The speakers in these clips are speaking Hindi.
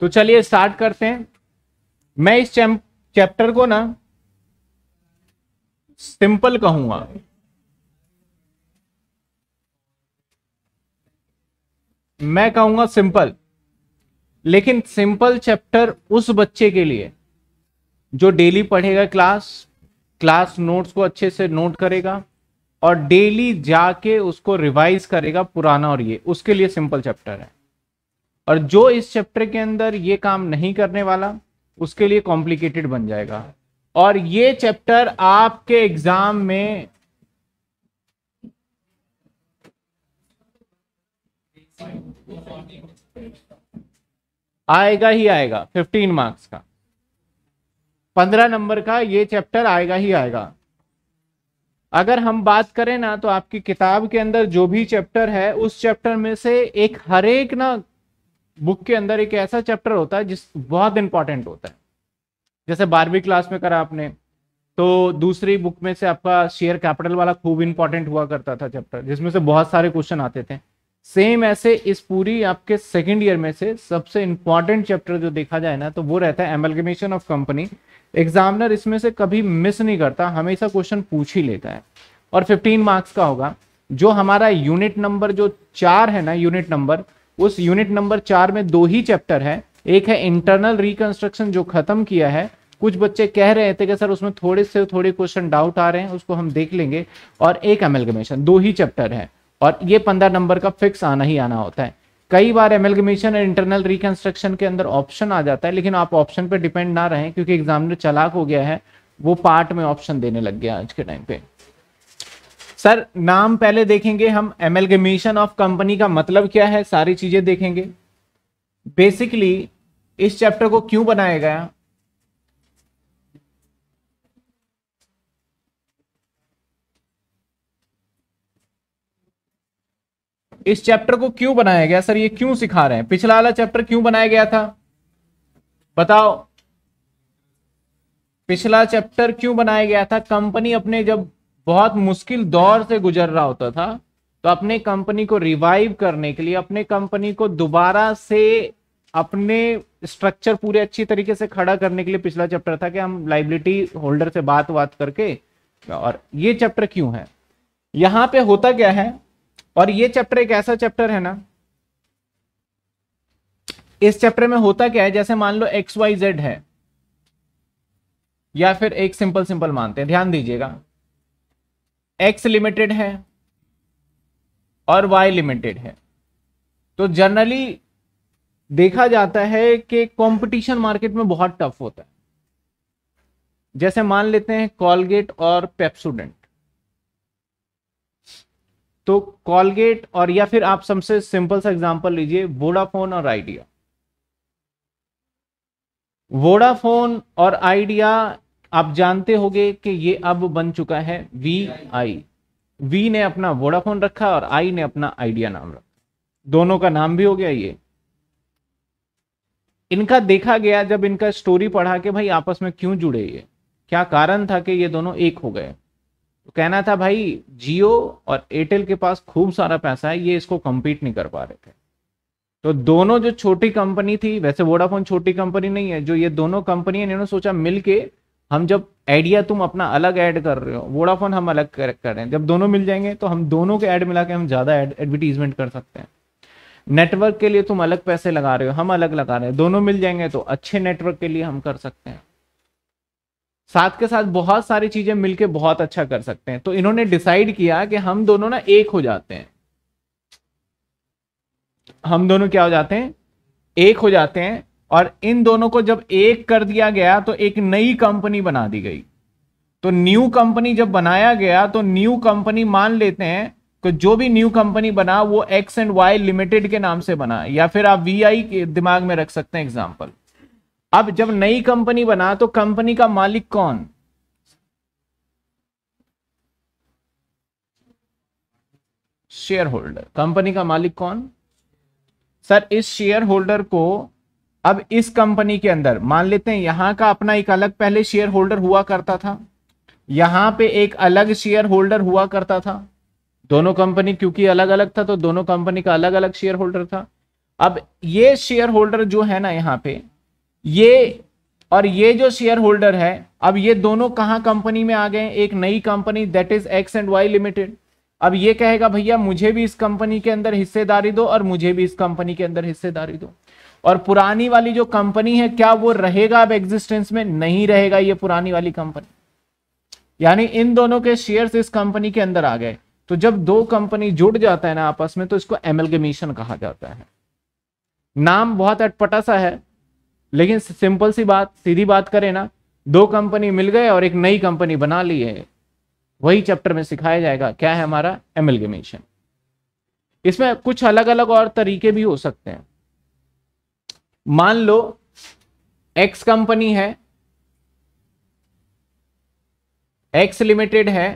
तो चलिए स्टार्ट करते हैं मैं इस चैप्टर को ना सिंपल कहूंगा मैं कहूंगा सिंपल लेकिन सिंपल चैप्टर उस बच्चे के लिए जो डेली पढ़ेगा क्लास क्लास नोट्स को अच्छे से नोट करेगा और डेली जाके उसको रिवाइज करेगा पुराना और ये उसके लिए सिंपल चैप्टर है और जो इस चैप्टर के अंदर ये काम नहीं करने वाला उसके लिए कॉम्प्लिकेटेड बन जाएगा और ये चैप्टर आपके एग्जाम में आएगा ही आएगा फिफ्टीन मार्क्स का पंद्रह नंबर का ये चैप्टर आएगा ही आएगा अगर हम बात करें ना तो आपकी किताब के अंदर जो भी चैप्टर है उस चैप्टर में से एक हरेक ना बुक के अंदर एक ऐसा चैप्टर होता है जिस बहुत इंपॉर्टेंट होता है जैसे बारहवीं क्लास में करा आपने तो दूसरी बुक में से आपका शेयर कैपिटल वाला खूब इंपॉर्टेंट हुआ करता था चैप्टर जिसमें से बहुत सारे क्वेश्चन आते थे सेम ऐसे इस पूरी आपके सेकंड ईयर में से सबसे इंपॉर्टेंट चैप्टर जो देखा जाए ना तो वो रहता है एमलगमेशन ऑफ कंपनी एग्जामिनर इसमें से कभी मिस नहीं करता हमेशा क्वेश्चन पूछ ही लेता है और 15 मार्क्स का होगा जो हमारा यूनिट नंबर जो चार है ना यूनिट नंबर उस यूनिट नंबर चार में दो ही चैप्टर है एक है इंटरनल रिकंस्ट्रक्शन जो खत्म किया है कुछ बच्चे कह रहे थे कि सर उसमें थोड़े से थोड़े क्वेश्चन डाउट आ रहे हैं उसको हम देख लेंगे और एक एमेलगमेशन दो ही चैप्टर है और ये पंद्रह नंबर का फिक्स आना ही आना होता है कई बार एमेलगमेशन और इंटरनल रिकंस्ट्रक्शन के अंदर ऑप्शन आ जाता है लेकिन आप ऑप्शन पर डिपेंड ना रहें क्योंकि एग्जामिनर चलाक हो गया है वो पार्ट में ऑप्शन देने लग गया आज के टाइम पे सर नाम पहले देखेंगे हम एमएलगेमेशन ऑफ कंपनी का मतलब क्या है सारी चीजें देखेंगे बेसिकली इस चैप्टर को क्यों बनाया गया इस चैप्टर को क्यों बनाया गया सर ये क्यों सिखा रहे हैं पिछला वाला चैप्टर क्यों बनाया गया था बताओ पिछला चैप्टर क्यों बनाया गया था कंपनी अपने जब बहुत मुश्किल दौर से गुजर रहा होता था तो अपने कंपनी को रिवाइव करने के लिए अपने कंपनी को दोबारा से अपने स्ट्रक्चर पूरे अच्छी तरीके से खड़ा करने के लिए पिछला चैप्टर था कि हम लाइबिलिटी होल्डर से बात बात करके और ये चैप्टर क्यों है यहां पे होता क्या है और ये चैप्टर एक ऐसा चैप्टर है ना इस चैप्टर में होता क्या है जैसे मान लो एक्स वाई जेड है या फिर एक सिंपल सिंपल मानते हैं ध्यान दीजिएगा एक्स लिमिटेड है और वाई लिमिटेड है तो जनरली देखा जाता है कि कंपटीशन मार्केट में बहुत टफ होता है जैसे मान लेते हैं कॉलगेट और पेप्सुडेंट तो कॉलगेट और या फिर आप सबसे सिंपल सा एग्जांपल लीजिए वोडाफोन और आइडिया वोडाफोन और आइडिया आप जानते होंगे कि ये अब बन चुका है वी आई वी ने अपना वोडाफोन रखा और आई ने अपना आइडिया नाम रखा दोनों का नाम भी हो गया ये इनका देखा गया जब इनका स्टोरी पढ़ा के भाई आपस में क्यों जुड़े ये क्या कारण था कि ये दोनों एक हो गए तो कहना था भाई जियो और एयरटेल के पास खूब सारा पैसा है ये इसको कम्पीट नहीं कर पा रहे थे तो दोनों जो छोटी कंपनी थी वैसे वोडाफोन छोटी कंपनी नहीं है जो ये दोनों कंपनी इन्होंने सोचा मिलके हम जब आइडिया तुम अपना अलग ऐड कर रहे हो वोडाफोन हम अलग कर, कर रहे हैं जब दोनों मिल जाएंगे तो हम दोनों के ऐड मिला के हम ज़्यादा एडवर्टीजमेंट कर सकते हैं नेटवर्क के लिए तुम अलग पैसे लगा रहे हो हम अलग लगा रहे हैं दोनों मिल जाएंगे तो अच्छे नेटवर्क के लिए हम कर सकते हैं साथ के साथ बहुत सारी चीजें मिलके बहुत अच्छा कर सकते हैं तो इन्होंने डिसाइड किया कि हम दोनों ना एक हो जाते हैं हम दोनों क्या हो जाते हैं एक हो जाते हैं और इन दोनों को जब एक कर दिया गया तो एक नई कंपनी बना दी गई तो न्यू कंपनी जब बनाया गया तो न्यू कंपनी मान लेते हैं कि जो भी न्यू कंपनी बना वो एक्स एंड वाई लिमिटेड के नाम से बना या फिर आप वी आई के दिमाग में रख सकते हैं एग्जाम्पल अब जब नई कंपनी बना तो कंपनी का मालिक कौन शेयर होल्डर कंपनी का मालिक कौन सर इस शेयर होल्डर को अब इस कंपनी के अंदर मान लेते हैं यहां का अपना एक अलग पहले शेयर होल्डर हुआ करता था यहां पे एक अलग शेयर होल्डर हुआ करता था दोनों कंपनी क्योंकि अलग अलग था तो दोनों कंपनी का अलग अलग शेयर होल्डर था अब ये शेयर होल्डर जो है ना यहाँ पे ये और ये जो शेयर होल्डर है अब ये दोनों कहां कंपनी में आ गए एक नई company that is X and Y limited अब ये कहेगा भैया मुझे भी इस कंपनी के अंदर हिस्सेदारी दो और मुझे भी इस कंपनी के अंदर हिस्सेदारी दो और पुरानी वाली जो कंपनी है क्या वो रहेगा अब एग्जिस्टेंस में नहीं रहेगा ये पुरानी वाली कंपनी यानी इन दोनों के शेयर्स इस कंपनी के अंदर आ गए तो जब दो कंपनी जुड़ जाता है ना आपस में तो इसको एमलगेमिशन कहा जाता है नाम बहुत अटपटा सा है लेकिन सिंपल सी बात सीधी बात करें ना दो कंपनी मिल गए और एक नई कंपनी बना ली है वही चैप्टर में सिखाया जाएगा क्या है हमारा एमलगेमेशन इसमें कुछ अलग अलग और तरीके भी हो सकते हैं मान लो एक्स कंपनी है एक्स लिमिटेड है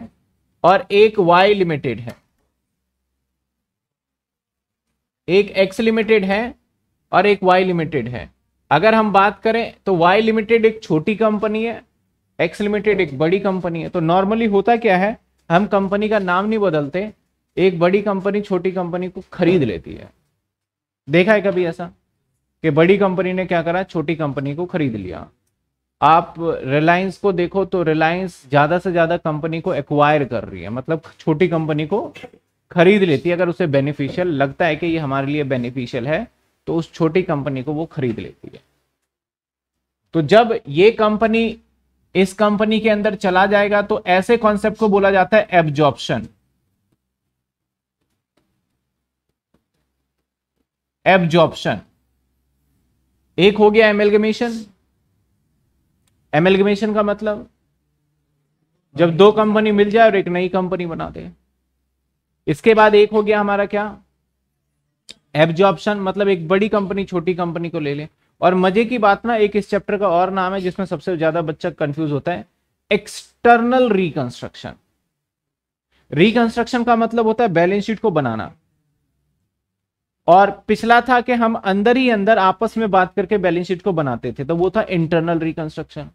और एक वाई लिमिटेड है एक एक्स लिमिटेड है और एक वाई लिमिटेड है अगर हम बात करें तो वाई लिमिटेड एक छोटी कंपनी है एक्स लिमिटेड एक बड़ी कंपनी है तो नॉर्मली होता क्या है हम कंपनी का नाम नहीं बदलते एक बड़ी कंपनी छोटी कंपनी को खरीद लेती है देखा है कभी ऐसा कि बड़ी कंपनी ने क्या करा छोटी कंपनी को खरीद लिया आप रिलायंस को देखो तो रिलायंस ज़्यादा से ज़्यादा कंपनी को एक्वायर कर रही है मतलब छोटी कंपनी को खरीद लेती है अगर उसे बेनिफिशियल लगता है कि ये हमारे लिए बेनिफिशियल है तो उस छोटी कंपनी को वो खरीद लेती है तो जब ये कंपनी इस कंपनी के अंदर चला जाएगा तो ऐसे कॉन्सेप्ट को बोला जाता है एब्जॉर्प्शन एब्जॉर्प्शन एक हो गया एमेलगमेशन एमेलगमेशन का मतलब जब दो कंपनी मिल जाए और एक नई कंपनी बना दे इसके बाद एक हो गया हमारा क्या एब्जॉर्प्शन मतलब एक बड़ी कंपनी छोटी कंपनी को ले ले और मजे की बात ना एक इस चैप्टर का और नाम है जिसमें सबसे ज्यादा बच्चा कंफ्यूज होता है एक्सटर्नल रिकंस्ट्रक्शन रिकंस्ट्रक्शन का मतलब होता है बैलेंस शीट को बनाना और पिछला था कि हम अंदर ही अंदर आपस में बात करके बैलेंस शीट को बनाते थे तो वो था इंटरनल रिकंस्ट्रक्शन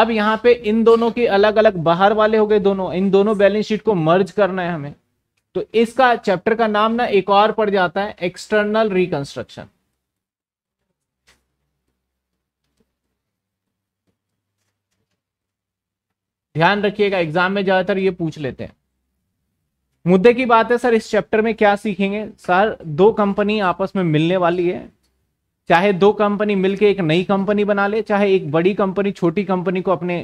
अब यहां पे इन दोनों के अलग अलग बाहर वाले हो गए दोनों इन दोनों बैलेंस शीट को मर्ज करना है हमें तो इसका चैप्टर का नाम ना एक और पड़ जाता है एक्सटर्नल रिकंस्ट्रक्शन ध्यान रखिएगा एग्जाम में ज्यादातर ये पूछ लेते हैं मुद्दे की बात है सर इस चैप्टर में क्या सीखेंगे सर दो कंपनी आपस में मिलने वाली है चाहे दो कंपनी मिलके एक नई कंपनी बना ले चाहे एक बड़ी कंपनी छोटी कंपनी को अपने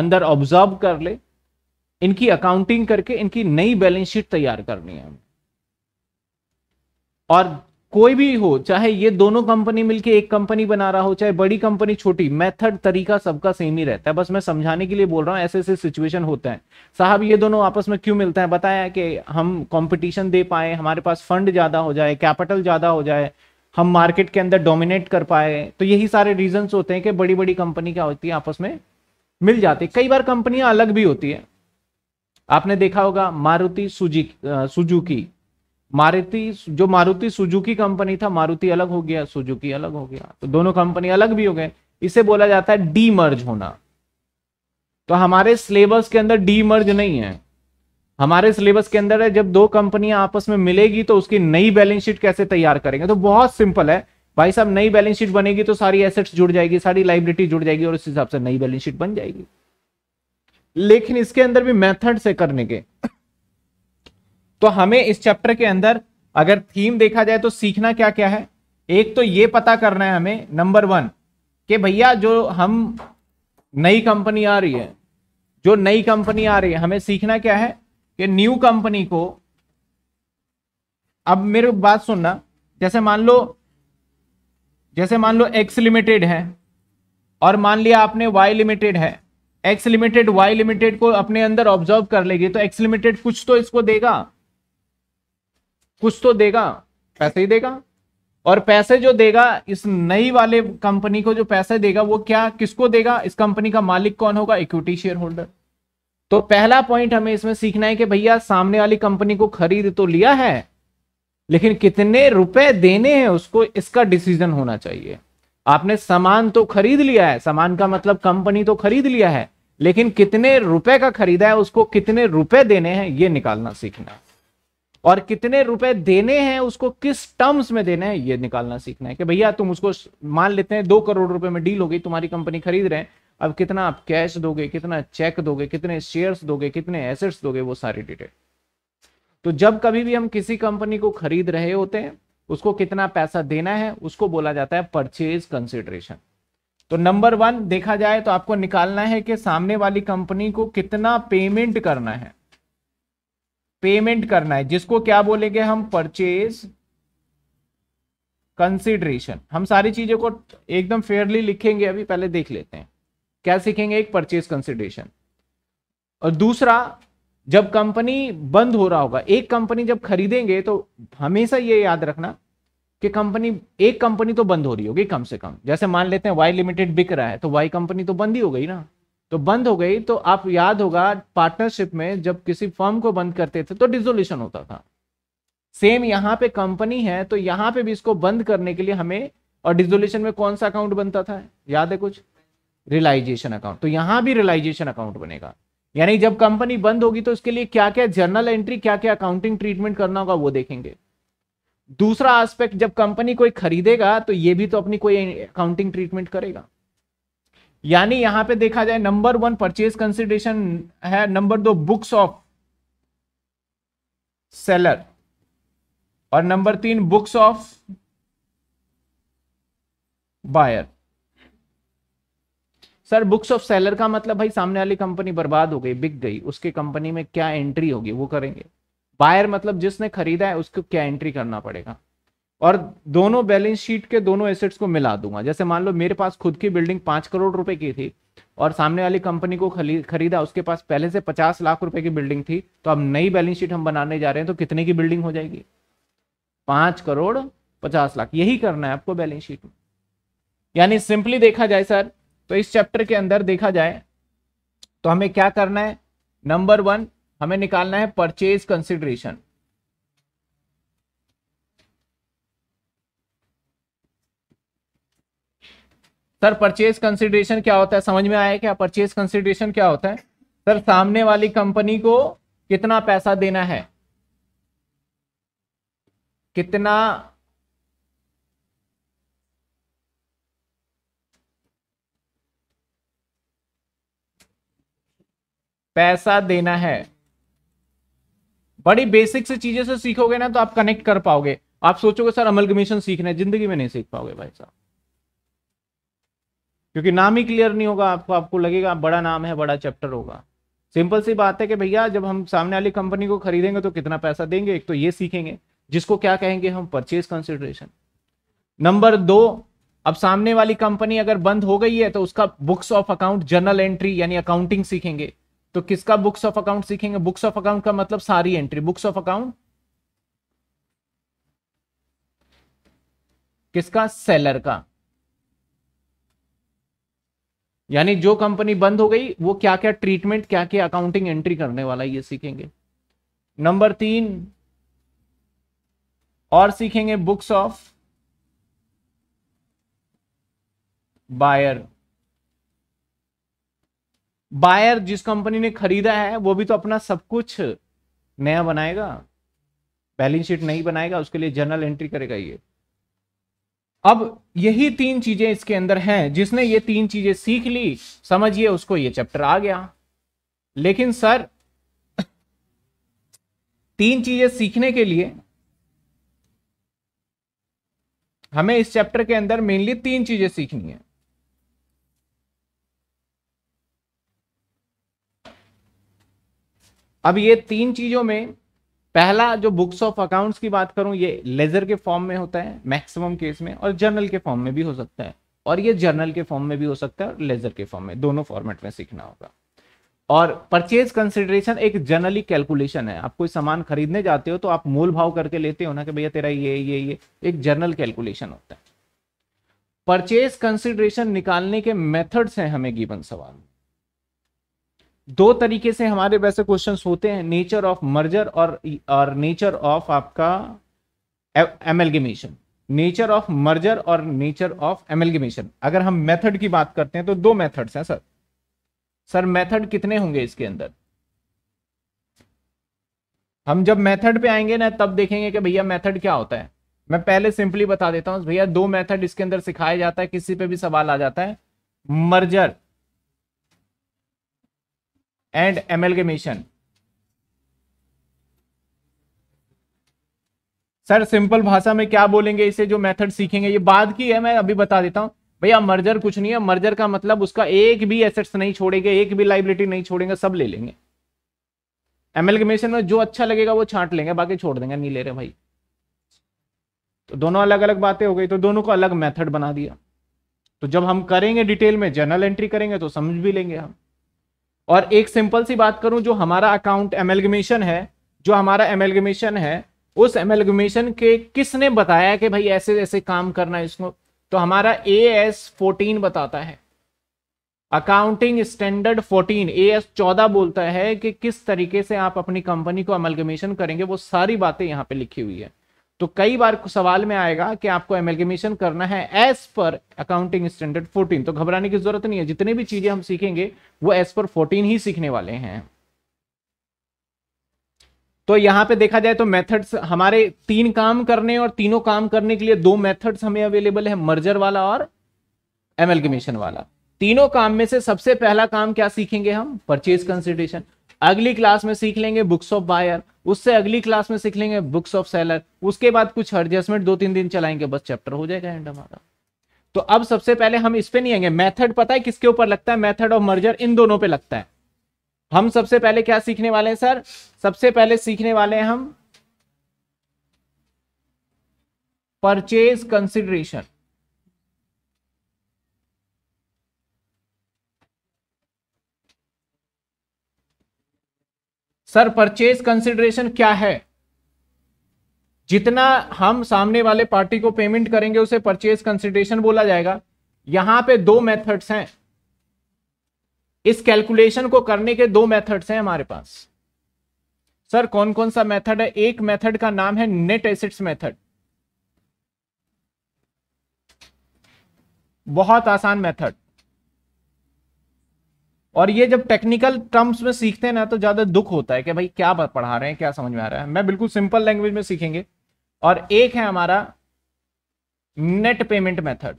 अंदर ऑब्जर्व कर ले इनकी अकाउंटिंग करके इनकी नई बैलेंस शीट तैयार करनी है और कोई भी हो चाहे ये दोनों कंपनी मिलके एक कंपनी बना रहा हो चाहे बड़ी कंपनी छोटी मेथड तरीका सबका सेम ही रहता है बस मैं समझाने के लिए बोल रहा हूँ ऐसे ऐसे सिचुएशन होते हैं साहब ये दोनों आपस में क्यों मिलता है बताया कि हम कंपटीशन दे पाए हमारे पास फंड ज़्यादा हो जाए कैपिटल ज़्यादा हो जाए हम मार्केट के अंदर डोमिनेट कर पाए तो यही सारे रीजन होते हैं कि बड़ी बड़ी कंपनी क्या होती है आपस में मिल जाती कई बार कंपनियां अलग भी होती है आपने देखा होगा मारुति सुजी सुजुकी मारुति जो मारुति सुजुकी कंपनी था मारुति अलग हो गया सुजुकी अलग हो गया तो दोनों कंपनी अलग भी हो गए इसे बोला जाता है मर्ज होना तो हमारे सिलेबस के अंदर डी मर्ज नहीं है हमारे सिलेबस के अंदर है जब दो कंपनियां आपस में मिलेगी तो उसकी नई बैलेंस शीट कैसे तैयार करेंगे तो बहुत सिंपल है भाई साहब नई बैलेंस शीट बनेगी तो सारी एसेट्स जुड़ जाएगी सारी लाइब्रिटी जुड़ जाएगी और उस हिसाब से नई बैलेंस शीट बन जाएगी लेकिन इसके अंदर भी मेथड से करने के तो हमें इस चैप्टर के अंदर अगर थीम देखा जाए तो सीखना क्या क्या है एक तो ये पता करना है हमें नंबर वन कि भैया जो हम नई कंपनी आ रही है जो नई कंपनी आ रही है हमें सीखना क्या है कि न्यू कंपनी को अब मेरे बात सुनना जैसे मान लो जैसे मान लो एक्स लिमिटेड है और मान लिया आपने वाई लिमिटेड है एक्स लिमिटेड वाई लिमिटेड को अपने अंदर ऑब्जर्व कर लेगी तो एक्स लिमिटेड कुछ तो इसको देगा कुछ तो देगा पैसे ही देगा और पैसे जो देगा इस नई वाले कंपनी को जो पैसे देगा वो क्या किसको देगा इस कंपनी का मालिक कौन होगा इक्विटी शेयर होल्डर तो पहला पॉइंट हमें इसमें सीखना है कि भैया सामने वाली कंपनी को खरीद तो लिया है लेकिन कितने रुपए देने हैं उसको इसका डिसीजन होना चाहिए आपने सामान तो खरीद लिया है सामान का मतलब कंपनी तो खरीद लिया है लेकिन कितने रुपए का खरीदा है उसको कितने रुपए देने हैं ये निकालना सीखना और कितने रुपए देने हैं उसको किस टर्म्स में देना है ये निकालना सीखना है कि भैया तुम उसको मान लेते हैं दो करोड़ रुपए में डील हो गई तुम्हारी कंपनी खरीद रहे हैं अब कितना आप कैश दोगे कितना चेक दोगे कितने शेयर्स दोगे कितने एसेट्स दोगे वो सारी डिटेल तो जब कभी भी हम किसी कंपनी को खरीद रहे होते हैं उसको कितना पैसा देना है उसको बोला जाता है परचेज कंसिडरेशन तो नंबर वन देखा जाए तो आपको निकालना है कि सामने वाली कंपनी को कितना पेमेंट करना है पेमेंट करना है जिसको क्या बोलेंगे हम परचेज कंसिडरेशन हम सारी चीजों को एकदम फेयरली लिखेंगे अभी पहले देख लेते हैं क्या सीखेंगे एक परचेज कंसिडरेशन और दूसरा जब कंपनी बंद हो रहा होगा एक कंपनी जब खरीदेंगे तो हमेशा ये याद रखना कि कंपनी एक कंपनी तो बंद हो रही होगी कम से कम जैसे मान लेते हैं वाई लिमिटेड बिक रहा है तो वाई कंपनी तो बंद ही हो गई ना तो बंद हो गई तो आप याद होगा पार्टनरशिप में जब किसी फर्म को बंद करते थे तो डिजोल्यूशन होता था सेम यहां पे कंपनी है तो यहां पे भी इसको बंद करने के लिए हमें और डिजोल्यूशन में कौन सा अकाउंट बनता था याद है कुछ रिलाइजेशन अकाउंट तो यहां भी रिलाइजेशन अकाउंट बनेगा यानी जब कंपनी बंद होगी तो उसके लिए क्या क्या जर्नल एंट्री क्या क्या अकाउंटिंग ट्रीटमेंट करना होगा वो देखेंगे दूसरा एस्पेक्ट जब कंपनी कोई खरीदेगा तो ये भी तो अपनी कोई अकाउंटिंग ट्रीटमेंट करेगा यानी यहां पे देखा जाए नंबर वन परचेज कंसिडरेशन है नंबर दो बुक्स ऑफ सेलर और नंबर तीन books of buyer sir books of seller का मतलब भाई सामने वाली कंपनी बर्बाद हो गई बिक गई उसके कंपनी में क्या एंट्री होगी वो करेंगे बायर मतलब जिसने खरीदा है उसको क्या एंट्री करना पड़ेगा और दोनों बैलेंस शीट के दोनों एसेट्स को मिला दूंगा जैसे मान लो मेरे पास खुद की बिल्डिंग पांच करोड़ रुपए की थी और सामने वाली कंपनी को खरीदा उसके पास पहले से पचास लाख रुपए की बिल्डिंग थी तो अब नई बैलेंस शीट हम बनाने जा रहे हैं तो कितने की बिल्डिंग हो जाएगी पांच करोड़ पचास लाख यही करना है आपको बैलेंस शीट में यानी सिंपली देखा जाए सर तो इस चैप्टर के अंदर देखा जाए तो हमें क्या करना है नंबर वन हमें निकालना है purchase consideration sir purchase consideration क्या होता है समझ में आया क्या परचेज कंसिडरेशन क्या होता है सर सामने वाली कंपनी को कितना पैसा देना है कितना पैसा देना है बड़ी बेसिक से चीजें से सीखोगे ना तो आप कनेक्ट कर पाओगे आप सोचोगे सर अमलगमेशन सीखना है जिंदगी में नहीं सीख पाओगे भाई साहब क्योंकि नाम ही क्लियर नहीं होगा आपको आपको लगेगा बड़ा नाम है बड़ा चैप्टर होगा सिंपल सी बात है कि भैया जब हम सामने वाली कंपनी को खरीदेंगे तो कितना पैसा देंगे एक तो ये सीखेंगे जिसको क्या कहेंगे हम परचेज कंसिडरेशन नंबर दो अब सामने वाली कंपनी अगर बंद हो गई है तो उसका books of account journal entry यानी अकाउंटिंग सीखेंगे तो किसका बुक्स ऑफ अकाउंट सीखेंगे बुक्स ऑफ अकाउंट का मतलब सारी एंट्री बुक्स ऑफ अकाउंट किसका सेलर का यानी जो कंपनी बंद हो गई वो क्या क्या ट्रीटमेंट क्या क्या अकाउंटिंग एंट्री करने वाला ये सीखेंगे नंबर तीन और सीखेंगे बुक्स ऑफ बायर बायर जिस कंपनी ने खरीदा है वो भी तो अपना सब कुछ नया बनाएगा बैलेंस शीट नहीं बनाएगा उसके लिए जर्नल एंट्री करेगा ये अब यही तीन चीजें इसके अंदर हैं जिसने ये तीन चीजें सीख ली समझिए उसको ये चैप्टर आ गया लेकिन सर तीन चीजें सीखने के लिए हमें इस चैप्टर के अंदर मेनली तीन चीजें सीखनी है अब ये तीन चीजों में पहला जो बुक्स ऑफ अकाउंट्स की बात करूं ये लेजर के फॉर्म में होता है मैक्सिमम केस में और जर्नल के फॉर्म में भी हो सकता है और ये जर्नल के फॉर्म में भी हो सकता है और लेजर के फॉर्म में दोनों फॉर्मेट में सीखना होगा और परचेज कंसिडरेशन एक जनरली कैलकुलेशन है आप कोई सामान खरीदने जाते हो तो आप मोल भाव करके लेते हो ना कि भैया तेरा ये ये ये एक जनरल कैलकुलेशन होता है परचेज कंसिडरेशन निकालने के मेथड्स हैं हमें गिवन सवाल में दो तरीके से हमारे वैसे क्वेश्चंस होते हैं नेचर ऑफ मर्जर और और नेचर ऑफ आपका एमएलगेमेशन नेचर ऑफ मर्जर और नेचर ऑफ एमएलगेमेशन अगर हम मेथड की बात करते हैं तो दो मेथड्स हैं सर सर मेथड कितने होंगे इसके अंदर हम जब मेथड पे आएंगे ना तब देखेंगे कि भैया मेथड क्या होता है मैं पहले सिंपली बता देता हूं भैया दो मेथड इसके अंदर सिखाया जाता है किसी पे भी सवाल आ जाता है merger and amalgamation sir simple भाषा में क्या बोलेंगे इसे जो मेथड सीखेंगे ये बाद की है मैं अभी बता देता हूं भैया मर्जर कुछ नहीं है मर्जर का मतलब उसका एक भी एसेट्स नहीं छोड़ेंगे एक भी लाइबिलिटी नहीं छोड़ेंगे सब ले लेंगे एमेलगेमेशन में जो अच्छा लगेगा वो छांट लेंगे बाकी छोड़ देंगे नहीं ले रहे भाई तो दोनों अलग अलग बातें हो गई तो दोनों को अलग मेथड बना दिया तो जब हम करेंगे डिटेल में जर्नल एंट्री करेंगे तो समझ भी लेंगे हम और एक सिंपल सी बात करूं जो हमारा अकाउंट एमेलगमेशन है जो हमारा एमेलगमेशन है उस एमेलगमेशन के किसने बताया कि भाई ऐसे ऐसे काम करना है इसको तो हमारा ए एस फोर्टीन बताता है accounting standard fourteen A S चौदह बोलता है कि किस तरीके से आप अपनी कंपनी को एमेलगमेशन करेंगे वो सारी बातें यहां पे लिखी हुई है तो कई बार सवाल में आएगा कि आपको एमेलगेमेशन करना है एज पर अकाउंटिंग स्टैंडर्ड 14 तो घबराने की जरूरत नहीं है जितने भी चीजें हम सीखेंगे वो एज पर 14 ही सीखने वाले हैं तो यहां पे देखा जाए तो मेथड्स हमारे तीन काम करने और तीनों काम करने के लिए दो मेथड्स हमें अवेलेबल है मर्जर वाला और एमेलगेमेशन वाला तीनों काम में से सबसे पहला काम क्या सीखेंगे हम परचेज कंसिडरेशन अगली क्लास में सीख लेंगे बुक्स ऑफ बायर उससे अगली क्लास में सीख लेंगे बुक्स ऑफ सेलर उसके बाद कुछ एडजस्टमेंट दो तीन दिन चलाएंगे बस चैप्टर हो जाएगा एंड हमारा तो अब सबसे पहले हम इस पे नहीं आएंगे मेथड पता है किसके ऊपर लगता है मेथड ऑफ मर्जर इन दोनों पे लगता है हम सबसे पहले क्या सीखने वाले हैं सर सबसे पहले सीखने वाले हैं हम purchase consideration sir purchase consideration क्या है जितना हम सामने वाले पार्टी को पेमेंट करेंगे उसे परचेज कंसिडरेशन बोला जाएगा यहां पे दो मेथड्स हैं इस कैलकुलेशन को करने के दो मेथड्स हैं हमारे पास सर कौन कौन सा मेथड है एक मेथड का नाम है नेट एसिड्स मेथड बहुत आसान मेथड और ये जब टेक्निकल टर्म्स में सीखते हैं ना तो ज़्यादा दुख होता है कि भाई क्या पढ़ा रहे हैं क्या समझ में आ रहा है मैं बिल्कुल सिंपल लैंग्वेज में सीखेंगे और एक है हमारा नेट पेमेंट मेथड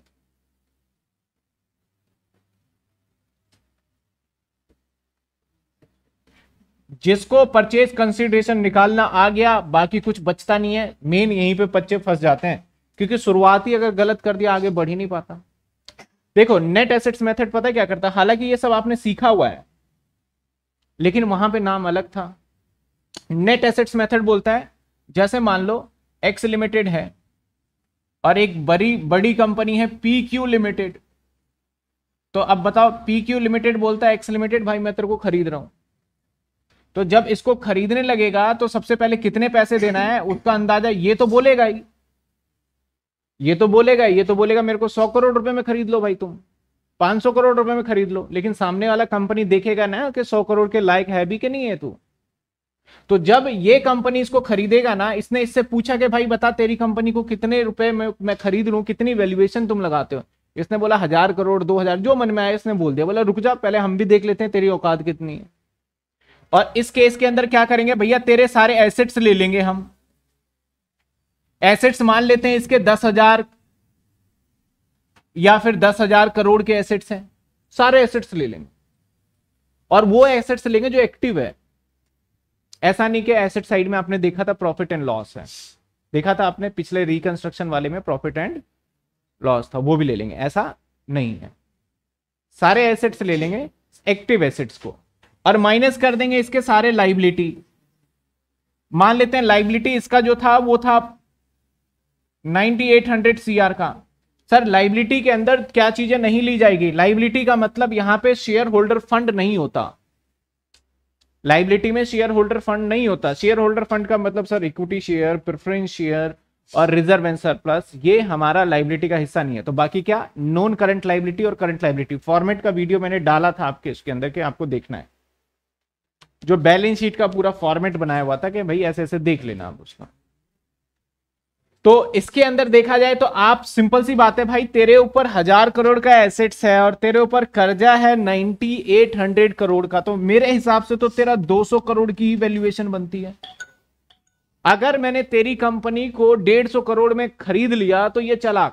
जिसको परचेज कंसिडरेशन निकालना आ गया बाकी कुछ बचता नहीं है मेन यहीं पे बच्चे फंस जाते हैं क्योंकि शुरुआती अगर गलत कर दिया आगे बढ़ ही नहीं पाता देखो नेट एसेट्स मेथड पता है क्या करता है हालांकि ये सब आपने सीखा हुआ है लेकिन वहां पे नाम अलग था नेट एसेट्स मेथड बोलता है जैसे मान लो एक्स लिमिटेड है और एक बड़ी बड़ी कंपनी है पी क्यू लिमिटेड तो अब बताओ पी क्यू लिमिटेड बोलता है एक्स लिमिटेड भाई मैं तेरे को खरीद रहा हूं तो जब इसको खरीदने लगेगा तो सबसे पहले कितने पैसे देना है उसका अंदाजा ये तो बोलेगा ही ये तो बोलेगा ये तो बोलेगा मेरे को सौ करोड़ रुपए में खरीद लो भाई तुम पांच सौ करोड़ रुपए में खरीद लो लेकिन सामने वाला कंपनी देखेगा ना कि सौ करोड़ के लायक है भी कि नहीं है तू तो जब ये कंपनी इसको खरीदेगा ना इसने इससे पूछा कि भाई बता तेरी कंपनी को कितने रुपए में मैं खरीद लू कितनी वैल्यूएशन तुम लगाते हो इसने बोला हजार करोड़ दो हजार जो मन में आया इसने बोल दिया बोला रुक जा पहले हम भी देख लेते हैं तेरी औकात कितनी है और इस केस के अंदर क्या करेंगे भैया तेरे सारे एसेट्स ले लेंगे हम एसेट्स मान लेते हैं इसके दस हजार या फिर दस हजार करोड़ के एसेट्स हैं सारे एसेट्स ले लेंगे और वो एसेट्स लेंगे जो एक्टिव है ऐसा नहीं कि एसेट साइड में आपने देखा था प्रॉफिट एंड लॉस है देखा था आपने पिछले रिकंस्ट्रक्शन वाले में प्रॉफिट एंड लॉस था वो भी ले लेंगे ऐसा नहीं है सारे एसेट्स ले लेंगे एक्टिव एसेट्स को और माइनस कर देंगे इसके सारे लाइबिलिटी मान लेते हैं लाइबिलिटी इसका जो था वो था 9800 सीआर का सर लाइबिलिटी के अंदर क्या चीजें नहीं ली जाएगी लाइबिलिटी का मतलब यहां पे शेयर होल्डर फंड नहीं होता लाइबिलिटी में शेयर होल्डर फंड नहीं होता शेयर होल्डर फंड का मतलब sir equity share preference share और रिजर्व एंड सरप्लस ये हमारा लाइबिलिटी का हिस्सा नहीं है तो बाकी क्या नॉन करंट लाइबिलिटी और करंट लाइबिलिटी फॉर्मेट का वीडियो मैंने डाला था आपके इसके अंदर के आपको देखना है जो बैलेंस शीट का पूरा फॉर्मेट बनाया हुआ था कि भाई ऐसे ऐसे देख लेना आप उसका तो इसके अंदर देखा जाए तो आप सिंपल सी बात है भाई तेरे ऊपर हजार करोड़ का एसेट्स है और तेरे ऊपर कर्जा है 9800 करोड़ का तो मेरे हिसाब से तो तेरा 200 करोड़ की ही वैल्यूएशन बनती है अगर मैंने तेरी कंपनी को 150 करोड़ में खरीद लिया तो ये चला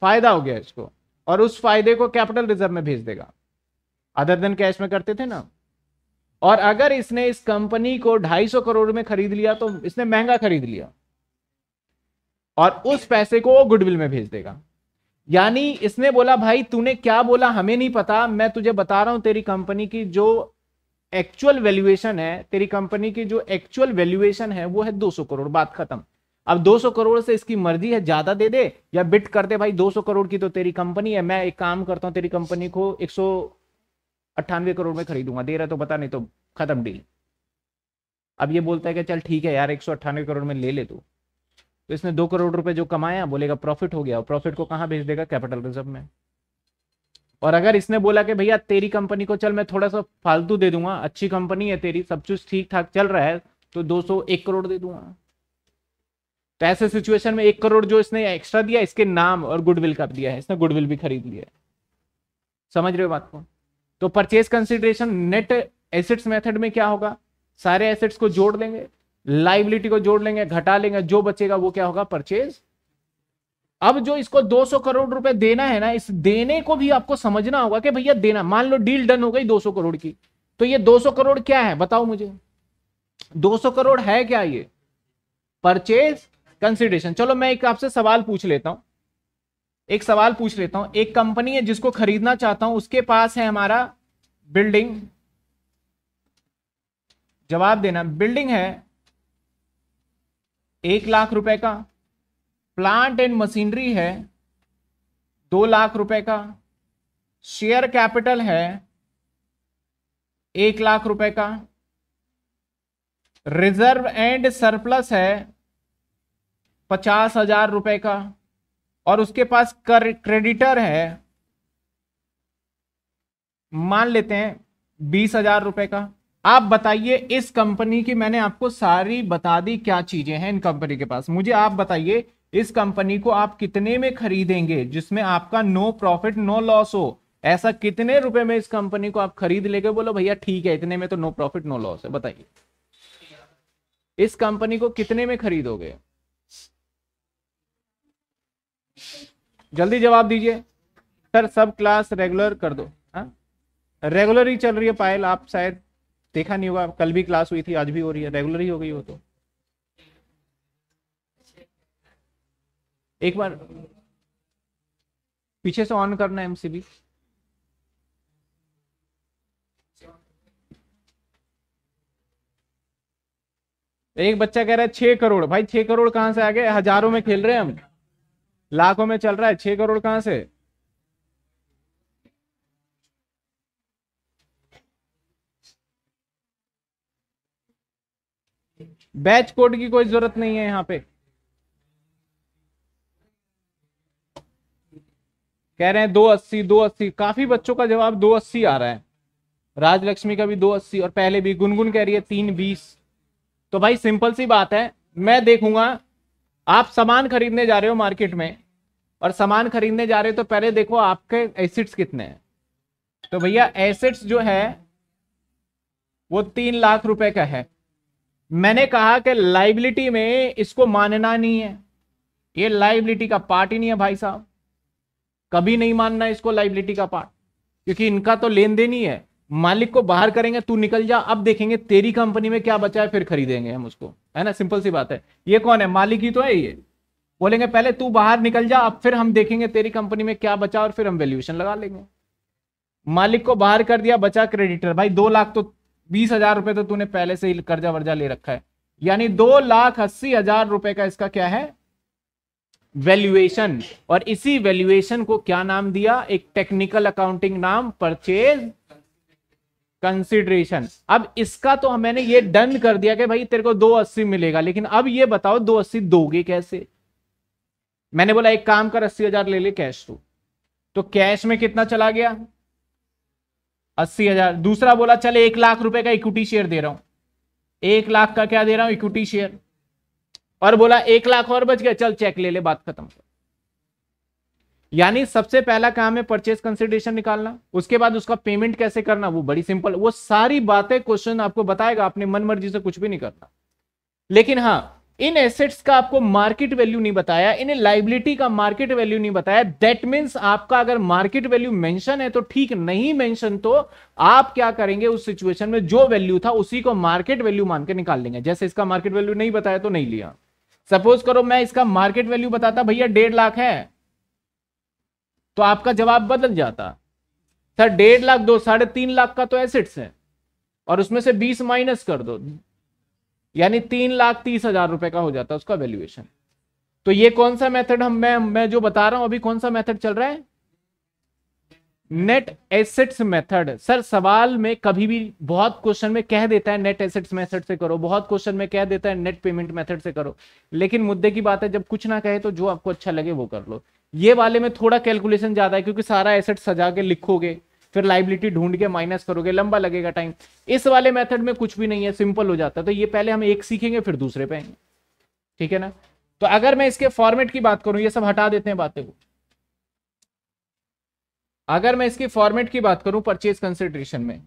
फायदा हो गया इसको और उस फायदे को कैपिटल रिजर्व में भेज देगा अदर देन कैश में करते थे ना और अगर इसने इस कंपनी को 250 करोड़ में खरीद लिया तो इसने महंगा खरीद लिया और उस पैसे को वो गुडविल में भेज देगा यानी इसने बोला भाई तूने क्या बोला हमें नहीं पता मैं तुझे बता रहा हूं तेरी कंपनी की जो एक्चुअल वैल्यूएशन है तेरी कंपनी की जो एक्चुअल वैल्यूएशन है वो है 200 करोड़ बात खत्म अब 200 करोड़ से इसकी मर्जी है ज्यादा दे दे या बिट कर दे भाई 200 करोड़ की तो तेरी कंपनी है मैं एक काम करता हूं तेरी कंपनी को एक करोड़ में खरीदूंगा दे रहा तो बता नहीं तो खत्म डील अब ये बोलता है कि चल ठीक है यार एक करोड़ में ले ले तू तो इसने दो करोड़ रुपए जो कमाया बोलेगा प्रॉफिट हो गया प्रॉफिट को कहाँ भेज देगा कैपिटल रिजर्व में और अगर इसने बोला कि भैया तेरी कंपनी को चल मैं थोड़ा सा फालतू दे दूंगा अच्छी कंपनी है तेरी सब कुछ ठीक ठाक चल रहा है तो दो सौ एक करोड़ दे दूंगा तो ऐसे सिचुएशन में एक करोड़ जो इसने एक्स्ट्रा दिया इसके नाम और गुडविल का दिया है इसने गुडविल भी खरीद लिया है समझ रहे हो बात को तो purchase consideration net assets method में क्या होगा सारे एसेट्स को जोड़ देंगे लाइबिलिटी को जोड़ लेंगे घटा लेंगे जो बचेगा वो क्या होगा परचेज अब जो इसको 200 करोड़ रुपए देना है ना इस देने को भी आपको समझना होगा कि भैया देना मान लो डील डन हो गई 200 करोड़ की तो ये 200 करोड़ क्या है बताओ मुझे 200 करोड़ है क्या ये परचेज कंसिडरेशन चलो मैं एक आपसे सवाल पूछ लेता हूं एक सवाल पूछ लेता हूं एक कंपनी है जिसको खरीदना चाहता हूं उसके पास है हमारा बिल्डिंग जवाब देना बिल्डिंग है एक लाख रुपए का प्लांट एंड मशीनरी है दो लाख रुपए का शेयर कैपिटल है एक लाख रुपए का रिजर्व एंड सरप्लस है पचास हजार रुपए का और उसके पास कर क्रेडिटर है मान लेते हैं बीस हजार रुपए का आप बताइए इस कंपनी की मैंने आपको सारी बता दी क्या चीजें हैं इन कंपनी के पास मुझे आप बताइए इस कंपनी को आप कितने में खरीदेंगे जिसमें आपका नो प्रॉफिट नो लॉस हो ऐसा कितने रुपए में इस कंपनी को आप खरीद लेंगे बोलो भैया ठीक है इतने में तो नो प्रॉफिट नो लॉस है बताइए इस कंपनी को कितने में खरीदोगे जल्दी जवाब दीजिए सर सब क्लास रेगुलर कर दो हाँ रेगुलर ही चल रही है पायल आप शायद देखा नहीं होगा कल भी क्लास हुई थी आज भी हो रही है रेगुलर ही हो गई हो तो एक बार पीछे से ऑन करना है एमसीबी एक बच्चा कह रहा है छह करोड़ भाई छह करोड़ कहां से आ गए हजारों में खेल रहे हैं हम लाखों में चल रहा है छह करोड़ कहां से बैच कोड की कोई जरूरत नहीं है यहां पे कह रहे हैं दो अस्सी दो अस्सी काफी बच्चों का जवाब दो अस्सी आ रहा है राजलक्ष्मी का भी दो अस्सी और पहले भी गुनगुन कह रही है तीन बीस तो भाई सिंपल सी बात है मैं देखूंगा आप सामान खरीदने जा रहे हो मार्केट में और सामान खरीदने जा रहे हो तो पहले देखो आपके एसिड्स कितने हैं तो भैया एसेट्स जो है वो तीन लाख रुपए का है मैंने कहा कि लाइबिलिटी में इसको मानना नहीं है ये लाइबिलिटी का पार्ट ही नहीं है भाई साहब कभी नहीं मानना इसको लाइबिलिटी का पार्ट क्योंकि इनका तो लेन देन ही है मालिक को बाहर करेंगे तू निकल जा अब देखेंगे तेरी कंपनी में क्या बचा है फिर खरीदेंगे हम उसको है ना सिंपल सी बात है ये कौन है मालिक ही तो है ये बोलेंगे पहले तू बाहर निकल जा अब फिर हम देखेंगे तेरी कंपनी में क्या बचा और फिर हम वैल्यूएशन लगा लेंगे मालिक को बाहर कर दिया बचा क्रेडिटर भाई दो लाख तो बीस हजार रुपए तो तूने पहले से ही कर्जा वर्जा ले रखा है यानी दो लाख अस्सी हजार रुपए का इसका क्या है वैल्यूएशन और इसी वैल्यूएशन को क्या नाम दिया एक टेक्निकल अकाउंटिंग नाम परचेज कंसिडरेशन अब इसका तो मैंने ये डन कर दिया कि भाई तेरे को दो अस्सी मिलेगा लेकिन अब ये बताओ दो अस्सी दोगे कैसे मैंने बोला एक काम कर अस्सी हजार ले ले कैश तू तो कैश में कितना चला गया अस्सी हजार दूसरा बोला चले एक लाख रुपए का इक्विटी शेयर दे रहा हूं एक लाख का क्या दे रहा हूं इक्विटी शेयर और बोला एक लाख और बच गया चल चेक ले ले बात खत्म यानी सबसे पहला काम है परचेज कंसिडरेशन निकालना उसके बाद उसका पेमेंट कैसे करना वो बड़ी सिंपल वो सारी बातें क्वेश्चन आपको बताएगा आपने मन मर्जी से कुछ भी नहीं करना लेकिन हाँ इन एसेट्स का आपको मार्केट वैल्यू नहीं बताया इन लाइबिलिटी का मार्केट वैल्यू नहीं बताया दैट मीन्स आपका अगर मार्केट वैल्यू मेंशन है तो ठीक नहीं मेंशन तो आप क्या करेंगे उस सिचुएशन में जो वैल्यू था उसी को मार्केट वैल्यू मानकर निकाल लेंगे जैसे इसका मार्केट वैल्यू नहीं बताया तो नहीं लिया सपोज करो मैं इसका मार्केट वैल्यू बताता भैया डेढ़ लाख है तो आपका जवाब बदल जाता सर डेढ़ लाख दो साढ़े लाख का तो एसेट्स है और उसमें से बीस माइनस कर दो यानी तीन लाख तीस हजार रुपए का हो जाता है उसका वैल्यूएशन तो ये कौन सा मेथड हम मैं मैं जो बता रहा हूं अभी कौन सा मेथड चल रहा है नेट एसेट्स मेथड सर सवाल में कभी भी बहुत क्वेश्चन में कह देता है नेट एसेट्स मेथड से करो बहुत क्वेश्चन में कह देता है नेट पेमेंट मेथड से करो लेकिन मुद्दे की बात है जब कुछ ना कहे तो जो आपको अच्छा लगे वो कर लो ये वाले में थोड़ा कैलकुलेशन ज्यादा है क्योंकि सारा एसेट सजा के लिखोगे फिर लाइबिलिटी ढूंढ के माइनस करोगे लंबा लगेगा टाइम इस वाले मेथड में कुछ भी नहीं है सिंपल हो जाता है तो ये पहले हम एक सीखेंगे फिर दूसरे पे आएंगे ठीक है ना तो अगर मैं इसके फॉर्मेट की बात करूं ये सब हटा देते हैं बातें को अगर मैं इसकी फॉर्मेट की बात करूं परचेज कंसिडरेशन में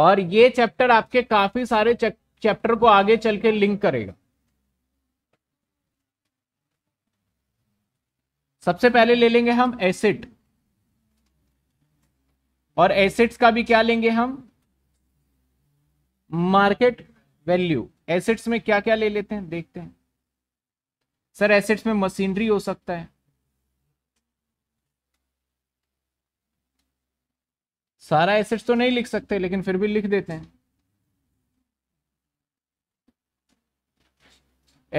और ये चैप्टर आपके काफी सारे चैप्टर को आगे चल के लिंक करेगा सबसे पहले ले लेंगे हम एसिड और एसिड्स का भी क्या लेंगे हम मार्केट वैल्यू एसिड्स में क्या क्या ले लेते हैं देखते हैं सर एसिड्स में मशीनरी हो सकता है सारा एसेट्स तो नहीं लिख सकते लेकिन फिर भी लिख देते हैं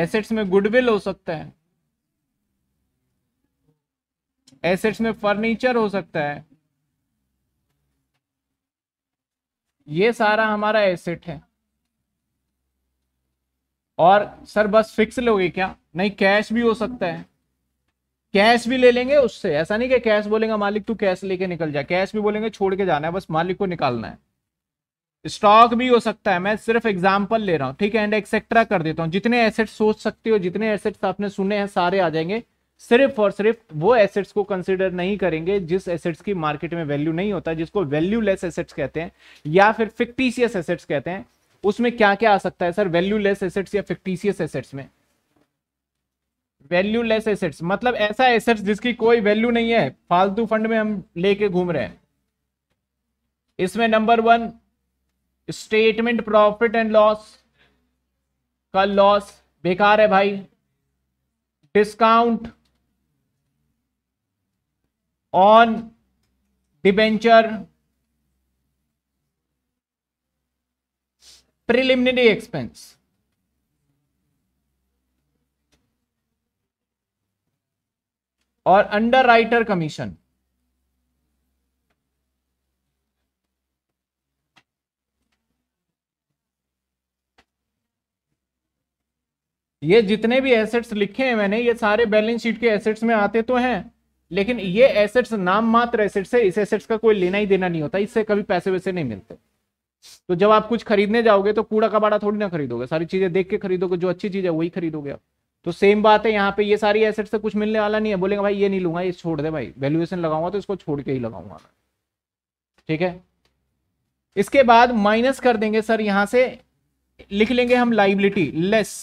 एसेट्स में गुडविल हो सकता है एसेट्स में फर्नीचर हो सकता है ये सारा हमारा एसेट है और सर बस फिक्स लोगे क्या नहीं कैश भी हो सकता है कैश भी ले लेंगे उससे ऐसा नहीं कि कैश बोलेंगे मालिक तू कैश लेके निकल जा कैश भी बोलेंगे छोड़ के जाना है बस मालिक को निकालना है स्टॉक भी हो सकता है मैं सिर्फ एग्जाम्पल ले रहा हूँ ठीक है एंड एक्सेट्रा कर देता हूँ जितने एसेट्स सोच सकते हो जितने एसेट्स आपने सुने हैं सारे आ जाएंगे सिर्फ और सिर्फ वो एसेट्स को कंसिडर नहीं करेंगे जिस एसेट्स की मार्केट में वैल्यू नहीं होता जिसको लेस एसेट्स कहते हैं या फिर फिक्टीसियस एसेट्स कहते हैं उसमें क्या क्या आ सकता है सर लेस एसेट्स या फिक्टीसियस एसेट्स में वैल्यू लेस एसेट्स मतलब ऐसा एसेट्स जिसकी कोई वैल्यू नहीं है फालतू फंड में हम लेके घूम रहे हैं इसमें number one statement profit and loss का लॉस बेकार है भाई discount on debenture preliminary expense और अंडर राइटर कमीशन ये जितने भी एसेट्स लिखे हैं मैंने ये सारे बैलेंस शीट के एसेट्स में आते तो हैं लेकिन ये एसेट्स नाम मात्र एसेट्स है इस एसेट्स का कोई लेना ही देना नहीं होता इससे कभी पैसे वैसे नहीं मिलते तो जब आप कुछ खरीदने जाओगे तो कूड़ा कबाड़ा थोड़ी ना खरीदोगे सारी चीजें देख के खरीदोगे जो अच्छी चीज है वही खरीदोगे आप तो सेम बात है यहाँ पे ये सारी एसेट से कुछ मिलने वाला नहीं है बोलेंगे भाई ये नहीं लूंगा ये छोड़ दे भाई वैल्यूएशन लगाऊंगा तो इसको छोड़ के ही लगाऊंगा ठीक है इसके बाद माइनस कर देंगे सर यहां से लिख लेंगे हम लाइबिलिटी लेस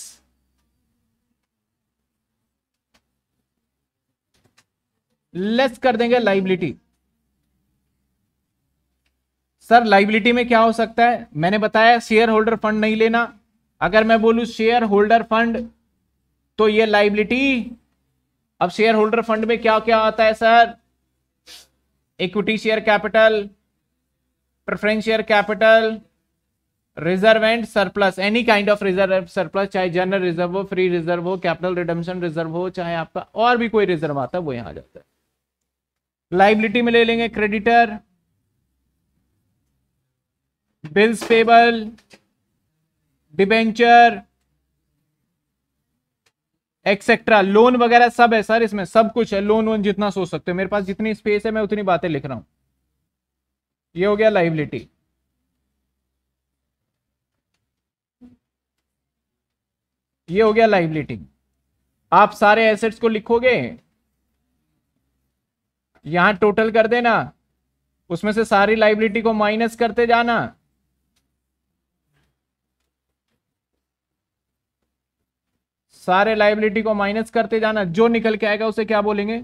लेस कर देंगे लाइबिलिटी सर लाइबिलिटी में क्या हो सकता है मैंने बताया शेयर होल्डर फंड नहीं लेना अगर मैं बोलू शेयर होल्डर फंड तो ये लाइबिलिटी अब शेयर होल्डर फंड में क्या क्या आता है sir equity share capital preference share capital reserve and surplus any kind of reserve surplus चाहे जनरल रिजर्व हो फ्री रिजर्व हो कैपिटल रिडम्शन रिजर्व हो चाहे आपका और भी कोई रिजर्व आता है वो यहां आ जाता है लाइबिलिटी में ले लेंगे creditor bills payable debenture etcetera loan वगैरह सब है सर इसमें सब कुछ है लोन वोन जितना सोच सकते हो मेरे पास जितनी स्पेस है मैं उतनी बातें लिख रहा हूं ये हो गया लाइबिलिटी ये हो गया लाइबिलिटी आप सारे एसेट्स को लिखोगे यहां टोटल कर देना उसमें से सारी लाइबिलिटी को माइनस करते जाना सारे लाइबिलिटी को माइनस करते जाना जो निकल के आएगा उसे क्या बोलेंगे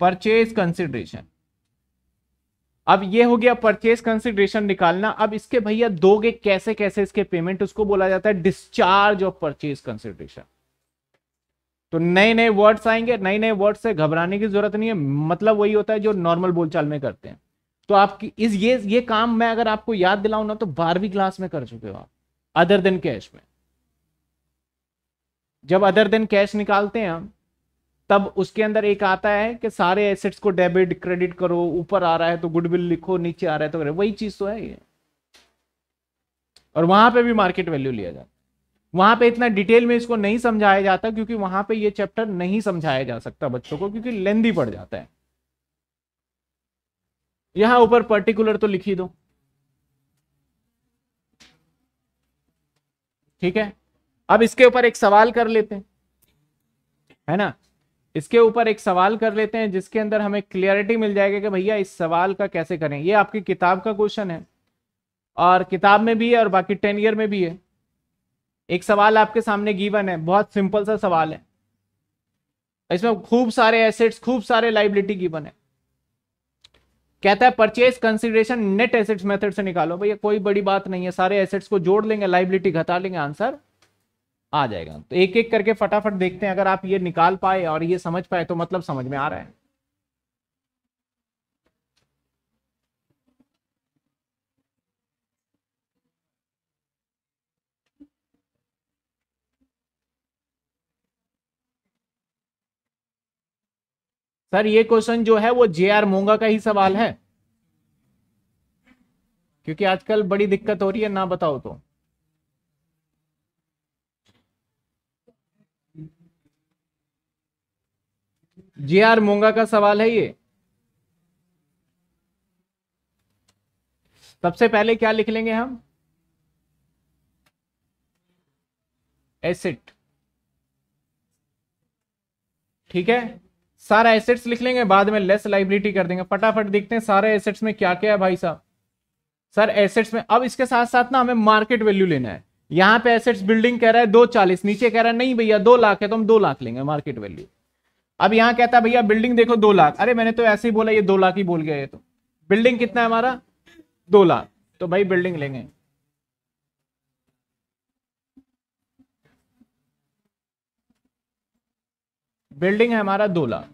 परचेज कंसिडरेशन अब ये हो गया परचेज कंसिडरेशन निकालना अब इसके भैया दोगे कैसे कैसे इसके पेमेंट उसको बोला जाता है डिस्चार्ज ऑफ परचेज कंसिडरेशन तो नए नए वर्ड्स आएंगे नए नए वर्ड से घबराने की जरूरत नहीं है मतलब वही होता है जो नॉर्मल बोलचाल में करते हैं तो आपकी इस ये ये काम मैं अगर आपको याद दिलाऊं ना तो बारहवीं क्लास में कर चुके हो आप अदर देन कैश में जब अदर देन कैश निकालते हैं हम तब उसके अंदर एक आता है कि सारे एसेट्स को डेबिट क्रेडिट करो ऊपर आ रहा है तो गुडविल लिखो नीचे आ रहा है तो वही चीज तो है ये और वहां पे भी मार्केट वैल्यू लिया जाता वहां पे इतना डिटेल में इसको नहीं समझाया जाता क्योंकि वहां पे ये चैप्टर नहीं समझाया जा सकता बच्चों को क्योंकि लेंदी पड़ जाता है यहां ऊपर पर्टिकुलर तो लिखी दो ठीक है अब इसके ऊपर एक सवाल कर लेते हैं है ना इसके ऊपर एक सवाल कर लेते हैं जिसके अंदर हमें क्लियरिटी मिल जाएगा कि भैया इस सवाल का कैसे करें ये आपकी किताब का क्वेश्चन है और किताब में भी है और बाकी टेन ईयर में भी है एक सवाल आपके सामने गीवन है बहुत सिंपल सा सवाल है इसमें खूब सारे एसेट्स खूब सारे लाइबिलिटी गीवन है कहता है purchase consideration net assets method से निकालो भैया कोई बड़ी बात नहीं है सारे एसेट्स को जोड़ लेंगे लाइबिलिटी घटा लेंगे आंसर आ जाएगा तो एक एक करके फटाफट देखते हैं अगर आप ये निकाल पाए और ये समझ पाए तो मतलब समझ में आ रहा है सर ये क्वेश्चन जो है वो जे आर मोंगा का ही सवाल है क्योंकि आजकल बड़ी दिक्कत हो रही है ना बताओ तो जे आर मोंगा का सवाल है ये सबसे पहले क्या लिख लेंगे हम एसिड ठीक है सारा एसेट्स लिख लेंगे बाद में लेस लाइबिलिटी कर देंगे फटाफट देखते हैं सारे एसेट्स में क्या क्या है भाई साहब सर एसेट्स में अब इसके साथ साथ ना हमें मार्केट वैल्यू लेना है यहाँ पे एसेट्स बिल्डिंग कह रहा है दो चालीस नीचे कह रहा है नहीं भैया दो लाख है तो हम दो लाख लेंगे मार्केट वैल्यू अब यहाँ कहता है भैया बिल्डिंग देखो दो लाख अरे मैंने तो ऐसे ही बोला ये दो लाख ही बोल गया ये तो बिल्डिंग कितना है हमारा दो लाख तो भाई बिल्डिंग लेंगे बिल्डिंग है हमारा दो लाख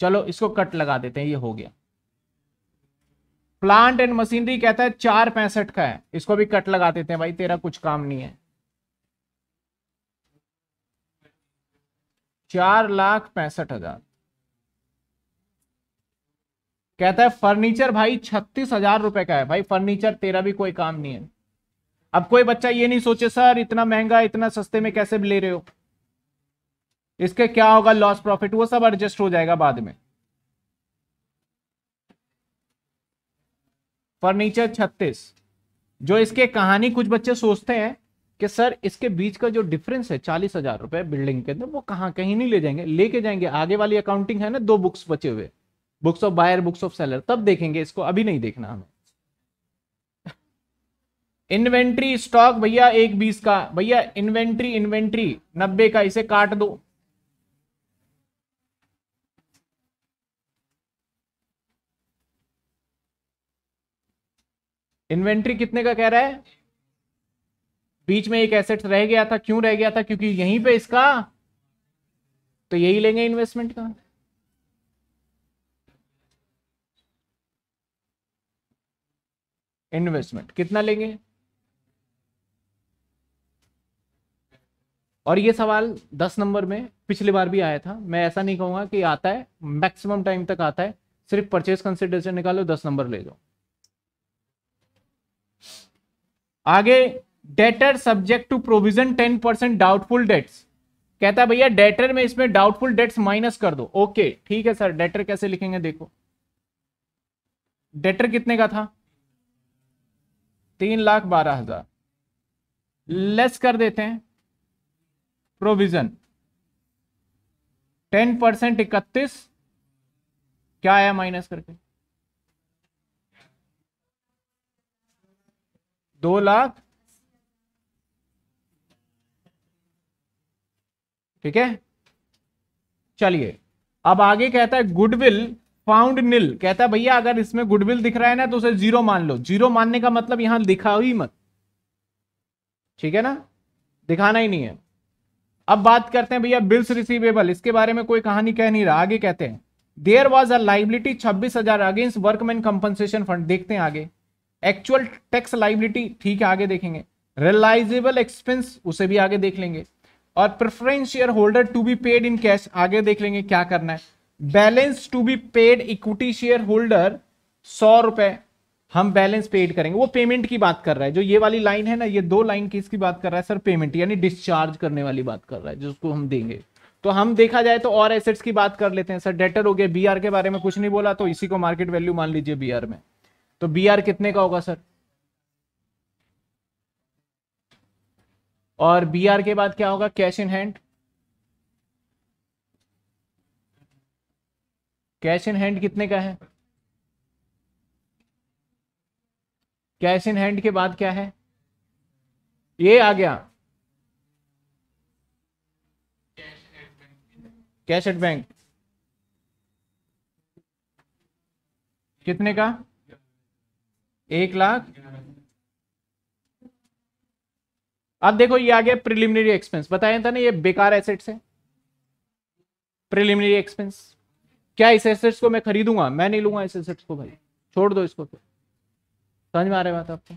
चलो इसको कट लगा देते हैं ये हो गया प्लांट एंड मशीनरी कहता है चार पैंसठ का है इसको भी कट लगा देते हैं भाई तेरा कुछ काम नहीं है चार लाख पैंसठ हजार कहता है फर्नीचर भाई छत्तीस हजार रुपए का है भाई फर्नीचर तेरा भी कोई काम नहीं है अब कोई बच्चा ये नहीं सोचे सर इतना महंगा इतना सस्ते में कैसे ले रहे हो इसके क्या होगा लॉस प्रॉफिट वो सब एडजस्ट हो जाएगा बाद में फर्नीचर छत्तीस जो इसके कहानी कुछ बच्चे सोचते हैं कि सर इसके बीच का जो डिफरेंस है चालीस हजार रुपए बिल्डिंग के अंदर वो कहा कहीं नहीं ले जाएंगे लेके जाएंगे आगे वाली अकाउंटिंग है ना दो बुक्स बचे हुए books of buyer books of seller तब देखेंगे इसको अभी नहीं देखना हमें इन्वेंट्री स्टॉक भैया एक बीस का भैया इन्वेंट्री इन्वेंट्री नब्बे का इसे काट दो इन्वेंट्री कितने का कह रहा है बीच में एक एसेट रह गया था क्यों रह गया था क्योंकि यहीं पे इसका तो यही लेंगे इन्वेस्टमेंट का इन्वेस्टमेंट कितना लेंगे और ये सवाल दस नंबर में पिछली बार भी आया था मैं ऐसा नहीं कहूंगा कि आता है मैक्सिमम टाइम तक आता है सिर्फ परचेज कंसिडरेशन निकालो दस नंबर ले जाओ आगे debtor subject to provision ten percent doubtful debts कहता है भैया डेटर में इसमें डाउटफुल डेट्स माइनस कर दो ओके ठीक है सर डेटर कैसे लिखेंगे देखो डेटर कितने का था तीन लाख बारह हजार लेस कर देते हैं प्रोविजन टेन परसेंट इकतीस क्या आया माइनस करके दो लाख ठीक है चलिए अब आगे कहता है गुडविल फाउंड निल कहता है भैया अगर इसमें गुडविल दिख रहा है ना तो उसे जीरो मान लो जीरो मानने का मतलब यहां दिखा ही मत ठीक है ना दिखाना ही नहीं है अब बात करते हैं भैया बिल्स रिसीवेबल इसके बारे में कोई कहानी कह नहीं रहा आगे कहते हैं देयर वॉज अ लाइबिलिटी छब्बीस हजार अगेंस्ट वर्कमैन कंपनसेशन फंड देखते हैं आगे एक्चुअल टैक्स लाइबिलिटी ठीक है आगे देखेंगे रिलाइजेबल एक्सपेंस उसे भी आगे देख लेंगे और preference share holder to be paid in cash आगे देख लेंगे क्या करना है balance to be paid equity share holder सौ रुपए हम बैलेंस पेड करेंगे वो पेमेंट की बात कर रहा है जो ये वाली लाइन है ना ये दो लाइन इसकी बात कर रहा है सर पेमेंट यानी डिस्चार्ज करने वाली बात कर रहा है जिसको हम देंगे तो हम देखा जाए तो और एसेट्स की बात कर लेते हैं सर डेटर हो गया बी के बारे में कुछ नहीं बोला तो इसी को मार्केट वैल्यू मान लीजिए बी में तो बी कितने का होगा सर और बी के बाद क्या होगा cash in hand cash in hand कितने का है कैश इन हैंड के बाद क्या है ये आ गया कैश एट बैंक कितने का एक लाख अब देखो ये आ गया प्रिलिमिनरी एक्सपेंस बताया था ना ये बेकार एसेट्स है प्रिलिमिनरी एक्सपेंस क्या इस एसेट्स को मैं खरीदूंगा मैं नहीं लूंगा इस एसेट्स को भाई छोड़ दो इसको तो समझ में आ रही बात आपको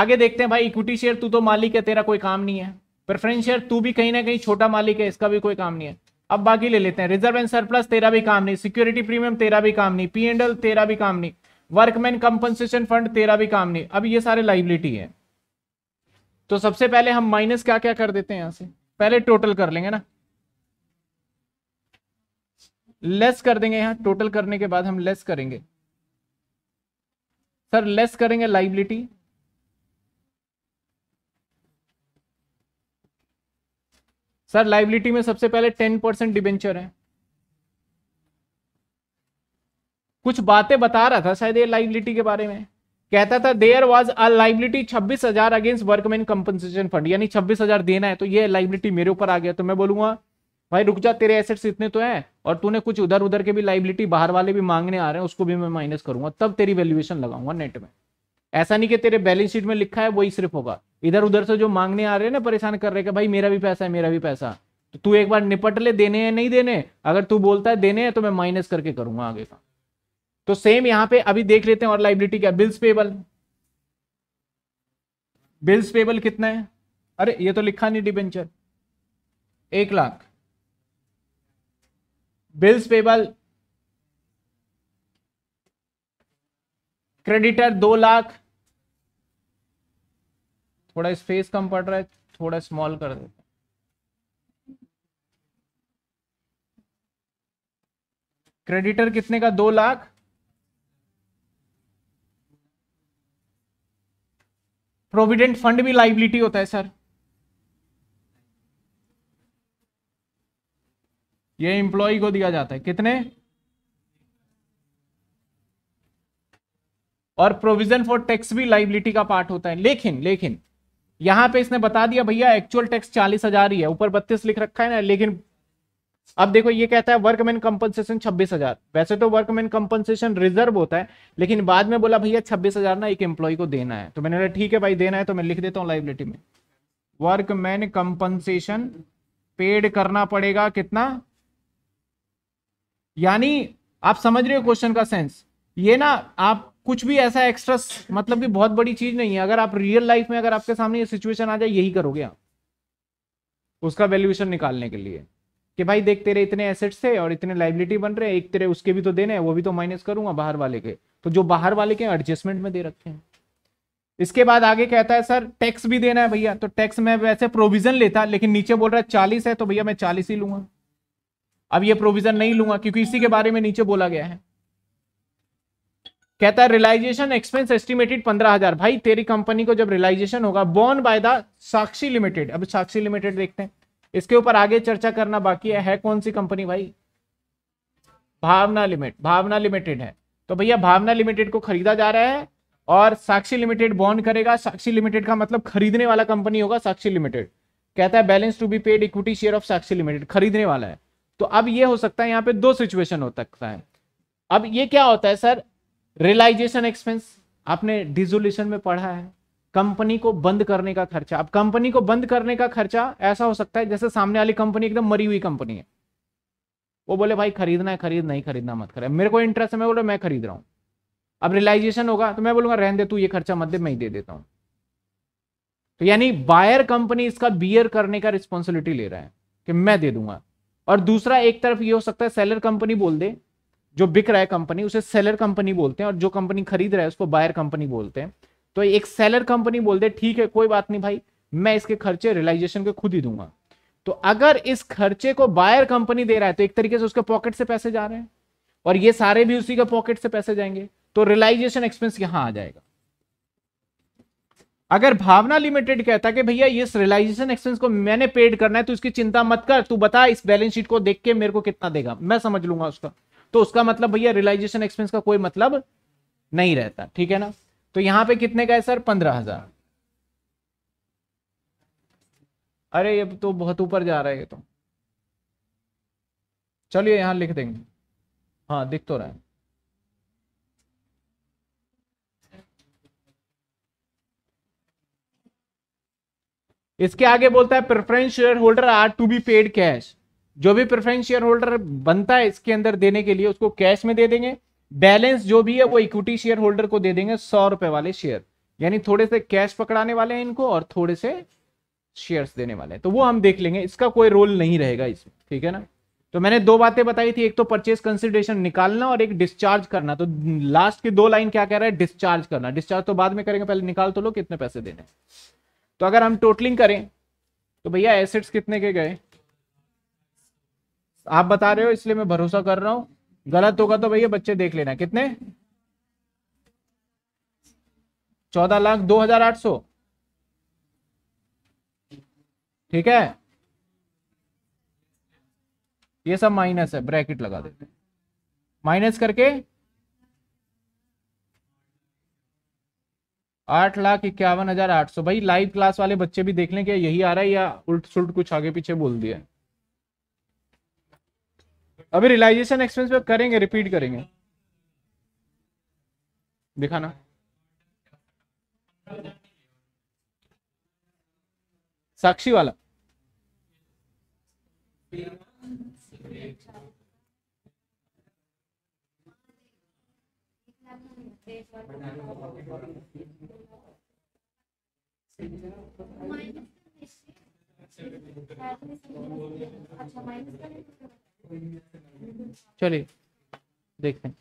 आगे देखते हैं भाई इक्विटी शेयर तू तो मालिक है तेरा कोई काम नहीं है प्रेफरेंस शेयर तू भी कहीं ना कहीं छोटा मालिक है इसका भी कोई काम नहीं है अब बाकी ले लेते हैं रिजर्व एंड सरप्लस तेरा भी काम नहीं सिक्योरिटी प्रीमियम तेरा भी काम नहीं पी एंडल तेरा भी काम नहीं वर्कमैन कंपनसेशन फंड तेरा भी काम नहीं अब ये सारे लाइबिलिटी है तो सबसे पहले हम माइनस क्या क्या कर देते हैं यहां से पहले टोटल कर लेंगे ना लेस कर देंगे यहां टोटल करने के बाद हम लेस करेंगे सर लेस करेंगे लाइबिलिटी सर लाइबिलिटी में सबसे पहले टेन परसेंट डिबेंचर है कुछ बातें बता रहा था शायद ये लाइबिलिटी के बारे में कहता था देयर वॉज अ लाइबिलिटी छब्बीस हजार अगेंस्ट वर्कमैन कंपनसेशन फंड यानी छब्बीस हजार देना है तो ये लाइबिलिटी मेरे ऊपर आ गया तो मैं बोलूंगा भाई रुक जा तेरे एसेट्स इतने तो हैं और तूने कुछ उधर उधर के भी लाइबिलिटी बाहर वाले भी मांगने आ रहे हैं उसको भी मैं माइनस करूंगा तब तेरी वैल्यूएशन लगाऊंगा नेट में ऐसा नहीं कि तेरे बैलेंस शीट में लिखा है वही सिर्फ होगा इधर उधर से जो मांगने आ रहे हैं ना परेशान कर रहे हैं भाई मेरा भी पैसा है मेरा भी पैसा तो तू एक बार निपट ले देने हैं नहीं देने अगर तू बोलता है देने हैं तो मैं माइनस करके करूंगा आगे का तो सेम यहां पे अभी देख लेते हैं और लाइबिलिटी क्या बिल्स पेबल बिल्स पेबल कितना है अरे ये तो लिखा नहीं डिबेंचर एक लाख बिल्स पेबल क्रेडिटर दो लाख थोड़ा स्पेस कम पड़ रहा है थोड़ा स्मॉल कर देते क्रेडिटर कितने का दो लाख प्रोविडेंट फंड भी लाइबिलिटी होता है सर ये इंप्लॉय को दिया जाता है कितने और प्रोविजन फॉर टैक्स भी लाइबिलिटी का पार्ट होता है लेकिन लेकिन यहां पे इसने बता दिया भैया एक्चुअल टैक्स चालीस हजार ही है ऊपर बत्तीस लिख रखा है ना लेकिन अब देखो ये कहता है वर्कमैन कंपनसेशन छब्बीस हजार वैसे तो वर्कमैन कंपनसेशन रिजर्व होता है लेकिन बाद में बोला भैया छब्बीस हजार ना एक एम्प्लॉय को देना है तो मैंने कहा ठीक है भाई देना है तो मैं लिख देता हूं लाइबिलिटी में वर्कमैन कंपनसेशन पेड करना पड़ेगा कितना यानी आप समझ रहे हो क्वेश्चन का सेंस ये ना आप कुछ भी ऐसा एक्स्ट्रा मतलब कि बहुत बड़ी चीज नहीं है अगर आप रियल लाइफ में अगर आपके सामने ये सिचुएशन आ जाए यही करोगे आप उसका वैल्यूएशन निकालने के लिए कि भाई देख तेरे इतने एसेट्स थे और इतने लाइबिलिटी बन रहे हैं एक तेरे उसके भी तो देने हैं वो भी तो माइनस करूंगा बाहर वाले के तो जो बाहर वाले के एडजस्टमेंट में दे रखे हैं इसके बाद आगे कहता है सर टैक्स भी देना है भैया तो टैक्स में वैसे प्रोविजन लेता लेकिन नीचे बोल रहा है चालीस है तो भैया मैं चालीस ही लूंगा अब ये प्रोविजन नहीं लूंगा क्योंकि इसी के बारे में नीचे बोला गया है कहता है रिलाइजेशन एक्सपेंस एस्टिमेटेड पंद्रह हजार भाई तेरी कंपनी को जब रिलाइजेशन होगा born by the Sakshi limited अब साक्षी लिमिटेड देखते हैं इसके ऊपर आगे चर्चा करना बाकी है, है कौन सी कंपनी भाई भावना लिमिट भावना लिमिटेड है तो भैया भावना लिमिटेड को खरीदा जा रहा है और साक्षी लिमिटेड बॉन्ड करेगा साक्षी लिमिटेड का मतलब खरीदने वाला कंपनी होगा साक्षी लिमिटेड कहता है balance to be paid equity share of Sakshi limited खरीदने वाला है तो अब ये हो सकता है यहाँ पे दो सिचुएशन हो सकता है अब ये क्या होता है सर रियलाइजेशन एक्सपेंस आपने डिजोल्यूशन में पढ़ा है कंपनी को बंद करने का खर्चा अब कंपनी को बंद करने का खर्चा ऐसा हो सकता है जैसे सामने वाली कंपनी एकदम मरी हुई कंपनी है वो बोले भाई खरीदना है खरीद नहीं खरीदना मत करे मेरे को इंटरेस्ट है मैं बोले मैं खरीद रहा हूं अब रियलाइजेशन होगा तो मैं बोलूंगा रहने दे तू ये खर्चा मत दे मैं ही दे देता हूं तो यानी बायर कंपनी इसका बियर करने का रिस्पॉन्सिबिलिटी ले रहा है कि मैं दे दूंगा और दूसरा एक तरफ ये हो सकता है सेलर कंपनी बोल दे जो बिक रहा है कंपनी उसे सेलर कंपनी बोलते हैं और जो कंपनी खरीद रहा है उसको बायर कंपनी बोलते हैं तो एक सेलर कंपनी बोल दे ठीक है कोई बात नहीं भाई मैं इसके खर्चे रिलाइजेशन के खुद ही दूंगा तो अगर इस खर्चे को बायर कंपनी दे रहा है तो एक तरीके से उसके पॉकेट से पैसे जा रहे हैं और ये सारे भी उसी के पॉकेट से पैसे जाएंगे तो रिलाइजेशन एक्सपेंस यहां आ जाएगा अगर भावना लिमिटेड कहता कि भैया ये रियलाइजेशन एक्सपेंस को मैंने पेड करना है तो इसकी चिंता मत कर तू बता इस बैलेंस शीट को देख के मेरे को कितना देगा मैं समझ लूंगा उसका तो उसका मतलब भैया रियलाइजेशन एक्सपेंस का कोई मतलब नहीं रहता ठीक है ना तो यहां पे कितने का है सर पंद्रह हजार अरे ये तो बहुत ऊपर जा रहा है ये तो चलिए यहां लिख देंगे हाँ दिख तो रहा है इसके आगे बोलता है preference share holder are to be paid cash जो भी प्रेफरेंस शेयर होल्डर बनता है इसके अंदर देने के लिए उसको कैश में दे देंगे बैलेंस जो भी है वो इक्विटी शेयर होल्डर को दे देंगे सौ रुपए वाले शेयर यानी थोड़े से कैश पकड़ाने वाले हैं इनको और थोड़े से शेयर्स देने वाले हैं तो वो हम देख लेंगे इसका कोई रोल नहीं रहेगा इसमें ठीक है ना तो मैंने दो बातें बताई थी एक तो परचेज कंसिडरेशन निकालना और एक डिस्चार्ज करना तो लास्ट की दो लाइन क्या कह रहा है डिस्चार्ज करना डिस्चार्ज तो बाद में करेंगे पहले निकाल तो लो कितने पैसे देने तो अगर हम टोटलिंग करें तो भैया एसेट्स कितने के गए आप बता रहे हो इसलिए मैं भरोसा कर रहा हूं गलत होगा तो भैया बच्चे देख लेना कितने चौदह लाख दो हजार आठ सौ ठीक है ये सब माइनस है ब्रैकेट लगा देते माइनस करके आठ लाख इक्यावन हजार आठ सौ भाई लाइव क्लास वाले बच्चे भी देख लें क्या यही आ रहा है या उल्ट सुल्ट कुछ आगे पीछे बोल दिया अभी रियलाइजेशन एक्सपेंस पे करेंगे रिपीट करेंगे दिखाना साक्षी वाला चलिए देखते हैं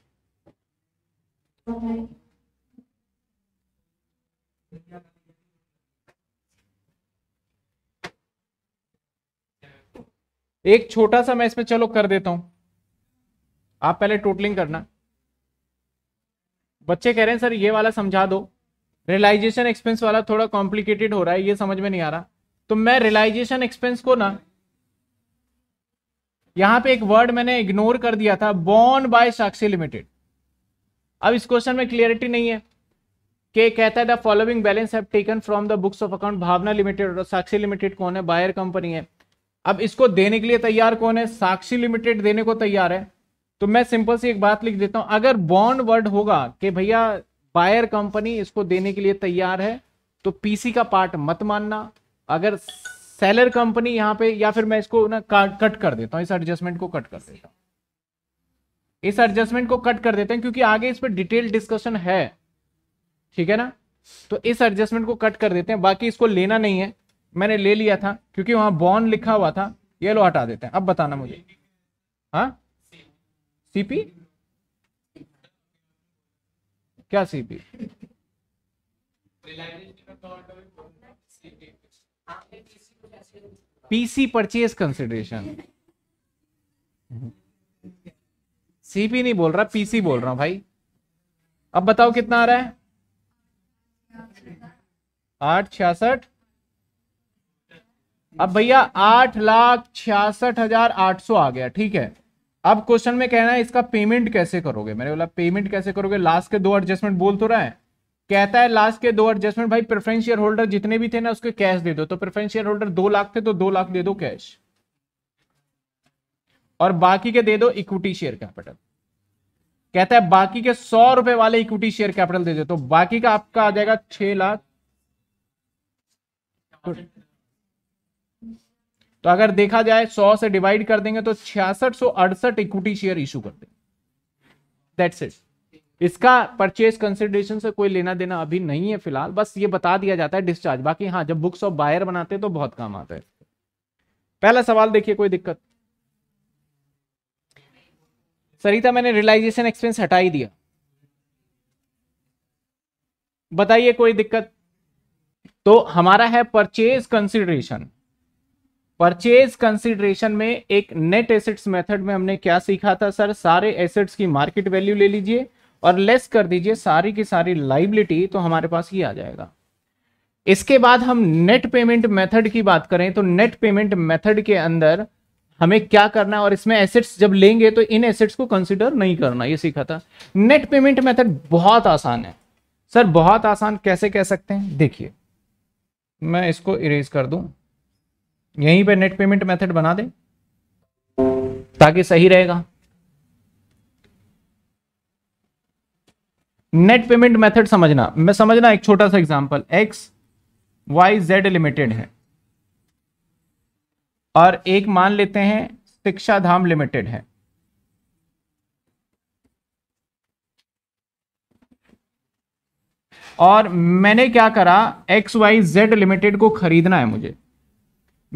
एक छोटा सा मैं इसमें चलो कर देता हूं आप पहले टोटलिंग करना बच्चे कह रहे हैं सर ये वाला समझा दो रियलाइजेशन एक्सपेंस वाला थोड़ा कॉम्प्लिकेटेड हो रहा है ये समझ में नहीं आ रहा तो मैं रियलाइजेशन एक्सपेंस को ना यहां पे एक वर्ड मैंने इग्नोर कर दिया था बॉन बाय साक्षी लिमिटेड अब इस क्वेश्चन में क्लियरिटी नहीं है के कहता है the following balance have taken from the books of account Bhavna limited और साक्षी लिमिटेड कौन है बायर कंपनी है अब इसको देने के लिए तैयार कौन है साक्षी लिमिटेड देने को तैयार है तो मैं सिंपल सी एक बात लिख देता हूं अगर बॉन्ड वर्ड होगा कि भैया बायर कंपनी इसको देने के लिए तैयार है तो पीसी का पार्ट मत मानना अगर सेलर कंपनी यहां पे या फिर मैं इसको ना कट कर देता हूं इस एडजस्टमेंट को कट कर देता हूं इस एडजस्टमेंट को कट कर देते हैं क्योंकि आगे इस पर डिटेल डिस्कशन है ठीक है ना तो इस एडजस्टमेंट को कट कर देते हैं बाकी इसको लेना नहीं है मैंने ले लिया था क्योंकि वहां बॉन्ड लिखा हुआ था ये लो हटा देते हैं अब बताना मुझे हाँ सीपी क्या CP PC purchase consideration CP नहीं बोल रहा पीसी बोल रहा हूं भाई अब बताओ कितना आ रहा है आठ छियासठ अब भैया आठ लाख छियासठ हजार आठ सौ आ गया ठीक है अब क्वेश्चन में कहना है इसका पेमेंट कैसे करोगे मैंने बोला पेमेंट कैसे करोगे लास्ट के दो एडजस्टमेंट बोल तो रहा है कहता है लास्ट के दो एडजस्टमेंट भाई प्रेफरेंस शेयर होल्डर जितने भी थे ना उसके कैश दे दो तो प्रेफरेंस शेयर होल्डर दो लाख थे तो दो लाख दे दो कैश और बाकी के दे दो इक्विटी शेयर कैपिटल कहता है बाकी के सौ रुपए वाले इक्विटी शेयर कैपिटल दे दो तो बाकी का आपका आ जाएगा छह लाख तो- तो अगर देखा जाए सौ से डिवाइड कर देंगे तो छियासठ सौ अड़सठ इक्विटी शेयर इशू कर देंगे इसका परचेज कंसिडरेशन से कोई लेना देना अभी नहीं है फिलहाल बस ये बता दिया जाता है डिस्चार्ज बाकी हाँ जब बुक्स ऑफ बायर बनाते हैं तो बहुत काम आता है पहला सवाल देखिए कोई दिक्कत सरिता मैंने रियलाइजेशन एक्सपेंस हटा ही दिया बताइए कोई दिक्कत तो हमारा है परचेज कंसिडरेशन परचेज कंसिडरेशन में एक नेट एसेट्स मेथड में हमने क्या सीखा था सर सारे एसेट्स की मार्केट वैल्यू ले लीजिए और लेस कर दीजिए सारी की सारी लाइबिलिटी तो हमारे पास ये आ जाएगा इसके बाद हम नेट पेमेंट मेथड की बात करें तो नेट पेमेंट मेथड के अंदर हमें क्या करना है और इसमें एसेट्स जब लेंगे तो इन एसेट्स को कंसिडर नहीं करना ये सीखा था नेट पेमेंट मेथड बहुत आसान है सर बहुत आसान कैसे कह सकते हैं देखिए मैं इसको इरेज कर दूं यहीं पे नेट पेमेंट मेथड बना दें ताकि सही रहेगा नेट पेमेंट मेथड समझना मैं समझना एक छोटा सा example X Y Z limited है और एक मान लेते हैं शिक्षा धाम लिमिटेड है और मैंने क्या करा एक्स वाई जेड लिमिटेड को खरीदना है मुझे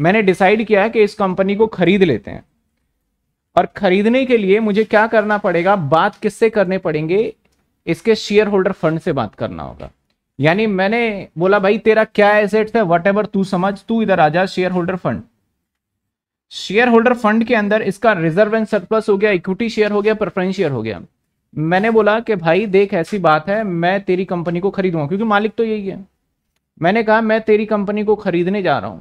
मैंने डिसाइड किया है कि इस कंपनी को खरीद लेते हैं और खरीदने के लिए मुझे क्या करना पड़ेगा बात किससे करने पड़ेंगे इसके शेयर होल्डर फंड से बात करना होगा यानी मैंने बोला भाई तेरा क्या एसेट्स है वट तू समझ तू इधर आ जा share holder fund share holder fund के अंदर इसका रिजर्व एंड सरप्लस हो गया इक्विटी शेयर हो गया प्रेफरेंस शेयर हो गया मैंने बोला कि भाई देख ऐसी बात है मैं तेरी कंपनी को खरीदूंगा क्योंकि मालिक तो यही है मैंने कहा मैं तेरी कंपनी को खरीदने जा रहा हूं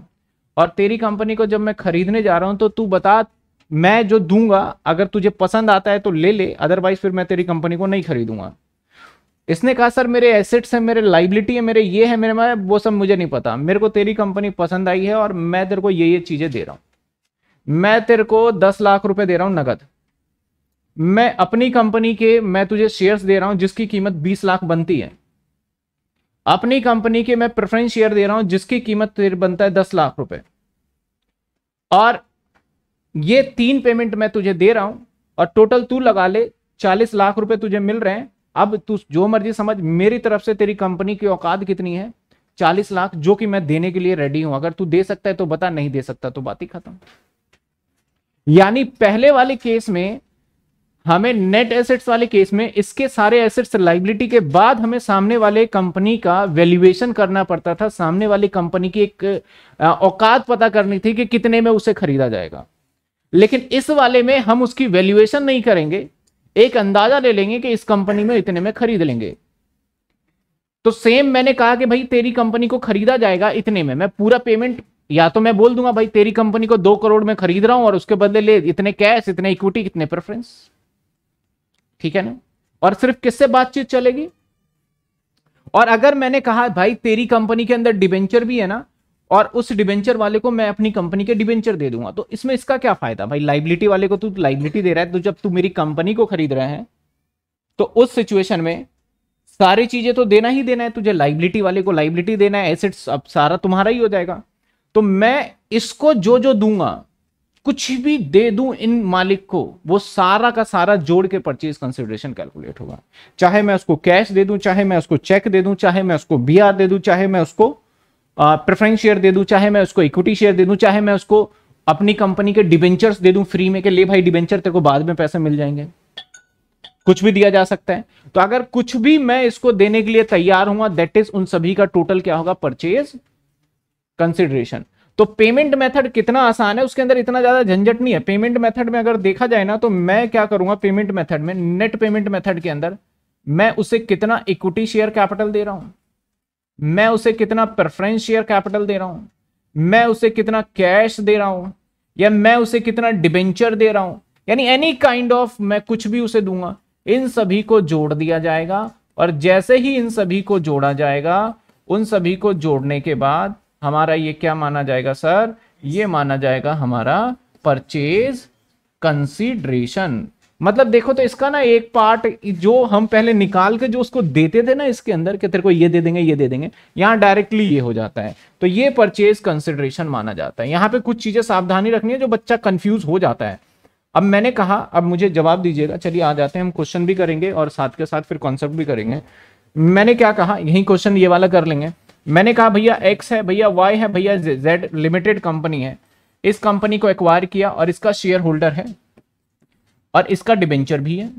और तेरी कंपनी को जब मैं खरीदने जा रहा हूं तो तू बता मैं जो दूंगा अगर तुझे पसंद आता है तो ले ले अदरवाइज फिर मैं तेरी कंपनी को नहीं खरीदूंगा इसने कहा सर मेरे एसेट्स हैं मेरे लाइबिलिटी है मेरे ये है मेरे मैं वो सब मुझे नहीं पता मेरे को तेरी कंपनी पसंद आई है और मैं तेरे को ये ये चीज़ें दे रहा हूं मैं तेरे को दस लाख रुपए दे रहा हूं नगद मैं अपनी कंपनी के मैं तुझे शेयर्स दे रहा हूं जिसकी कीमत बीस लाख बनती है अपनी कंपनी के मैं प्रेफरेंस शेयर दे रहा हूं जिसकी कीमत बनता है दस लाख रुपए और ये तीन पेमेंट मैं तुझे दे रहा हूं और टोटल तू लगा ले चालीस लाख रुपए तुझे मिल रहे हैं अब तू जो मर्जी समझ मेरी तरफ से तेरी कंपनी की औकात कितनी है चालीस लाख जो कि मैं देने के लिए रेडी हूं अगर तू दे सकता है तो बता नहीं दे सकता तो बात ही खत्म यानी पहले वाले केस में हमें नेट एसेट्स वाले केस में इसके सारे एसेट्स लाइबिलिटी के बाद हमें सामने वाले कंपनी का वैल्यूएशन करना पड़ता था सामने वाली कंपनी की एक औकात पता करनी थी कि कितने में उसे खरीदा जाएगा लेकिन इस वाले में हम उसकी वैल्यूएशन नहीं करेंगे एक अंदाजा ले लेंगे कि इस कंपनी में इतने में खरीद लेंगे तो सेम मैंने कहा कि भाई तेरी कंपनी को खरीदा जाएगा इतने में मैं पूरा पेमेंट या तो मैं बोल दूंगा भाई तेरी कंपनी को दो करोड़ में खरीद रहा हूं और उसके बदले ले इतने कैश इतने इक्विटी इतने प्रेफरेंस ठीक है ना और सिर्फ किससे बातचीत चलेगी और अगर मैंने कहा भाई तेरी कंपनी के अंदर डिबेंचर भी है ना और उस डिबेंचर वाले को मैं अपनी कंपनी के डिबेंचर दे दूंगा तो इसमें इसका क्या फायदा भाई लाइबिलिटी वाले को तू लाइबिलिटी दे रहा है तो जब तू मेरी कंपनी को खरीद रहे हैं तो उस सिचुएशन में सारी चीजें तो देना ही देना है तुझे लाइबिलिटी वाले को लाइबिलिटी देना है एसेट्स अब सारा तुम्हारा ही हो जाएगा तो मैं इसको जो जो दूंगा कुछ भी दे दूं इन मालिक को वो सारा का सारा जोड़ के परचेज कंसिडरेशन कैलकुलेट होगा चाहे मैं उसको कैश दे दूं चाहे मैं उसको चेक दे दूं चाहे मैं उसको बी दे दूं चाहे मैं उसको प्रेफरेंस शेयर दे दूं चाहे मैं उसको इक्विटी शेयर दे दूं चाहे मैं उसको अपनी कंपनी के डिबेंचर्स दे दूं फ्री में के ले भाई डिबेंचर तेरे को बाद में पैसे मिल जाएंगे कुछ भी दिया जा सकता है तो अगर कुछ भी मैं इसको देने के लिए तैयार हूं दैट इज उन सभी का टोटल क्या होगा परचेज कंसिडरेशन तो पेमेंट मेथड कितना आसान है उसके अंदर इतना ज्यादा झंझट नहीं है पेमेंट मेथड में अगर देखा जाए ना तो मैं क्या करूंगा पेमेंट मेथड में नेट पेमेंट मेथड के अंदर मैं उसे कितना इक्विटी शेयर कैपिटल दे रहा हूं मैं उसे कितना प्रेफरेंस शेयर कैपिटल दे रहा हूं मैं उसे कितना कैश दे रहा हूं या मैं उसे कितना डिबेंचर दे रहा हूं यानी एनी काइंड ऑफ मैं कुछ भी उसे दूंगा इन सभी को जोड़ दिया जाएगा और जैसे ही इन सभी को जोड़ा जाएगा उन सभी को जोड़ने के बाद हमारा ये क्या माना जाएगा सर ये माना जाएगा हमारा परचेज कंसीडरेशन मतलब देखो तो इसका ना एक पार्ट जो हम पहले निकाल के जो उसको देते थे ना इसके अंदर कि तेरे को ये दे देंगे ये दे देंगे यहाँ डायरेक्टली ये हो जाता है तो ये परचेज कंसिडरेशन माना जाता है यहाँ पे कुछ चीजें सावधानी रखनी है जो बच्चा कंफ्यूज हो जाता है अब मैंने कहा अब मुझे जवाब दीजिएगा चलिए आ जाते हैं हम क्वेश्चन भी करेंगे और साथ के साथ फिर कॉन्सेप्ट भी करेंगे मैंने क्या कहा यही क्वेश्चन ये वाला कर लेंगे मैंने कहा भैया एक्स है भैया वाई है भैया जेड लिमिटेड कंपनी है इस कंपनी को एक्वायर किया और इसका शेयर होल्डर है और इसका डिबेंचर भी है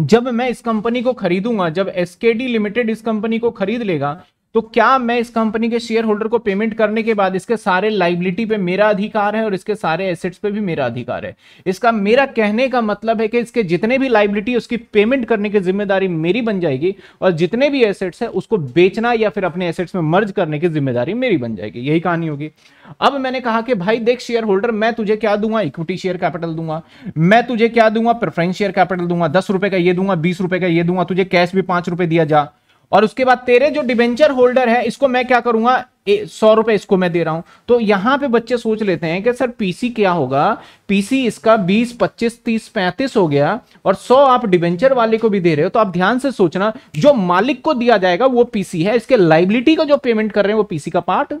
जब मैं इस कंपनी को खरीदूंगा जब एसकेडी लिमिटेड इस कंपनी को खरीद लेगा तो क्या मैं इस कंपनी के शेयर होल्डर को पेमेंट करने के बाद इसके सारे लाइबिलिटी पे मेरा अधिकार है और इसके सारे एसेट्स पे भी मेरा अधिकार है इसका मेरा कहने का मतलब है कि इसके जितने भी लाइबिलिटी उसकी पेमेंट करने की जिम्मेदारी मेरी बन जाएगी और जितने भी एसेट्स है उसको बेचना या फिर अपने एसेट्स में मर्ज करने की जिम्मेदारी मेरी बन जाएगी यही कहानी होगी अब मैंने कहा कि भाई देख शेयर होल्डर मैं तुझे क्या दूंगा इक्विटी शेयर कैपिटल दूंगा मैं तुझे क्या दूंगा प्रेफरेंस शेयर कैपिटल दूंगा दस रुपए का ये दूंगा बीस रुपए का ये दूंगा तुझे कैश भी पांच रुपए दिया जा और उसके बाद तेरे जो डिवेंचर होल्डर है इसको मैं क्या करूंगा सौ रुपए इसको मैं दे रहा हूं तो यहां पे बच्चे सोच लेते हैं कि सर पीसी क्या होगा पीसी इसका 20 25 30 35 हो गया और 100 आप डिवेंचर वाले को भी दे रहे हो तो आप ध्यान से सोचना जो मालिक को दिया जाएगा वो पीसी है इसके लाइबिलिटी का जो पेमेंट कर रहे हैं वो पीसी का पार्ट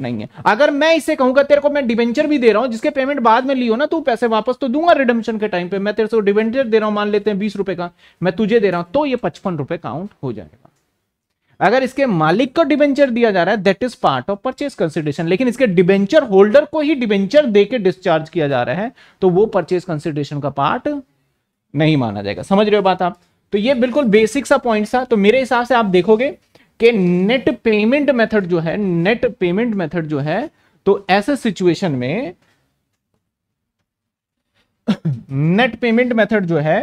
नहीं है अगर मैं इसे कहूंगा तेरे को मैं डिवेंचर भी दे रहा हूं जिसके पेमेंट बाद में लियो ना तू पैसे वापस तो दूंगा रिडम्शन के टाइम पे मैं तेरे से डिवेंचर दे रहा हूं मान लेते हैं बीस रुपए का मैं तुझे दे रहा हूं तो ये पचपन रुपए काउंट हो जाएगा अगर इसके मालिक को डिबेंचर दिया जा रहा है that is part of purchase consideration लेकिन इसके डिबेंचर होल्डर को ही डिबेंचर के डिस्चार्ज किया जा रहा है तो वो परचेज कंसिडरेशन का पार्ट नहीं माना जाएगा समझ रहे हो बात आप तो ये बिल्कुल बेसिक सा पॉइंट था तो मेरे हिसाब से आप देखोगे कि नेट पेमेंट मेथड जो है नेट पेमेंट मेथड जो है तो ऐसे सिचुएशन में नेट पेमेंट मेथड जो है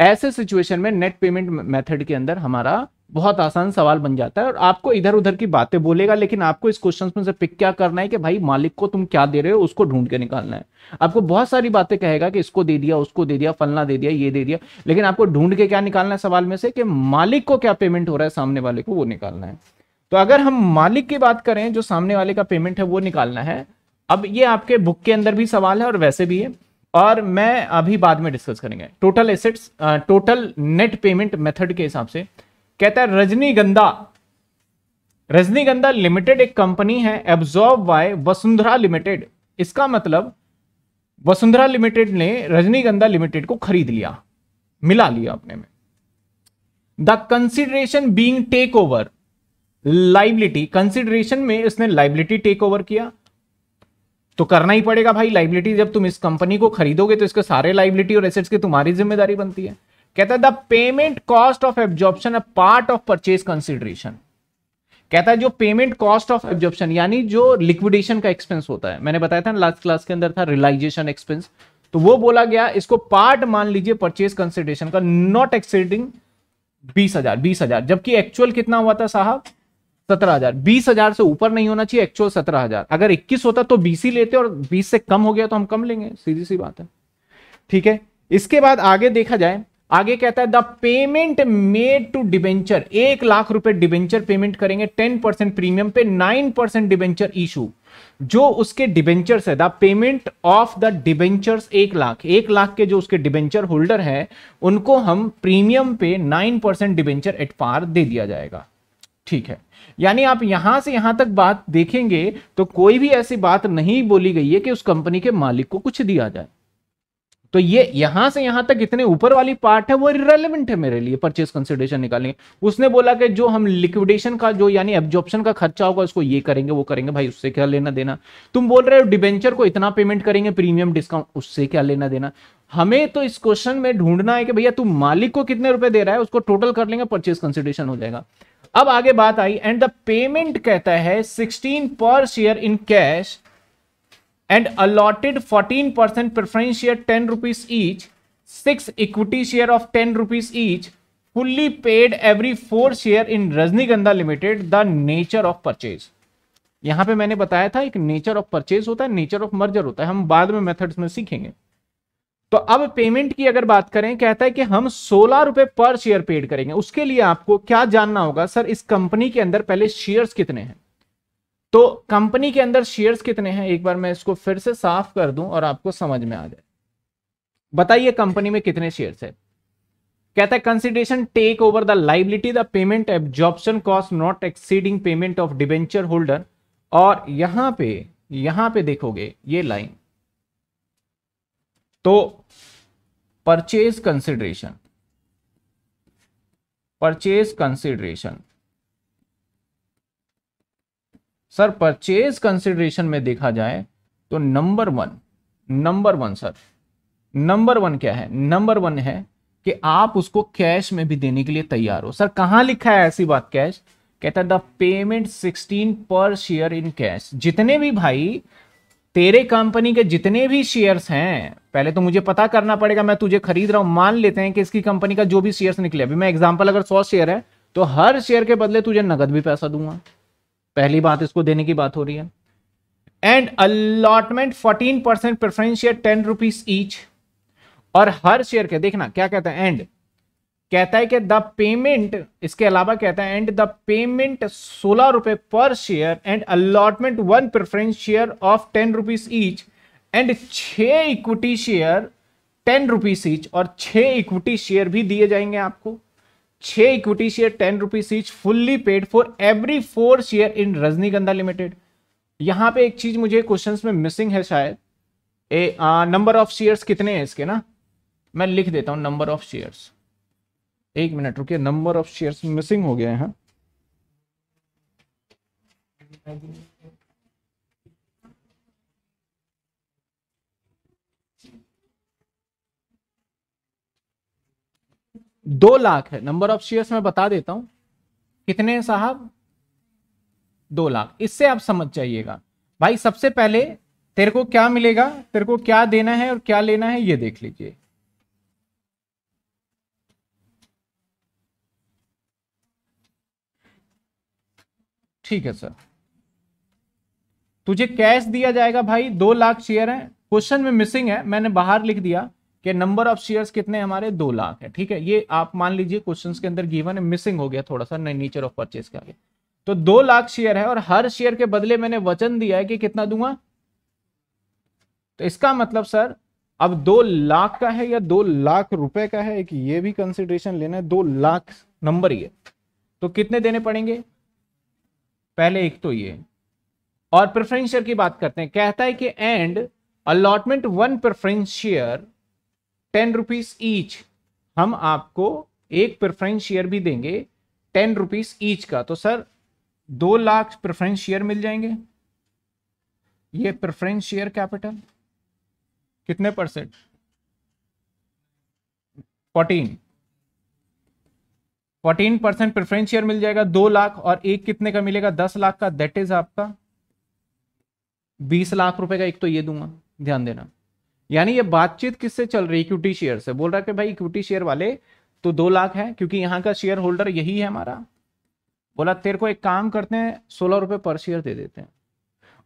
ऐसे सिचुएशन में नेट पेमेंट मेथड के अंदर हमारा बहुत आसान सवाल बन जाता है और आपको इधर उधर की बातें बोलेगा लेकिन आपको इस क्वेश्चन में से पिक क्या करना है कि भाई मालिक को तुम क्या दे रहे हो उसको ढूंढ के निकालना है आपको बहुत सारी बातें कहेगा कि इसको दे दिया उसको दे दिया फलना दे दिया ये दे दिया लेकिन आपको ढूंढ के क्या निकालना है सवाल में से कि मालिक को क्या पेमेंट हो रहा है सामने वाले को वो निकालना है तो अगर हम मालिक की बात करें जो सामने वाले का पेमेंट है वो निकालना है अब ये आपके बुक के अंदर भी सवाल है और वैसे भी है और मैं अभी बाद में डिस्कस करेंगे total assets total net payment method के हिसाब से कहता है रजनीगंधा रजनीगंधा लिमिटेड एक कंपनी है एब्जॉर्ब बाय वसुंधरा लिमिटेड इसका मतलब वसुंधरा लिमिटेड ने रजनीगंधा लिमिटेड को खरीद लिया मिला लिया अपने में the consideration being take over liability consideration में इसने लाइबिलिटी टेक ओवर किया तो करना ही पड़ेगा भाई लाइबिलिटी जब तुम इस कंपनी को खरीदोगे तो इसके सारे लाइबिलिटी और एसेट्स की तुम्हारी जिम्मेदारी बनती है कहता है the payment cost of absorption a part of purchase consideration कहता है जो पेमेंट कॉस्ट ऑफ एब्जॉर्प्शन यानी जो लिक्विडेशन का एक्सपेंस होता है मैंने बताया था लास्ट क्लास के अंदर था रिलाइजेशन एक्सपेंस तो वो बोला गया इसको पार्ट मान लीजिए परचेज कंसिडरेशन का नॉट एक्सीडिंग बीस हजार बीस हजार जबकि एक्चुअल कितना हुआ था साहब सत्रह हजार बीस हजार से ऊपर नहीं होना चाहिए एक्चुअल सत्रह हजार अगर इक्कीस होता तो बीस ही लेते और बीस से कम हो गया तो हम कम लेंगे सीधी सी बात है ठीक है इसके बाद आगे देखा जाए आगे कहता है the payment made to debenture एक लाख रुपए डिबेंचर पेमेंट करेंगे टेन परसेंट प्रीमियम पे नाइन परसेंट डिबेंचर इशू जो उसके डिबेंचर्स है the payment of the debentures एक लाख एक लाख के जो उसके डिबेंचर होल्डर है उनको हम प्रीमियम पे nine percent debenture at par दे दिया जाएगा ठीक है यानी आप यहां से यहां तक बात देखेंगे तो कोई भी ऐसी बात नहीं बोली गई है कि उस कंपनी के मालिक को कुछ दिया जाए तो ये यहां से यहां तक इतने ऊपर वाली पार्ट है वो रेलिवेंट है मेरे लिए परचेज कंसिडरेशन निकालने उसने बोला कि जो हम लिक्विडेशन का जो यानी एब्जॉर्प्शन का खर्चा होगा उसको ये करेंगे वो करेंगे भाई उससे क्या लेना देना तुम बोल रहे हो डिबेंचर को इतना पेमेंट करेंगे प्रीमियम डिस्काउंट उससे क्या लेना देना हमें तो इस क्वेश्चन में ढूंढना है कि भैया तू मालिक को कितने रुपए दे रहा है उसको टोटल कर लेंगे परचेज कंसिडरेशन हो जाएगा अब आगे बात आई एंड द पेमेंट कहता है sixteen per share in cash and allotted 14% preference share ten rupees each six equity share of ten rupees each fully paid every four share in Rajnigandha limited the nature of purchase यहां पे मैंने बताया था एक नेचर ऑफ परचेज होता है नेचर ऑफ मर्जर होता है हम बाद में मेथड्स में सीखेंगे तो अब पेमेंट की अगर बात करें कहता है कि हम सोलह रुपए पर शेयर पेड करेंगे उसके लिए आपको क्या जानना होगा सर इस कंपनी के अंदर पहले शेयर्स कितने हैं तो कंपनी के अंदर शेयर्स कितने हैं एक बार मैं इसको फिर से साफ कर दूं और आपको समझ में आ जाए बताइए कंपनी में कितने शेयर्स है कहता है consideration take over the liability the payment absorption cost not exceeding payment of debenture holder और यहां पे यहां पे देखोगे ये लाइन तो purchase consideration purchase consideration sir purchase consideration में देखा जाए तो number one number one sir number one क्या है नंबर वन है कि आप उसको कैश में भी देने के लिए तैयार हो सर कहां लिखा है ऐसी बात कैश कहता the payment sixteen per share in cash जितने भी भाई तेरे कंपनी के जितने भी शेयर्स हैं पहले तो मुझे पता करना पड़ेगा मैं तुझे खरीद रहा हूं मान लेते हैं कि इसकी कंपनी का जो भी शेयर्स निकले अभी मैं एग्जांपल अगर सौ शेयर है तो हर शेयर के बदले तुझे नगद भी पैसा दूंगा पहली बात इसको देने की बात हो रही है and allotment fourteen percent preference share ten rupees each और हर शेयर के देखना क्या कहता है एंड कहता है कि द पेमेंट इसके अलावा कहता है एंड द पेमेंट सोलह रुपए per share and allotment one preference share of ten rupees each and छह equity share ten rupees each और छह इक्विटी शेयर भी दिए जाएंगे आपको छह equity share ten rupees each fully paid for every four share in Rajnigandha limited यहां पे एक चीज मुझे क्वेश्चन में मिसिंग है शायद ए नंबर ऑफ शेयर्स कितने हैं इसके ना मैं लिख देता हूं नंबर ऑफ शेयर्स एक मिनट रुकिए नंबर ऑफ शेयर्स मिसिंग हो गया है हाँ। दो लाख है नंबर ऑफ शेयर्स में बता देता हूं कितने हैं साहब दो लाख इससे आप समझ जाइएगा भाई सबसे पहले तेरे को क्या मिलेगा तेरे को क्या देना है और क्या लेना है ये देख लीजिए ठीक है सर तुझे कैश दिया जाएगा भाई दो लाख शेयर है क्वेश्चन में मिसिंग है मैंने बाहर लिख दिया कि नंबर ऑफ शेयर्स कितने हमारे दो लाख है ठीक है ये आप मान लीजिए क्वेश्चंस के अंदर गिवन है मिसिंग हो गया थोड़ा सा नेचर ऑफ परचेज का आगे तो दो लाख शेयर है और हर शेयर के बदले मैंने वचन दिया है कि कितना दूंगा तो इसका मतलब सर अब दो लाख का है या दो लाख रुपए का है कि ये भी कंसिडरेशन लेना है दो लाख नंबर ये तो कितने देने पड़ेंगे पहले एक तो ये और प्रेफरेंस शेयर की बात करते हैं कहता है कि and allotment one preference share ten rupees each हम आपको एक प्रेफरेंस शेयर भी देंगे टेन रुपीज ईच का तो सर दो लाख प्रेफरेंस शेयर मिल जाएंगे ये प्रेफरेंस शेयर कैपिटल कितने percent fourteen fourteen percent preference share मिल जाएगा दो लाख और एक कितने का मिलेगा दस लाख का दैट इज आपका बीस लाख रुपए का एक तो ये दूंगा ध्यान देना यानी ये बातचीत किससे चल रही इक्विटी शेयर से बोल रहा है कि भाई इक्विटी शेयर वाले तो दो लाख है क्योंकि यहाँ का शेयर होल्डर यही है हमारा बोला तेरे को एक काम करते हैं सोलह रुपए पर शेयर दे देते हैं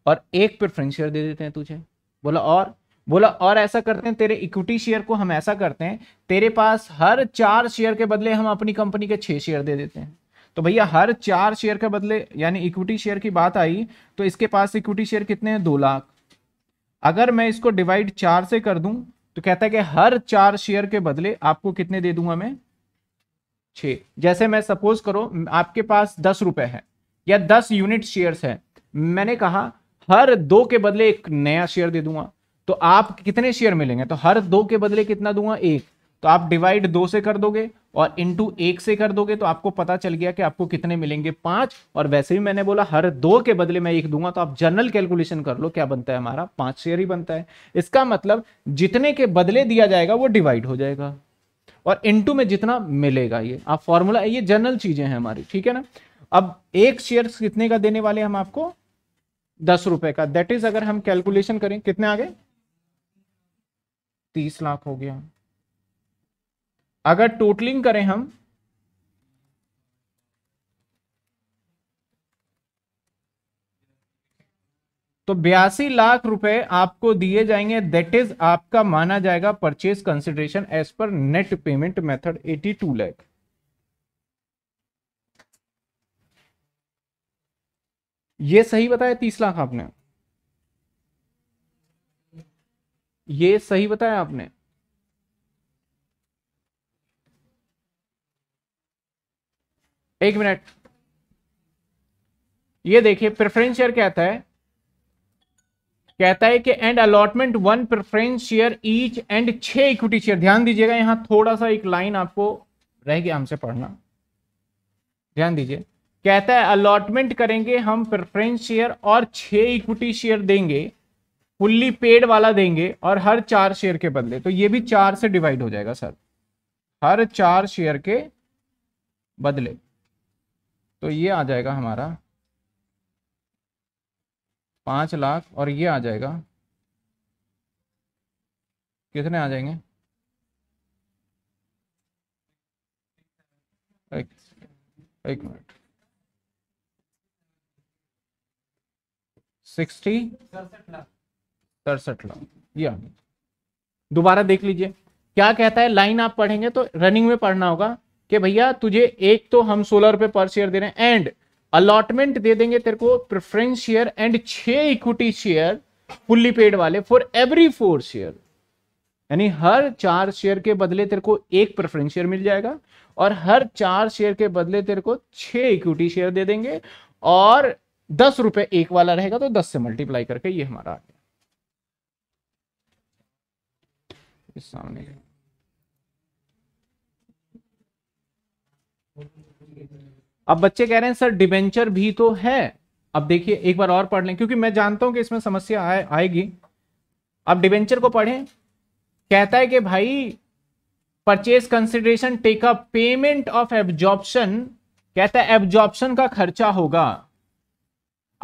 और एक प्रेफरेंस शेयर दे देते हैं तुझे बोला और बोला और ऐसा करते हैं तेरे इक्विटी शेयर को हम ऐसा करते हैं तेरे पास हर चार शेयर के बदले हम अपनी कंपनी के छह शेयर दे देते हैं तो भैया हर चार शेयर के बदले यानी इक्विटी शेयर की बात आई तो इसके पास इक्विटी शेयर कितने हैं दो लाख अगर मैं इसको डिवाइड चार से कर दूं तो कहता है कि हर चार शेयर के बदले आपको कितने दे दूंगा मैं छ जैसे मैं सपोज करो आपके पास दस रुपए है या दस यूनिट शेयर्स है मैंने कहा हर दो के बदले एक नया शेयर दे दूंगा तो आप कितने शेयर मिलेंगे तो हर दो के बदले कितना दूंगा एक तो आप डिवाइड दो से कर दोगे और इंटू एक से कर दोगे तो आपको पता चल गया कि आपको कितने मिलेंगे पांच और वैसे भी मैंने बोला हर दो के बदले मैं एक दूंगा तो आप जनरल कैलकुलेशन कर लो क्या बनता है हमारा पांच शेयर ही बनता है इसका मतलब जितने के बदले दिया जाएगा वो डिवाइड हो जाएगा और इंटू में जितना मिलेगा ये आप फॉर्मूला ये जनरल चीजें हैं हमारी ठीक है ना अब एक शेयर कितने का देने वाले हम आपको दस रुपए का दैट इज अगर हम कैलकुलेशन करें कितने आ गए तीस लाख हो गया अगर टोटलिंग करें हम तो बयासी लाख रुपए आपको दिए जाएंगे दैट इज आपका माना जाएगा purchase consideration as per net payment method 82 lakh ये सही बताया तीस लाख आपने ये सही बताया आपने एक मिनट ये देखिए प्रेफरेंस शेयर कहता है कहता है कि and allotment one preference share each and छह इक्विटी शेयर ध्यान दीजिएगा यहां थोड़ा सा एक लाइन आपको रह गया हमसे पढ़ना ध्यान दीजिए कहता है अलॉटमेंट करेंगे हम प्रेफरेंस शेयर और छह इक्विटी शेयर देंगे फुल्ली पेड वाला देंगे और हर चार शेयर के बदले तो ये भी चार से डिवाइड हो जाएगा सर हर चार शेयर के बदले तो ये आ जाएगा हमारा पाँच लाख और ये आ जाएगा कितने आ जाएंगे एक, एक मिनट सिक्सटी सड़सठ लाख ये आ गया दोबारा देख लीजिए क्या कहता है लाइन आप पढ़ेंगे तो रनिंग में पढ़ना होगा कि भैया तुझे एक तो हम सोलह रुपए पर शेयर दे रहे हैं एंड अलॉटमेंट दे देंगे तेरे को प्रेफरेंस शेयर एंड छह इक्विटी शेयर फुल्ली पेड वाले फॉर एवरी फोर शेयर यानी हर चार शेयर के बदले तेरे को एक प्रेफरेंस शेयर मिल जाएगा और हर चार शेयर के बदले तेरे को छह इक्विटी शेयर दे देंगे और दस रुपए एक वाला रहेगा तो दस से मल्टीप्लाई करके ये हमारा आ गया इस सामने अब बच्चे कह रहे हैं सर डिबेंचर भी तो है अब देखिए एक बार और पढ़ लें क्योंकि मैं जानता हूं कि इसमें समस्या आ, आएगी अब डिबेंचर को पढ़ें कहता है कि भाई purchase consideration take up payment of absorption कहता है एब्जॉर्प्शन का खर्चा होगा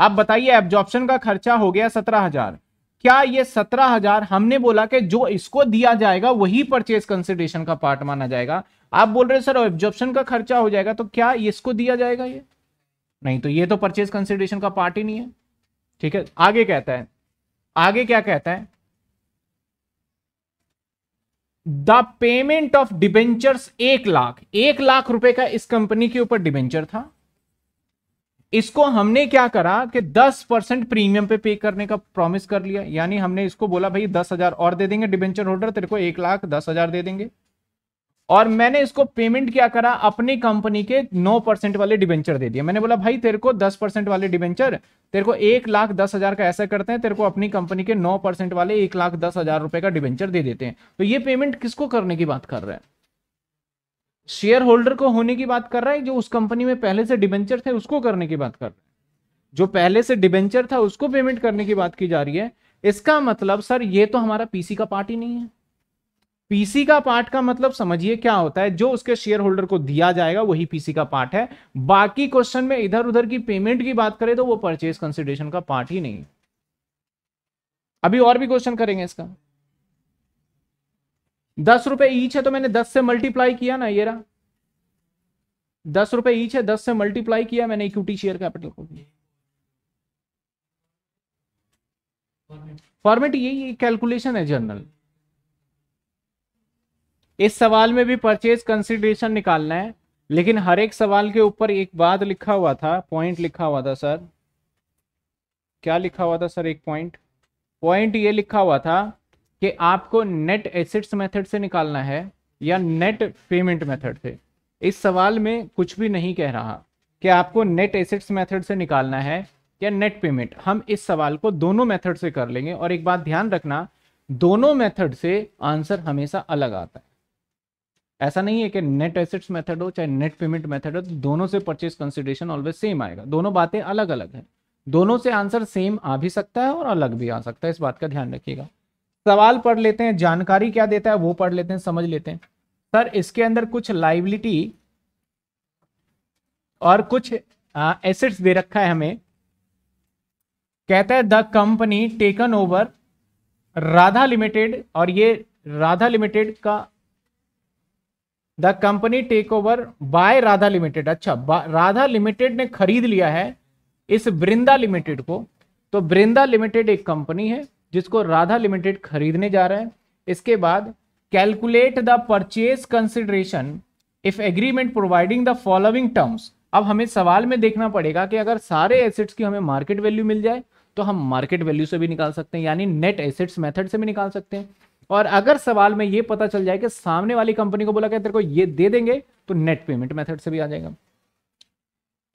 आप बताइए एब्जॉर्प्शन का खर्चा हो गया सत्रह हजार क्या ये सत्रह हजार हमने बोला कि जो इसको दिया जाएगा वही परचेज कंसिडरेशन का पार्ट माना जाएगा आप बोल रहे सर एब्जॉर्प्शन का खर्चा हो जाएगा तो क्या इसको दिया जाएगा ये नहीं तो ये तो परचेज कंसिडरेशन का पार्ट ही नहीं है ठीक है आगे कहता है आगे क्या कहता है द पेमेंट ऑफ डिबेंचर्स एक लाख एक लाख रुपए का इस कंपनी के ऊपर डिबेंचर था इसको हमने क्या करा कि 10 परसेंट प्रीमियम पे पे करने का प्रॉमिस कर लिया यानी हमने इसको बोला भाई दस हजार और दे देंगे डिबेंचर होल्डर तेरे को एक लाख दस हजार दे देंगे और मैंने इसको पेमेंट क्या करा अपनी कंपनी के 9 परसेंट वाले डिबेंचर दे दिए मैंने बोला भाई तेरे को 10 परसेंट वाले डिबेंचर तेरे को एक लाख दस हजार का ऐसा करते हैं तेरे को अपनी कंपनी के नौ परसेंट वाले एक लाख दस हजार रुपए का डिबेंचर दे देते हैं तो ये पेमेंट किसको करने की बात कर रहा है शेयर होल्डर को होने की बात कर रहा है जो उस कंपनी में पहले से डिबेंचर थे उसको करने की बात कर रहा है जो पहले से डिबेंचर था उसको पेमेंट करने की बात की जा रही है इसका मतलब सर ये तो हमारा पीसी का पार्ट ही नहीं है पीसी का पार्ट का मतलब समझिए क्या होता है जो उसके शेयर होल्डर को दिया जाएगा वही पीसी का पार्ट है बाकी क्वेश्चन में इधर उधर की पेमेंट की बात करें तो वो परचेज कंसिडरेशन का पार्ट ही नहीं अभी और भी क्वेश्चन करेंगे इसका दस रुपए ईच है तो मैंने दस से मल्टीप्लाई किया ना ये रहा दस रुपए ईच है दस से मल्टीप्लाई किया मैंने इक्विटी शेयर कैपिटल को फॉर्मेट यही कैलकुलेशन है जनरल इस सवाल में भी परचेज कंसिडरेशन निकालना है लेकिन हर एक सवाल के ऊपर एक बात लिखा हुआ था पॉइंट लिखा हुआ था सर क्या लिखा हुआ था सर एक पॉइंट पॉइंट ये लिखा हुआ था कि आपको नेट एसेट्स मेथड से निकालना है या नेट पेमेंट मेथड से इस सवाल में कुछ भी नहीं कह रहा कि आपको नेट एसेट्स मेथड से निकालना है या नेट पेमेंट हम इस सवाल को दोनों मेथड से कर लेंगे और एक बात ध्यान रखना दोनों मेथड से आंसर हमेशा अलग आता है ऐसा नहीं है कि नेट एसेट्स मेथड हो चाहे नेट पेमेंट मेथड हो तो दोनों से परचेज कंसिडरेशन ऑलवेज सेम आएगा दोनों बातें अलग अलग हैं दोनों से आंसर सेम आ भी सकता है और अलग भी आ सकता है इस बात का ध्यान रखिएगा सवाल पढ़ लेते हैं जानकारी क्या देता है वो पढ़ लेते हैं समझ लेते हैं सर इसके अंदर कुछ लाइबिलिटी और कुछ एसेट्स दे रखा है हमें कहता है the company taken over Radha limited और ये राधा लिमिटेड का the company take over by Radha limited अच्छा राधा लिमिटेड ने खरीद लिया है इस वृंदा लिमिटेड को तो वृंदा लिमिटेड एक कंपनी है जिसको राधा लिमिटेड खरीदने जा रहा है इसके बाद calculate the purchase consideration if agreement providing the following terms अब हमें सवाल में देखना पड़ेगा कि अगर सारे एसेट्स की हमें मार्केट वैल्यू मिल जाए तो हम मार्केट वैल्यू से भी निकाल सकते हैं यानी नेट एसेट्स मेथड से भी निकाल सकते हैं और अगर सवाल में ये पता चल जाए कि सामने वाली कंपनी को बोला गया तेरे को ये दे देंगे तो नेट पेमेंट मेथड से भी आ जाएगा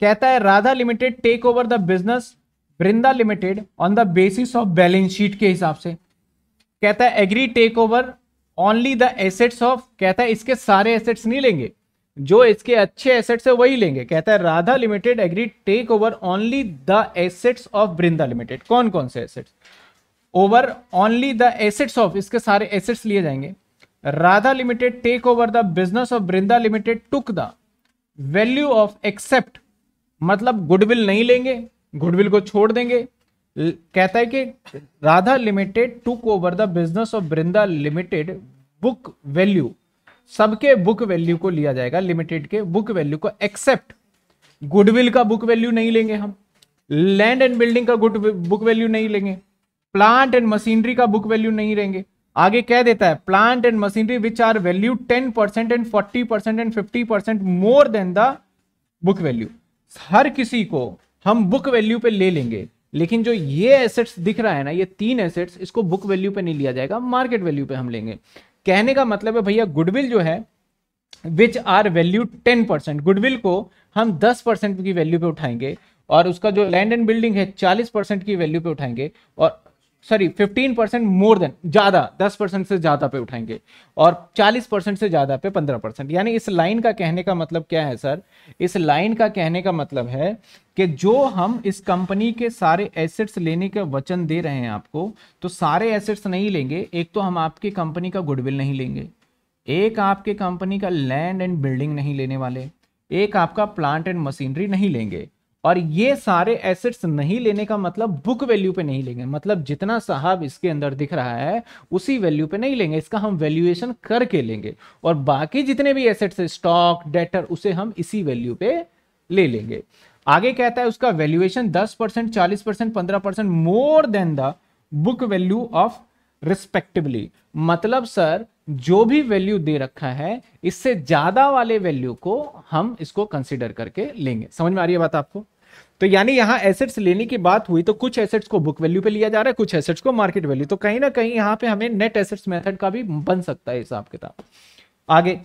कहता है Radha limited take over the business Vrinda limited on the basis of balance sheet के हिसाब से कहता है agree take over only the assets of कहता है इसके सारे एसेट्स नहीं लेंगे जो इसके अच्छे एसेट्स है वही लेंगे कहता है Radha limited agree take over only the assets of Vrinda limited कौन कौन से assets over only the assets of इसके सारे एसेट्स लिए जाएंगे Radha limited take over the business of Vrinda limited took the value of except मतलब गुडविल नहीं लेंगे गुडविल को छोड़ देंगे कहता है कि Radha limited to over the business of Brinda limited book value सबके बुक वैल्यू को लिया जाएगा लिमिटेड के बुक वैल्यू को एक्सेप्ट गुडविल का बुक वैल्यू नहीं लेंगे हम लैंड एंड बिल्डिंग का गुड बुक वैल्यू नहीं लेंगे प्लांट एंड मशीनरी का बुक वैल्यू नहीं लेंगे आगे कह देता है plant and machinery which are value ten percent and forty percent and fifty percent more than the book value हर किसी को हम बुक वैल्यू पे ले लेंगे लेकिन जो ये एसेट्स दिख रहा है ना ये तीन एसेट्स इसको बुक वैल्यू पे नहीं लिया जाएगा मार्केट वैल्यू पे हम लेंगे कहने का मतलब है भैया गुडविल जो है which are value ten percent goodwill को हम दस परसेंट की वैल्यू पे उठाएंगे और उसका जो लैंड एंड बिल्डिंग है चालीस परसेंट की वैल्यू पे उठाएंगे और सॉरी 15 परसेंट मोर देन ज़्यादा 10 परसेंट से ज़्यादा पे उठाएंगे और 40 परसेंट से ज़्यादा पे 15 परसेंट यानी इस लाइन का कहने का मतलब क्या है सर इस लाइन का कहने का मतलब है कि जो हम इस कंपनी के सारे एसेट्स लेने का वचन दे रहे हैं आपको तो सारे एसेट्स नहीं लेंगे एक तो हम आपकी कंपनी का गुडविल नहीं लेंगे एक आपके कंपनी का लैंड एंड बिल्डिंग नहीं लेने वाले एक आपका प्लांट एंड मशीनरी नहीं लेंगे और ये सारे एसेट्स नहीं लेने का मतलब बुक वैल्यू पे नहीं लेंगे मतलब जितना साहब इसके अंदर दिख रहा है उसी वैल्यू पे नहीं लेंगे इसका हम वैल्यूएशन करके लेंगे और बाकी जितने भी एसेट्स स्टॉक डेटर उसे हम इसी वैल्यू पे ले लेंगे आगे कहता है उसका वैल्यूएशन 10 परसेंट चालीस परसेंट पंद्रह percent more than the book value of respectively मतलब सर जो भी वैल्यू दे रखा है इससे ज्यादा वाले वैल्यू को हम इसको कंसिडर करके लेंगे समझ में आ रही है बात आपको तो यानी यहां एसेट्स लेने की बात हुई तो कुछ एसेट्स को बुक वैल्यू पे लिया जा रहा है कुछ एसेट्स को मार्केट वैल्यू तो कहीं ना कहीं यहां पे हमें नेट एसेट्स मेथड का भी बन सकता है हिसाब किताब आगे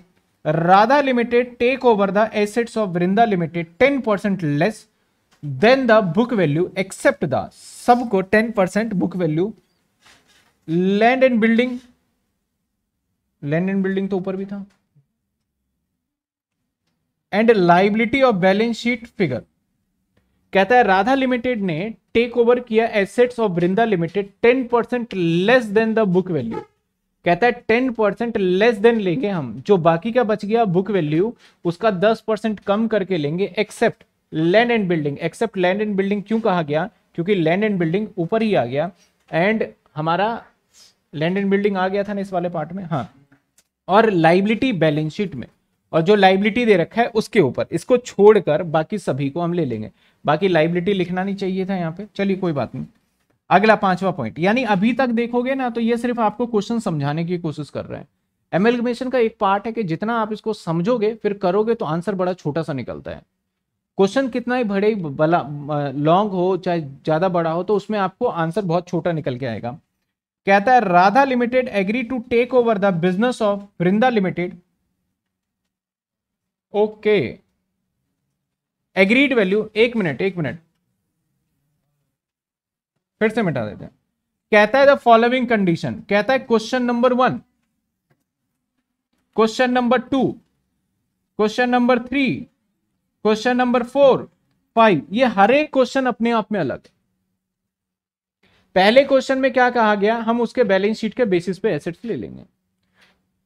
Radha limited take over the assets of Vrinda limited ten percent less than the book value except the सबको ten percent book value land and building land and building तो ऊपर भी था and liability of balance sheet figure कहता है राधा लिमिटेड ने टेक ओवर किया assets of Vrinda limited ten percent less than the book value कहता है टेन परसेंट लेस देन लेके हम जो बाकी का बच गया बुक वैल्यू उसका दस परसेंट कम करके लेंगे except land and building except land and building क्यों कहा गया क्योंकि लैंड एंड बिल्डिंग ऊपर ही आ गया एंड हमारा लैंड एंड बिल्डिंग आ गया था ना इस वाले पार्ट में हाँ और लाइबिलिटी बैलेंस शीट में और जो लाइबिलिटी दे रखा है उसके ऊपर इसको छोड़कर बाकी सभी को हम ले लेंगे बाकी लाइबिलिटी लिखना नहीं चाहिए था यहाँ पे चलिए कोई बात नहीं अगला पांचवा पॉइंट यानी अभी तक देखोगे ना तो ये सिर्फ आपको क्वेश्चन समझाने की कोशिश कर रहे हैं एमेलगमेशन का एक पार्ट है कि जितना आप इसको समझोगे फिर करोगे तो आंसर बड़ा छोटा सा निकलता है क्वेश्चन कितना ही बड़े लॉन्ग हो चाहे ज्यादा बड़ा हो तो उसमें आपको आंसर बहुत छोटा निकल के आएगा कहता है Radha limited agree to take over the business of Vrinda limited okay agreed value एक मिनट एक मिनट फिर से मिटा देते हैं कहता है द फॉलोइंग कंडीशन कहता है question number one question number two question number three question number four five ये हर एक क्वेश्चन अपने आप में अलग है पहले क्वेश्चन में क्या कहा गया हम उसके बैलेंस शीट के बेसिस पे एसेट्स ले लेंगे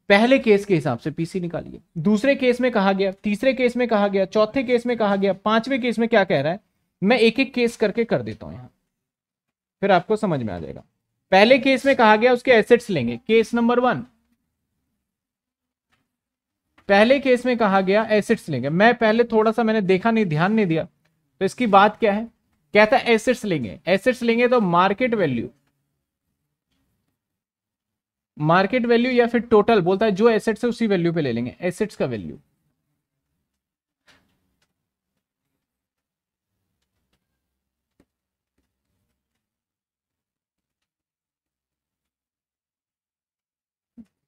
पहले केस के हिसाब से पीसी निकालिए दूसरे केस में कहा गया तीसरे केस में कहा गया चौथे केस में कहा गया पांचवें केस में क्या कह रहा है मैं एक एक केस करके कर देता हूं यहां फिर आपको समझ में आ जाएगा पहले केस में कहा गया उसके एसेट्स लेंगे केस नंबर वन पहले केस में कहा गया एसेट्स लेंगे मैं पहले थोड़ा सा मैंने देखा नहीं ध्यान नहीं दिया तो इसकी बात क्या है कहता है एसेट्स लेंगे एसेट्स लेंगे तो मार्केट वैल्यू मार्केट वैल्यू या फिर टोटल बोलता है जो एसेट्स है उसी वैल्यू पे ले लेंगे एसेट्स का वैल्यू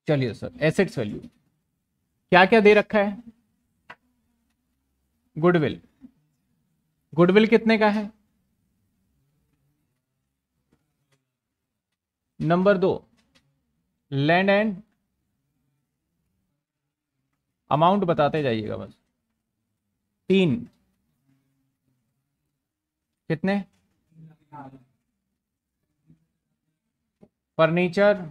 चलिए सर एसेट्स वैल्यू क्या क्या दे रखा है गुडविल गुडविल कितने का है नंबर दो लैंड एंड अमाउंट बताते जाइएगा बस तीन कितने फर्नीचर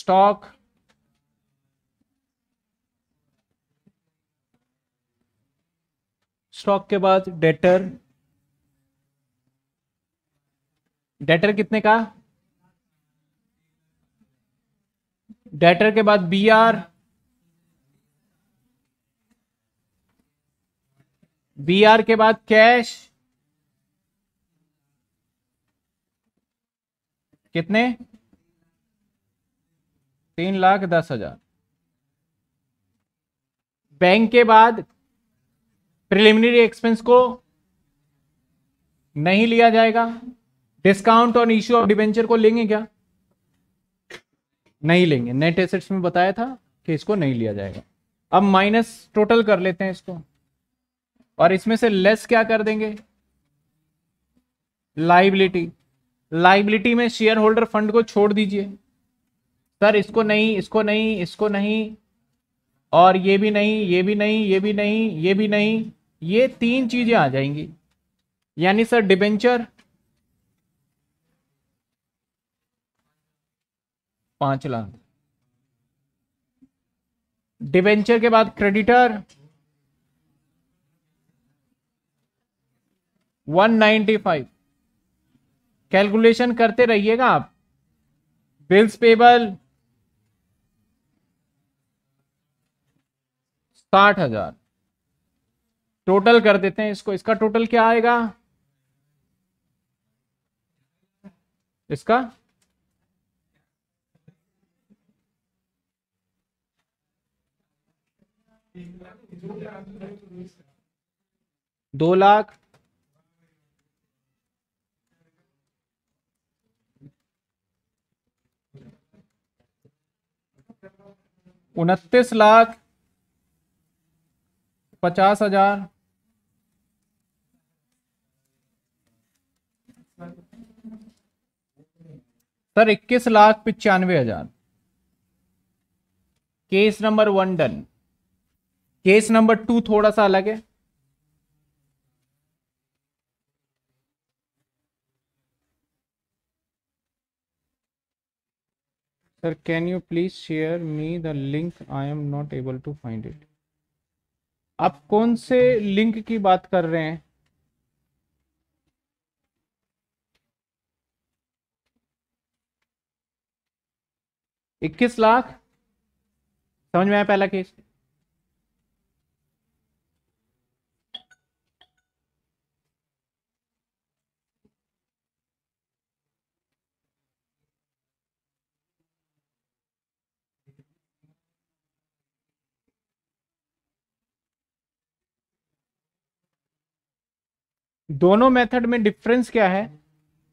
स्टॉक स्टॉक के बाद डेटर डेटर कितने का डेटर के बाद बी आर बी आर के बाद कैश कितने तीन लाख दस हजार बैंक के बाद प्रिलिमिनरी एक्सपेंस को नहीं लिया जाएगा discount on issue of debenture को लेंगे क्या नहीं लेंगे नेट एसेट्स में बताया था कि इसको नहीं लिया जाएगा अब माइनस टोटल कर लेते हैं इसको और इसमें से लेस क्या कर देंगे लाइबिलिटी लाइबिलिटी में शेयर होल्डर फंड को छोड़ दीजिए सर इसको नहीं इसको नहीं इसको नहीं और ये भी नहीं ये भी नहीं ये भी नहीं ये भी नहीं ये तीन चीजें आ जाएंगी यानी सर डिबेंचर पांच लाख डिवेंचर के बाद creditor one ninety five calculation करते रहिएगा आप बिल्स पेबल साठ हजार टोटल कर देते हैं इसको इसका टोटल क्या आएगा इसका दो लाख उनतीस लाख पचास हजार सर इक्कीस लाख पिचानवे हजार case number one done case number two थोड़ा सा अलग है sir can you please share me the link I am not able to find it आप कौन से लिंक की बात कर रहे हैं इक्कीस लाख समझ में आया पहला केस दोनों मेथड में डिफरेंस क्या है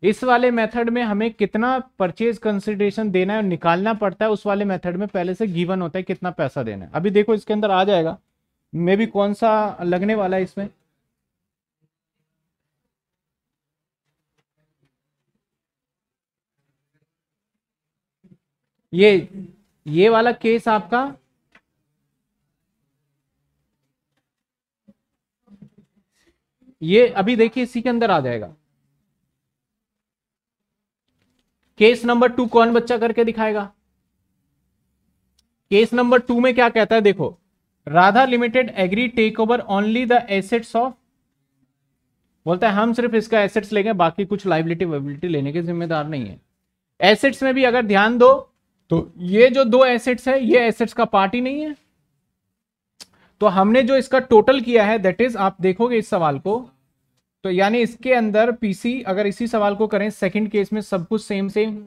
इस वाले मेथड में हमें कितना परचेज कंसिडरेशन देना है और निकालना पड़ता है उस वाले मेथड में पहले से गिवन होता है कितना पैसा देना है अभी देखो इसके अंदर आ जाएगा मे भी कौन सा लगने वाला है इसमें ये ये वाला केस आपका ये अभी देखिए इसी के अंदर आ जाएगा केस नंबर टू कौन बच्चा करके दिखाएगा केस नंबर टू में क्या कहता है देखो Radha limited agree take over only the assets of बोलता है हम सिर्फ इसका एसेट्स लेंगे बाकी कुछ लाइबिलिटी वाइबिलिटी लेने के जिम्मेदार नहीं है एसेट्स में भी अगर ध्यान दो तो ये जो दो एसेट्स है ये एसेट्स का पार्ट ही नहीं है तो हमने जो इसका टोटल किया है दैट इज आप देखोगे इस सवाल को तो यानी इसके अंदर पीसी अगर इसी सवाल को करें सेकंड केस में सब कुछ सेम सेम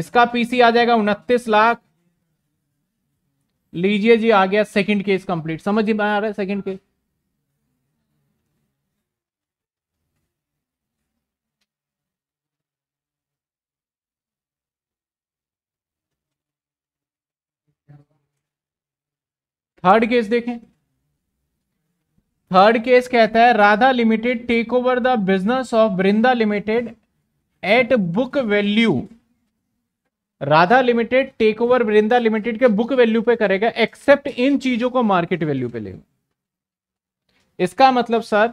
इसका पीसी आ जाएगा उनतीस लाख लीजिए जी आ गया सेकंड केस कंप्लीट समझ में आ रहा है सेकंड केस थर्ड केस देखें थर्ड केस कहता है Radha limited take over the business of Vrinda limited at book value Radha limited take over Vrinda limited के बुक वैल्यू पे करेगा एक्सेप्ट इन चीजों को मार्केट वैल्यू पे लेगा इसका मतलब सर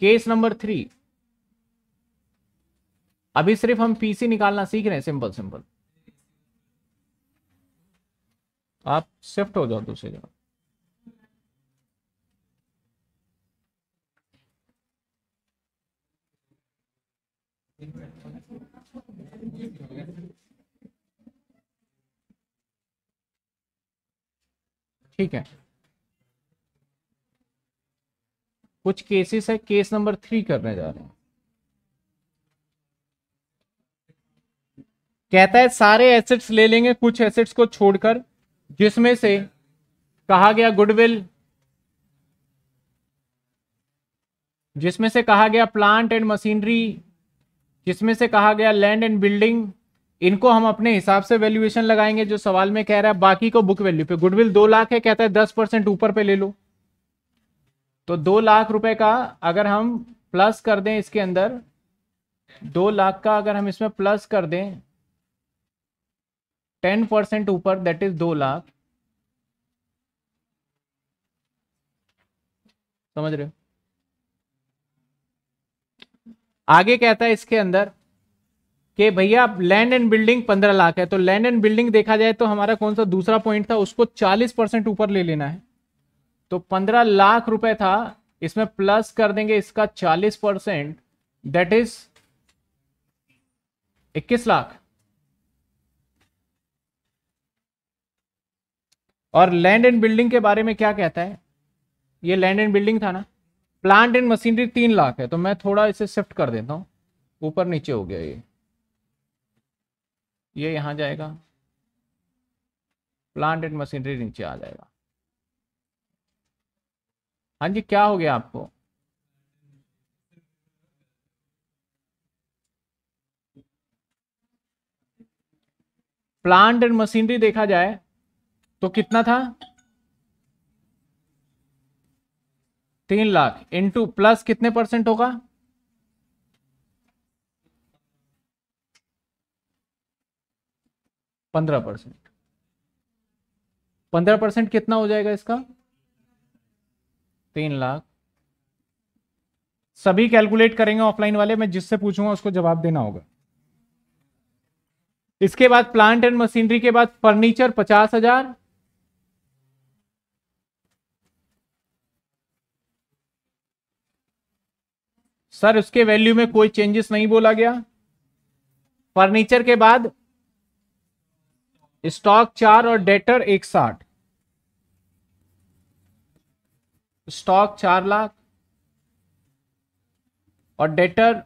केस नंबर थ्री अभी सिर्फ हम पीसी निकालना सीख रहे हैं सिंपल सिंपल आप शिफ्ट हो जाओ दूसरी जगह ठीक है कुछ केसेस है केस नंबर थ्री करने जा रहे हैं कहता है सारे एसेट्स ले लेंगे कुछ एसेट्स को छोड़कर जिसमें से कहा गया गुडविल जिसमें से कहा गया प्लांट एंड मशीनरी जिसमें से कहा गया लैंड एंड बिल्डिंग इनको हम अपने हिसाब से वैल्यूएशन लगाएंगे जो सवाल में कह रहा है बाकी को बुक वैल्यू पे गुडविल दो लाख है कहता है दस परसेंट ऊपर पे ले लो तो दो लाख रुपए का अगर हम प्लस कर दें इसके अंदर दो लाख का अगर हम इसमें प्लस कर दें टेन परसेंट ऊपर दैट इज दो लाख समझ रहे हो आगे कहता है इसके अंदर कि भैया लैंड एंड बिल्डिंग पंद्रह लाख है तो लैंड एंड बिल्डिंग देखा जाए तो हमारा कौन सा दूसरा पॉइंट था उसको चालीस परसेंट ऊपर ले लेना है तो पंद्रह लाख रुपए था इसमें प्लस कर देंगे इसका चालीस परसेंट दैट इज इक्कीस लाख और लैंड एंड बिल्डिंग के बारे में क्या कहता है ये लैंड एंड बिल्डिंग था ना प्लांट एंड मशीनरी तीन लाख है तो मैं थोड़ा इसे शिफ्ट कर देता हूँ ऊपर नीचे हो गया ये ये यहाँ जाएगा प्लांट एंड मशीनरी नीचे आ जाएगा हाँ जी क्या हो गया आपको प्लांट एंड मशीनरी देखा जाए तो कितना था तीन लाख इंटू प्लस कितने परसेंट होगा पंद्रह परसेंट पंद्रह परसेंट कितना हो जाएगा इसका तीन लाख सभी कैलकुलेट करेंगे ऑफलाइन वाले मैं जिससे पूछूंगा उसको जवाब देना होगा इसके बाद प्लांट एंड मशीनरी के बाद फर्नीचर पचास हजार सर उसके वैल्यू में कोई चेंजेस नहीं बोला गया फर्नीचर के बाद स्टॉक चार और डेटर एक साठ स्टॉक चार लाख और डेटर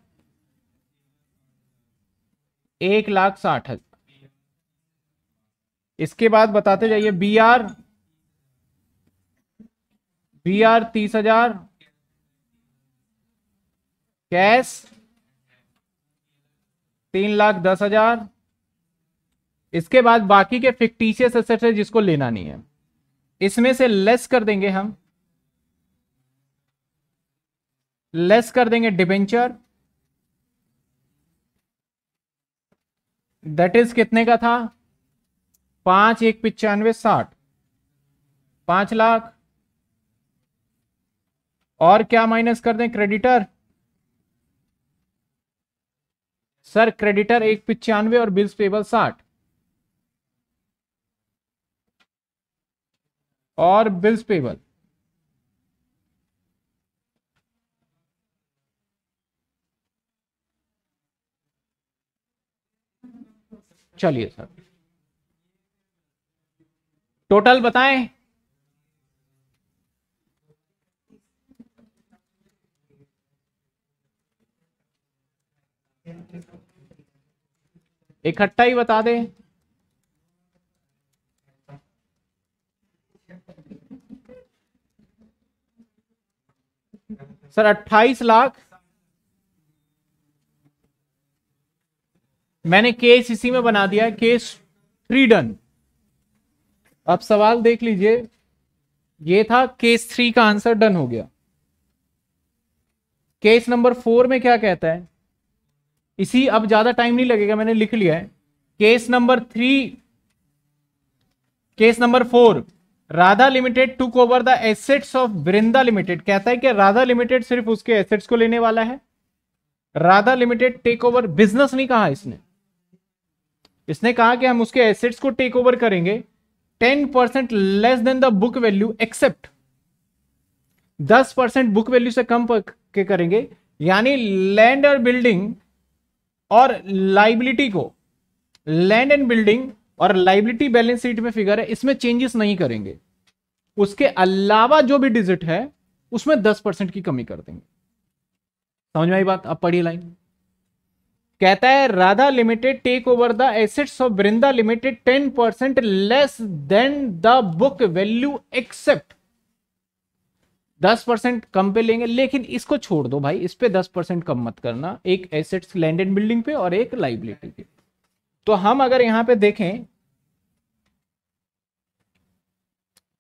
एक लाख साठ हजार इसके बाद बताते जाइए बी आर बी आर तीस हजार कैश तीन लाख दस हजार इसके बाद बाकी के फिक्टीशियस एसेट है जिसको लेना नहीं है इसमें से लेस कर देंगे हम लेस कर देंगे डिबेंचर दैट इज कितने का था पांच एक पिचानवे साठ पांच लाख और क्या माइनस कर दें क्रेडिटर सर क्रेडिटर एक पिचानवे और बिल्स पेबल साठ और बिल्स पेबल चलिए सर टोटल बताएं इकट्ठा ही बता दें सर अट्ठाईस लाख मैंने केस इसी में बना दिया केस थ्री डन अब सवाल देख लीजिए ये था केस थ्री का आंसर डन हो गया केस नंबर फोर में क्या कहता है इसी अब ज्यादा टाइम नहीं लगेगा मैंने लिख लिया है case number three case number four Radha limited took over the assets of Vrinda limited कहता है कि राधा लिमिटेड सिर्फ उसके एसेट्स को लेने वाला है Radha limited take over business नहीं कहा इसने इसने कहा कि हम उसके एसेट्स को टेक ओवर करेंगे ten percent less than the book value except दस परसेंट बुक वैल्यू से कम के करेंगे यानी लैंड और बिल्डिंग और लाइबिलिटी को लैंड एंड बिल्डिंग और लाइबिलिटी बैलेंस शीट में फिगर है इसमें चेंजेस नहीं करेंगे उसके अलावा जो भी डिजिट है उसमें दस परसेंट की कमी कर देंगे समझ में आई बात अब पढ़िए लाइन कहता है Radha limited take over the assets of Vrinda limited ten percent less than the book value except दस परसेंट कम पे लेंगे लेकिन इसको छोड़ दो भाई इस पे दस परसेंट कम मत करना एक एसेट्स लैंडेड बिल्डिंग पे और एक लाइबिलिटी पे तो हम अगर यहां पे देखें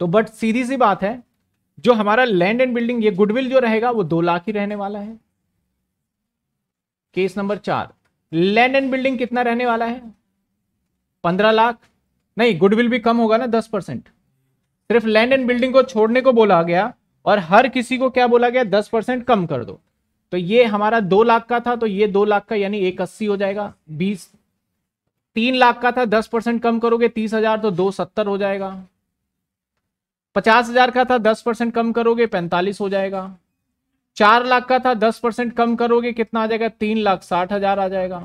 तो बट सीधी सी बात है जो हमारा लैंड एंड बिल्डिंग ये गुडविल जो रहेगा वो दो लाख ही रहने वाला है केस नंबर चार लैंड एंड बिल्डिंग कितना रहने वाला है पंद्रह लाख नहीं गुडविल भी कम होगा ना दस परसेंट सिर्फ लैंड एंड बिल्डिंग को छोड़ने को बोला गया और हर किसी को क्या बोला गया दस परसेंट कम कर दो तो ये हमारा दो लाख का था तो ये दो लाख का यानी एक अस्सी हो जाएगा बीस तीन लाख का था दस परसेंट कम करोगे तीस हजार तो दो सत्तर हो जाएगा पचास हजार का था दस परसेंट कम करोगे पैंतालीस हो जाएगा चार लाख का था दस परसेंट कम करोगे कितना आ जाएगा तीन लाख साठ हजार आ जाएगा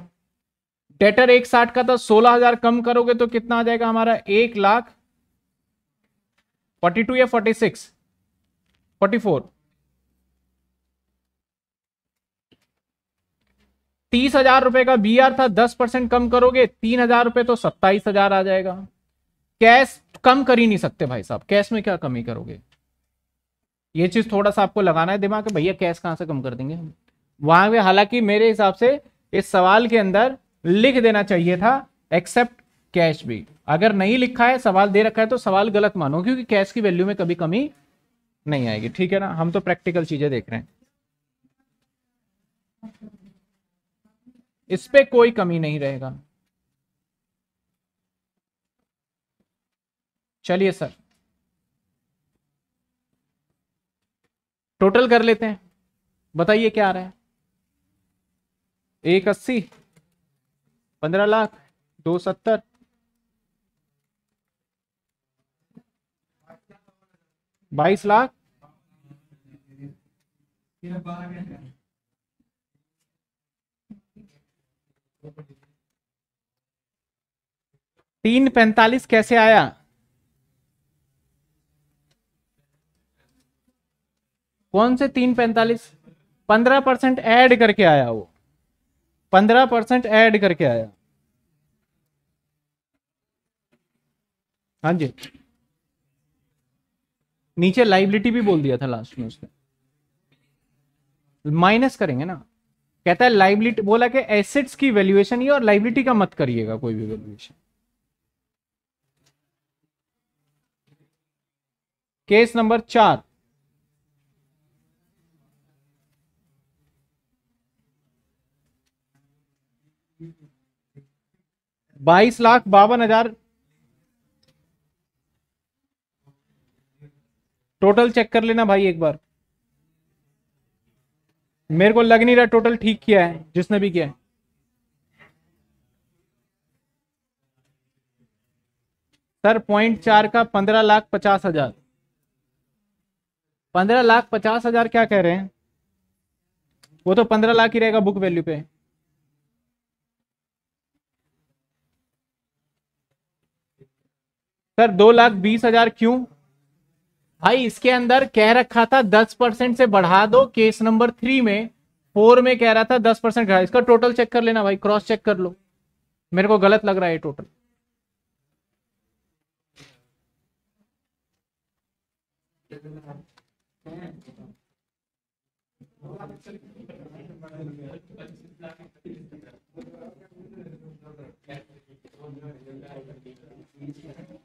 डेटर एक साठ का था सोलह हजार कम करोगे तो कितना आ जाएगा हमारा एक लाख फोर्टी टू या फोर्टी सिक्स फोर तीस हजार रुपए का बी था दस परसेंट कम करोगे तीन हजार रुपए तो सत्ताईस हजार आ जाएगा कैश कम कर ही नहीं सकते भाई साहब कैश में क्या कमी करोगे ये चीज थोड़ा सा आपको लगाना है दिमाग भैया कैश कहां से कम कर देंगे वहां पे हालांकि मेरे हिसाब से इस सवाल के अंदर लिख देना चाहिए था एक्सेप्ट कैश भी अगर नहीं लिखा है सवाल दे रखा है तो सवाल गलत मानो क्योंकि कैश की वैल्यू में कभी कमी नहीं आएगी ठीक है ना हम तो प्रैक्टिकल चीजें देख रहे हैं इस पे कोई कमी नहीं रहेगा चलिए सर टोटल कर लेते हैं बताइए क्या आ रहा है एक अस्सी पंद्रह लाख दो सत्तर बाईस लाख तीन पैंतालीस कैसे आया कौन से तीन पैंतालीस पंद्रह परसेंट एड करके आया वो पंद्रह परसेंट एड करके आया हाँ जी नीचे लाइबिलिटी भी बोल दिया था लास्ट में उसने माइनस करेंगे ना कहता है लाइबिलिटी बोला कि एसेट्स की वैल्यूएशन ही और लाइबिलिटी का मत करिएगा कोई भी वैल्यूएशन केस नंबर चार बाईस लाख बावन हजार टोटल चेक कर लेना भाई एक बार मेरे को लग नहीं रहा टोटल ठीक किया है जिसने भी किया सर पॉइंट चार का पंद्रह लाख पचास हजार पंद्रह लाख पचास हजार क्या कह रहे हैं वो तो पंद्रह लाख ही रहेगा बुक वैल्यू पे सर दो लाख बीस हजार क्यों भाई इसके अंदर कह रखा था दस परसेंट से बढ़ा दो केस नंबर थ्री में फोर में कह रहा था दस परसेंट इसका टोटल चेक कर लेना भाई क्रॉस चेक कर लो मेरे को गलत लग रहा है टोटल Thank you.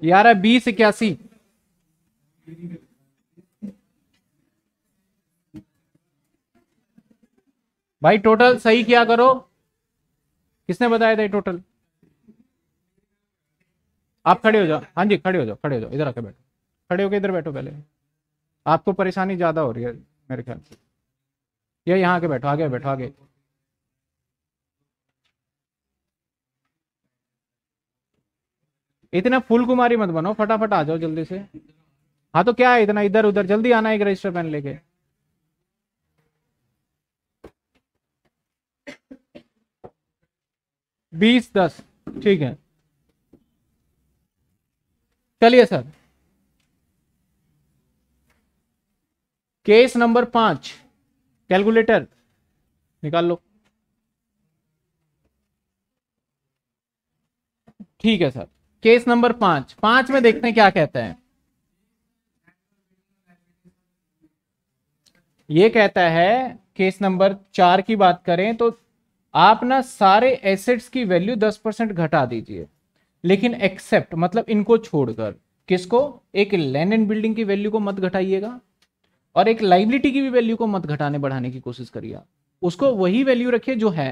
ग्यारह बीस इक्यासी भाई टोटल सही क्या करो किसने बताया था टोटल आप खड़े हो जाओ हाँ जी खड़े हो जाओ खड़े हो जाओ इधर आके बैठो खड़े होके इधर बैठो पहले आपको परेशानी ज्यादा हो रही है मेरे ख्याल से या यहाँ आके बैठो आगे बैठो आगे इतना फुल कुमारी मत बनो फटाफट आ जाओ जल्दी से हाँ तो क्या है इतना इधर उधर जल्दी आना एक रजिस्टर पेन लेके बीस दस ठीक है चलिए सर केस नंबर पांच कैलकुलेटर निकाल लो ठीक है सर केस नंबर पांच पांच में देखते हैं क्या कहता है ये कहता है केस नंबर चार की बात करें तो आप ना सारे एसेट्स की वैल्यू दस परसेंट घटा दीजिए लेकिन एक्सेप्ट मतलब इनको छोड़कर किसको एक लैंड एंड बिल्डिंग की वैल्यू को मत घटाइएगा और एक लाइबिलिटी की भी वैल्यू को मत घटाने बढ़ाने की कोशिश करिए उसको वही वैल्यू रखिए जो है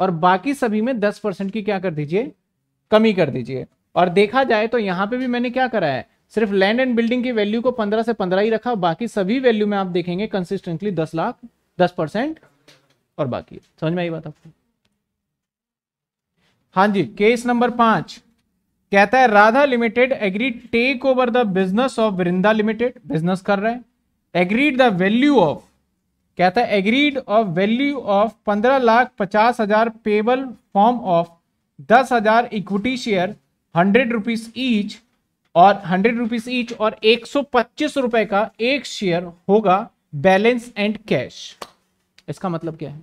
और बाकी सभी में दस परसेंट की क्या कर दीजिए कमी कर दीजिए और देखा जाए तो यहाँ पे भी मैंने क्या करा है सिर्फ लैंड एंड बिल्डिंग की वैल्यू को पंद्रह से पंद्रह ही रखा बाकी सभी वैल्यू में आप देखेंगे कंसिस्टेंटली दस लाख दस परसेंट और बाकी समझ में आई बात आपको हाँ जी केस नंबर पांच कहता है Radha limited agree take over the business of Vrinda limited business कर रहे हैं एग्रीड द वैल्यू ऑफ कहता है एग्रीड ऑफ वैल्यू ऑफ पंद्रह लाख पचास हजार पेबल फॉर्म ऑफ दस हजार equity share hundred rupees each और हंड्रेड रुपीज ईच और एक सौ पच्चीस रुपए का एक शेयर होगा बैलेंस एंड कैश इसका मतलब क्या है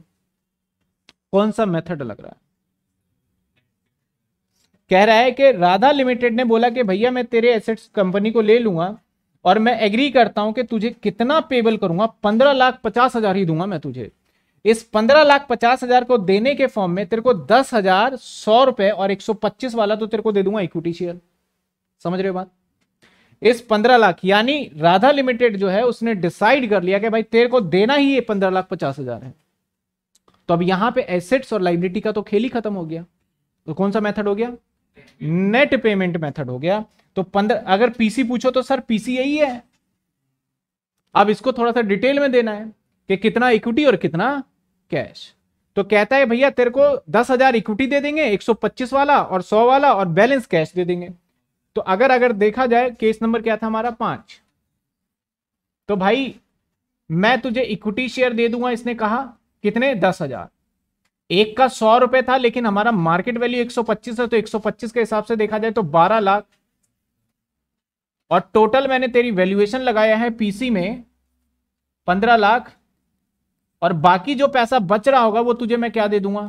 कौन सा मेथड लग रहा है कह रहा है कि राधा लिमिटेड ने बोला कि भैया मैं तेरे एसेट्स कंपनी को ले लूंगा और मैं एग्री करता हूं कि तुझे कितना पेबल करूंगा पंद्रह लाख पचास हजार ही दूंगा मैं तुझे इस पंद्रह लाख पचास हजार को देने के फॉर्म में तेरे को दस हजार सौ रुपए और एक सौ पच्चीस वाला तो तेरे को दे दूंगा इक्विटी शेयर समझ रहे हो बात इस पंद्रह लाख यानी राधा लिमिटेड जो है उसने डिसाइड कर लिया कि भाई तेरे को देना ही ये पंद्रह लाख पचास हजार है तो अब यहां पे एसेट्स और लाइबिलिटी का तो खेल ही खत्म हो गया तो कौन सा मेथड हो गया नेट पेमेंट मेथड हो गया तो पंद्रह अगर पीसी पूछो तो सर पीसी यही है अब इसको थोड़ा सा डिटेल में देना है कि कितना इक्विटी और कितना कैश तो कहता है भैया तेरे को दस हजार इक्विटी दे देंगे एक सौ पच्चीस वाला और सौ वाला और बैलेंस कैश दे देंगे तो अगर अगर देखा जाए केस नंबर क्या था हमारा पांच तो भाई मैं तुझे इक्विटी शेयर दे दूंगा इसने कहा कितने दस हजार एक का सौ रुपए था लेकिन हमारा मार्केट वैल्यू एक सौ पच्चीस है तो एक सौ पच्चीस के हिसाब से देखा जाए तो बारह लाख और टोटल मैंने तेरी वैल्यूएशन लगाया है पीसी में पंद्रह लाख और बाकी जो पैसा बच रहा होगा वो तुझे मैं क्या दे दूंगा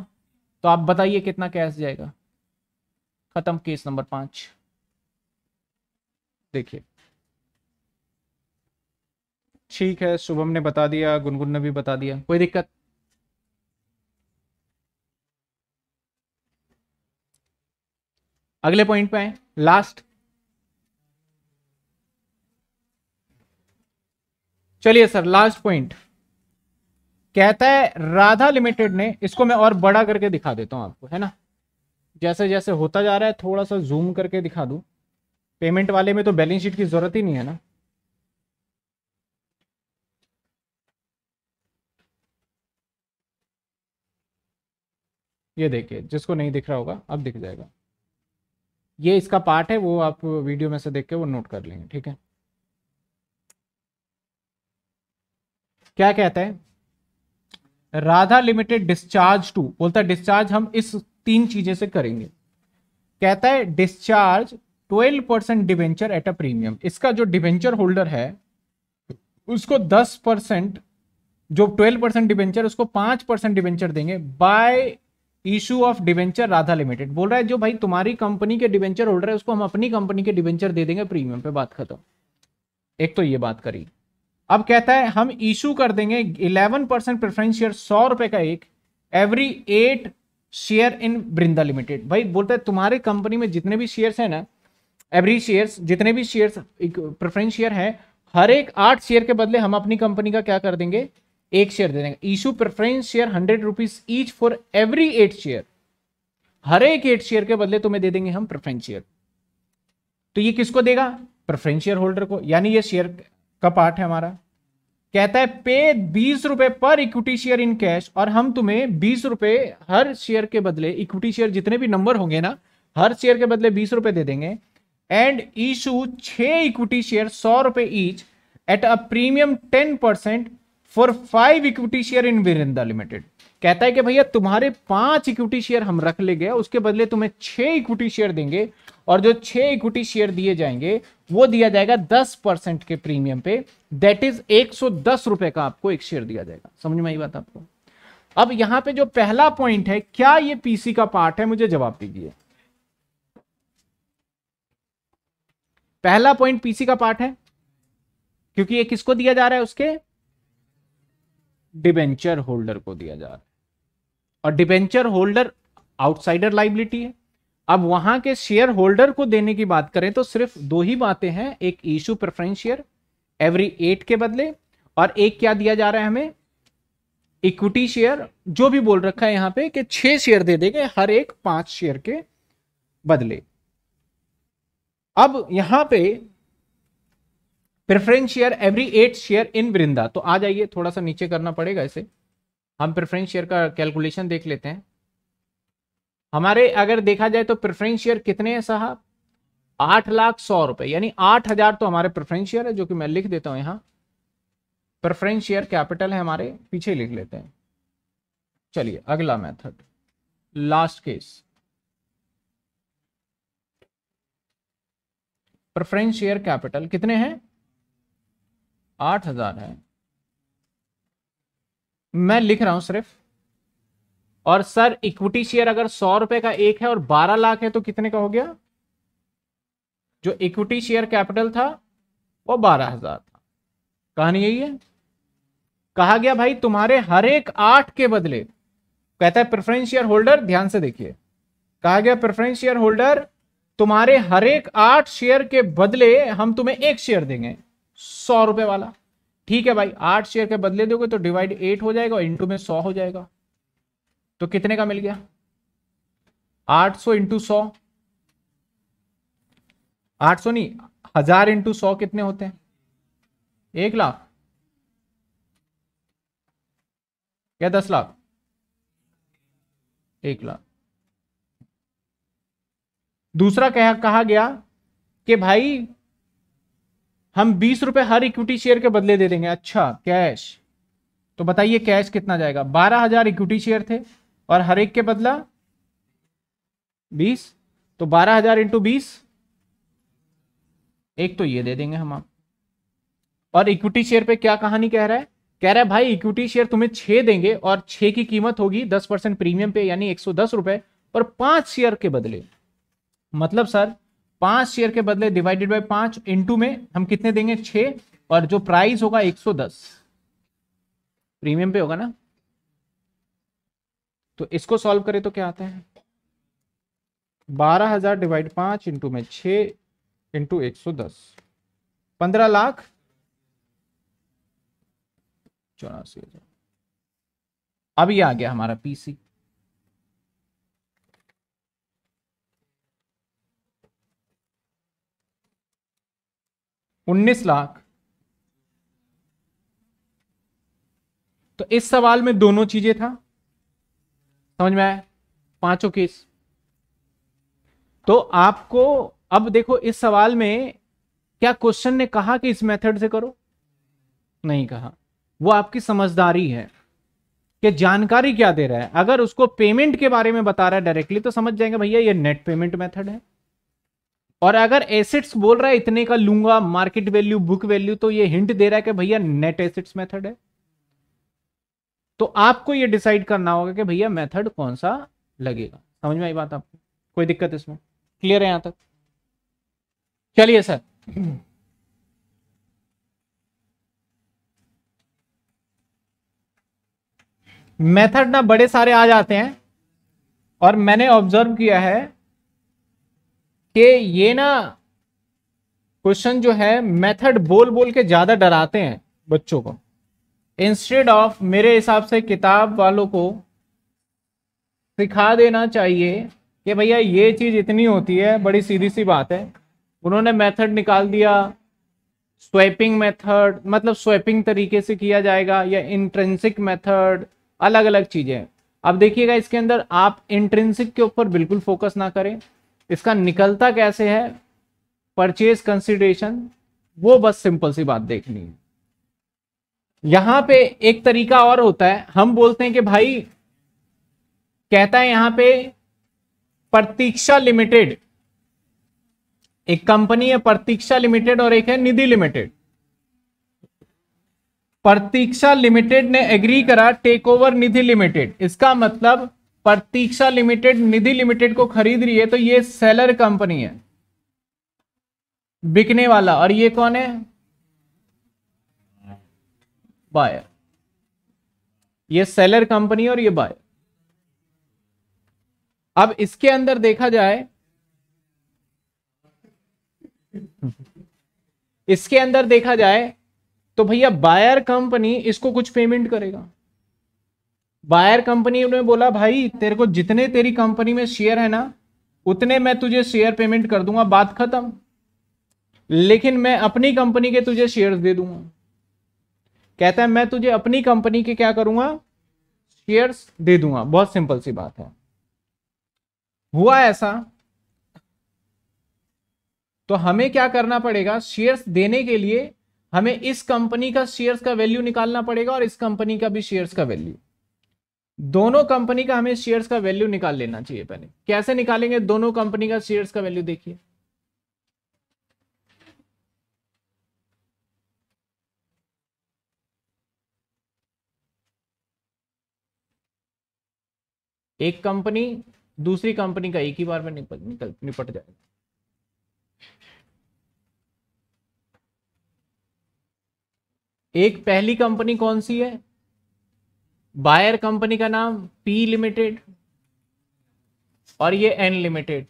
तो आप बताइए कितना कैश जाएगा खत्म केस नंबर पांच देखिए ठीक है शुभम ने बता दिया गुनगुन ने भी बता दिया कोई दिक्कत अगले पॉइंट पे आए लास्ट चलिए सर लास्ट पॉइंट कहता है राधा लिमिटेड ने इसको मैं और बड़ा करके दिखा देता हूं आपको है ना जैसे जैसे होता जा रहा है थोड़ा सा जूम करके दिखा दू पेमेंट वाले में तो बैलेंस शीट की जरूरत ही नहीं है ना ये देखिए जिसको नहीं दिख रहा होगा अब दिख जाएगा ये इसका पार्ट है वो आप वीडियो में से देख के वो नोट कर लेंगे ठीक है क्या कहता है राधा लिमिटेड डिस्चार्ज टू बोलता है डिस्चार्ज हम इस तीन चीजें से करेंगे कहता है discharge 12 percent debenture at a premium इसका जो डिवेंचर होल्डर है उसको 10 परसेंट जो 12 परसेंट डिवेंचर उसको 5 परसेंट डिवेंचर देंगे by issue of debenture Radha limited बोल रहा है जो भाई तुम्हारी कंपनी के डिवेंचर होल्डर है उसको हम अपनी कंपनी के डिवेंचर दे देंगे प्रीमियम पे बात खत्म एक तो ये बात करी अब कहता है हम इशू कर देंगे इलेवन परसेंट प्रेफरेंस शेयर सौ रुपए का एक every eight share in Brinda limited भाई बोलता है तुम्हारे कंपनी में जितने भी शेयर्स हैं ना एवरी शेयर्स जितने भी शेयर्स प्रेफरेंस शेयर है हर एक आठ शेयर के बदले हम अपनी कंपनी का क्या कर देंगे एक शेयर दे देंगे issue preference share hundred rupees each for every eight share हर एक एट शेयर के बदले तुम्हें दे देंगे हम प्रेफरेंस शेयर तो ये किसको देगा प्रेफरेंस शेयर होल्डर को यानी ये शेयर का पार्ट है हमारा कहता है पे बीस रुपए पर इक्विटी शेयर इन कैश और हम तुम्हें बीस रुपए हर शेयर के बदले इक्विटी शेयर जितने भी नंबर होंगे ना हर शेयर के बदले बीस रुपए दे देंगे एंड ईशू छह इक्विटी शेयर सौ रुपए each at a premium ten percent for five equity share in Virendra limited कहता है कि भैया तुम्हारे पांच इक्विटी शेयर हम रख ले गए उसके बदले तुम्हें छह इक्विटी शेयर देंगे और जो छह इक्विटी शेयर दिए जाएंगे वो दिया जाएगा दस परसेंट के प्रीमियम पे दैट इज एक सौ दस रुपए का आपको एक शेयर दिया जाएगा समझ में आई बात आपको अब यहां पे जो पहला पॉइंट है क्या ये पीसी का पार्ट है मुझे जवाब दीजिए पहला पॉइंट पीसी का पार्ट है क्योंकि ये किसको दिया जा रहा है उसके डिबेंचर होल्डर को दिया जा रहा है और डिबेंचर होल्डर आउटसाइडर लाइबिलिटी है अब वहां के शेयर होल्डर को देने की बात करें तो सिर्फ दो ही बातें हैं एक issue preference share every eight के बदले और एक क्या दिया जा रहा है हमें इक्विटी शेयर जो भी बोल रखा है यहां पे कि छह शेयर दे देंगे हर एक पांच शेयर के बदले अब यहां पे preference share every eight share in Vrinda तो आ जाइए थोड़ा सा नीचे करना पड़ेगा इसे हम प्रेफरेंस शेयर का कैलकुलेशन देख लेते हैं हमारे अगर देखा जाए तो प्रेफरेंस शेयर कितने हैं साहब आठ लाख सौ रुपए यानी आठ हजार तो हमारे प्रेफरेंस शेयर है जो कि मैं लिख देता हूं यहां प्रेफरेंस शेयर कैपिटल है हमारे पीछे लिख लेते हैं चलिए अगला method last case preference share capital कितने हैं आठ हजार है मैं लिख रहा हूं सिर्फ और सर इक्विटी शेयर अगर सौ रुपए का एक है और बारह लाख है तो कितने का हो गया जो इक्विटी शेयर कैपिटल था वो बारह हजार था कहानी यही है कहा गया भाई तुम्हारे हर एक आठ के बदले कहता है प्रेफरेंस शेयर होल्डर ध्यान से देखिए कहा गया प्रेफरेंस शेयर होल्डर तुम्हारे हर एक आठ शेयर के बदले हम तुम्हें एक शेयर देंगे सौ रुपए वाला ठीक है भाई आठ शेयर के बदले दोगे तो डिवाइड एट हो जाएगा और इंटू में सौ हो जाएगा तो कितने का मिल गया 800 सौ इंटू सौ आठ सौ नहीं हजार इंटू सौ कितने होते हैं एक लाख या दस लाख एक लाख दूसरा कह, कहा गया कि भाई हम बीस रुपए हर इक्विटी शेयर के बदले दे देंगे अच्छा कैश तो बताइए कैश कितना जाएगा बारह हजार इक्विटी शेयर थे और हर एक के बदला बीस तो बारह हजार इंटू बीस एक तो ये दे देंगे हम आप और इक्विटी शेयर पे क्या कहानी कह रहा है कह रहा है भाई इक्विटी शेयर तुम्हें छः देंगे और छः की कीमत होगी दस परसेंट प्रीमियम पे यानी एक सौ दस रुपए और पांच शेयर के बदले मतलब सर पांच शेयर के बदले डिवाइडेड बाय पांच इंटू में हम कितने देंगे छे और जो प्राइस होगा एक सौ दस प्रीमियम पे होगा ना तो इसको सॉल्व करें तो क्या आता है बारह हजार डिवाइड पांच इंटू में छ इंटू एक सौ दस पंद्रह लाख चौरासी हजार अब यह आ गया हमारा पीसी उन्नीस लाख तो इस सवाल में दोनों चीजें था समझ में आया पांचों केस तो आपको अब देखो इस सवाल में क्या क्वेश्चन ने कहा कि इस मेथड से करो नहीं कहा वो आपकी समझदारी है कि जानकारी क्या दे रहा है अगर उसको पेमेंट के बारे में बता रहा है डायरेक्टली तो समझ जाएंगे भैया ये नेट पेमेंट मेथड है और अगर एसेट्स बोल रहा है इतने का लूंगा मार्केट वैल्यू बुक वैल्यू तो ये हिंट दे रहा है कि भैया नेट एसेट्स मेथड है तो आपको ये डिसाइड करना होगा कि भैया मेथड कौन सा लगेगा समझ में आई बात आपको कोई दिक्कत इसमें क्लियर है यहां तक चलिए सर मेथड ना बड़े सारे आ जाते हैं और मैंने ऑब्जर्व किया है कि ये ना क्वेश्चन जो है मेथड बोल बोल के ज्यादा डराते हैं बच्चों को इंस्टेड ऑफ मेरे हिसाब से किताब वालों को सिखा देना चाहिए कि भैया ये चीज़ इतनी होती है बड़ी सीधी सी बात है उन्होंने मेथड निकाल दिया स्वैपिंग मेथड मतलब स्वैपिंग तरीके से किया जाएगा या इंट्रेंसिक मेथड अलग अलग चीज़ें अब देखिएगा इसके अंदर आप इंट्रेंसिक के ऊपर बिल्कुल फोकस ना करें इसका निकलता कैसे है परचेज कंसिडरेशन वो बस सिंपल सी बात देखनी है यहां पे एक तरीका और होता है हम बोलते हैं कि भाई कहता है यहां पे प्रतीक्षा लिमिटेड एक कंपनी है प्रतीक्षा लिमिटेड और एक है निधि लिमिटेड प्रतीक्षा लिमिटेड ने एग्री करा टेक ओवर निधि लिमिटेड इसका मतलब प्रतीक्षा लिमिटेड निधि लिमिटेड को खरीद रही है तो ये सेलर कंपनी है बिकने वाला और ये कौन है बायर ये सेलर कंपनी और ये बायर अब इसके अंदर देखा जाए इसके अंदर देखा जाए तो भैया बायर कंपनी इसको कुछ पेमेंट करेगा बायर कंपनी ने बोला भाई तेरे को जितने तेरी कंपनी में शेयर है ना उतने मैं तुझे शेयर पेमेंट कर दूंगा बात खत्म लेकिन मैं अपनी कंपनी के तुझे शेयर दे दूंगा कहता है मैं तुझे अपनी कंपनी के क्या करूंगा शेयर्स दे दूंगा बहुत सिंपल सी बात है हुआ ऐसा तो हमें क्या करना पड़ेगा शेयर्स देने के लिए हमें इस कंपनी का शेयर्स का वैल्यू निकालना पड़ेगा और इस कंपनी का भी शेयर्स का वैल्यू दोनों कंपनी का हमें शेयर्स का वैल्यू निकाल लेना चाहिए पहले कैसे निकालेंगे दोनों कंपनी का शेयर्स का वैल्यू देखिए एक कंपनी दूसरी कंपनी का एक ही बार में निपट निकल निपट जाएगा एक पहली कंपनी कौन सी है बायर कंपनी का नाम पी लिमिटेड और ये एन लिमिटेड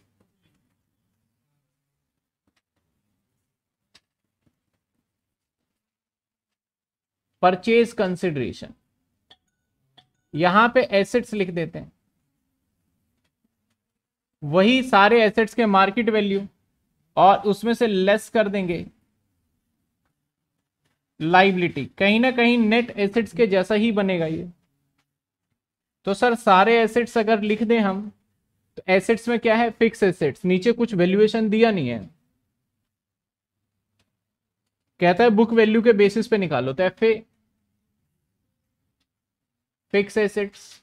परचेज कंसिडरेशन यहां पे एसेट्स लिख देते हैं वही सारे एसेट्स के मार्केट वैल्यू और उसमें से लेस कर देंगे लाइबिलिटी कहीं ना कहीं नेट एसेट्स के जैसा ही बनेगा ये तो सर सारे एसेट्स अगर लिख दें हम तो एसेट्स में क्या है फिक्स एसेट्स नीचे कुछ वैल्यूएशन दिया नहीं है कहता है बुक वैल्यू के बेसिस पे निकालो तो F A fix assets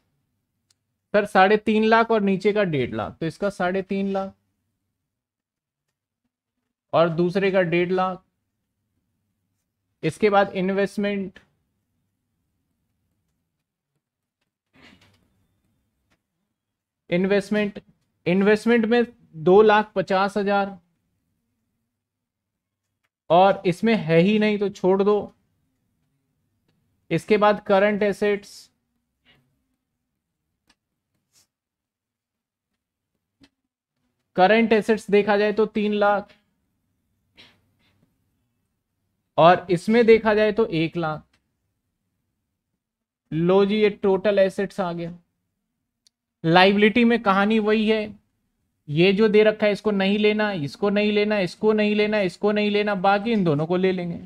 sir साढ़े तीन लाख और नीचे का डेढ़ लाख तो इसका साढ़े तीन लाख और दूसरे का डेढ़ लाख इसके बाद इन्वेस्टमेंट इन्वेस्टमेंट इन्वेस्टमेंट में दो लाख पचास हजार और इसमें है ही नहीं तो छोड़ दो इसके बाद करंट एसेट्स करंट एसेट्स देखा जाए तो तीन लाख और इसमें देखा जाए तो एक लाख लो जी ये टोटल एसेट्स आ गया लाइबिलिटी में कहानी वही है ये जो दे रखा है इसको नहीं लेना इसको नहीं लेना इसको नहीं लेना इसको नहीं लेना बाकी इन दोनों को ले लेंगे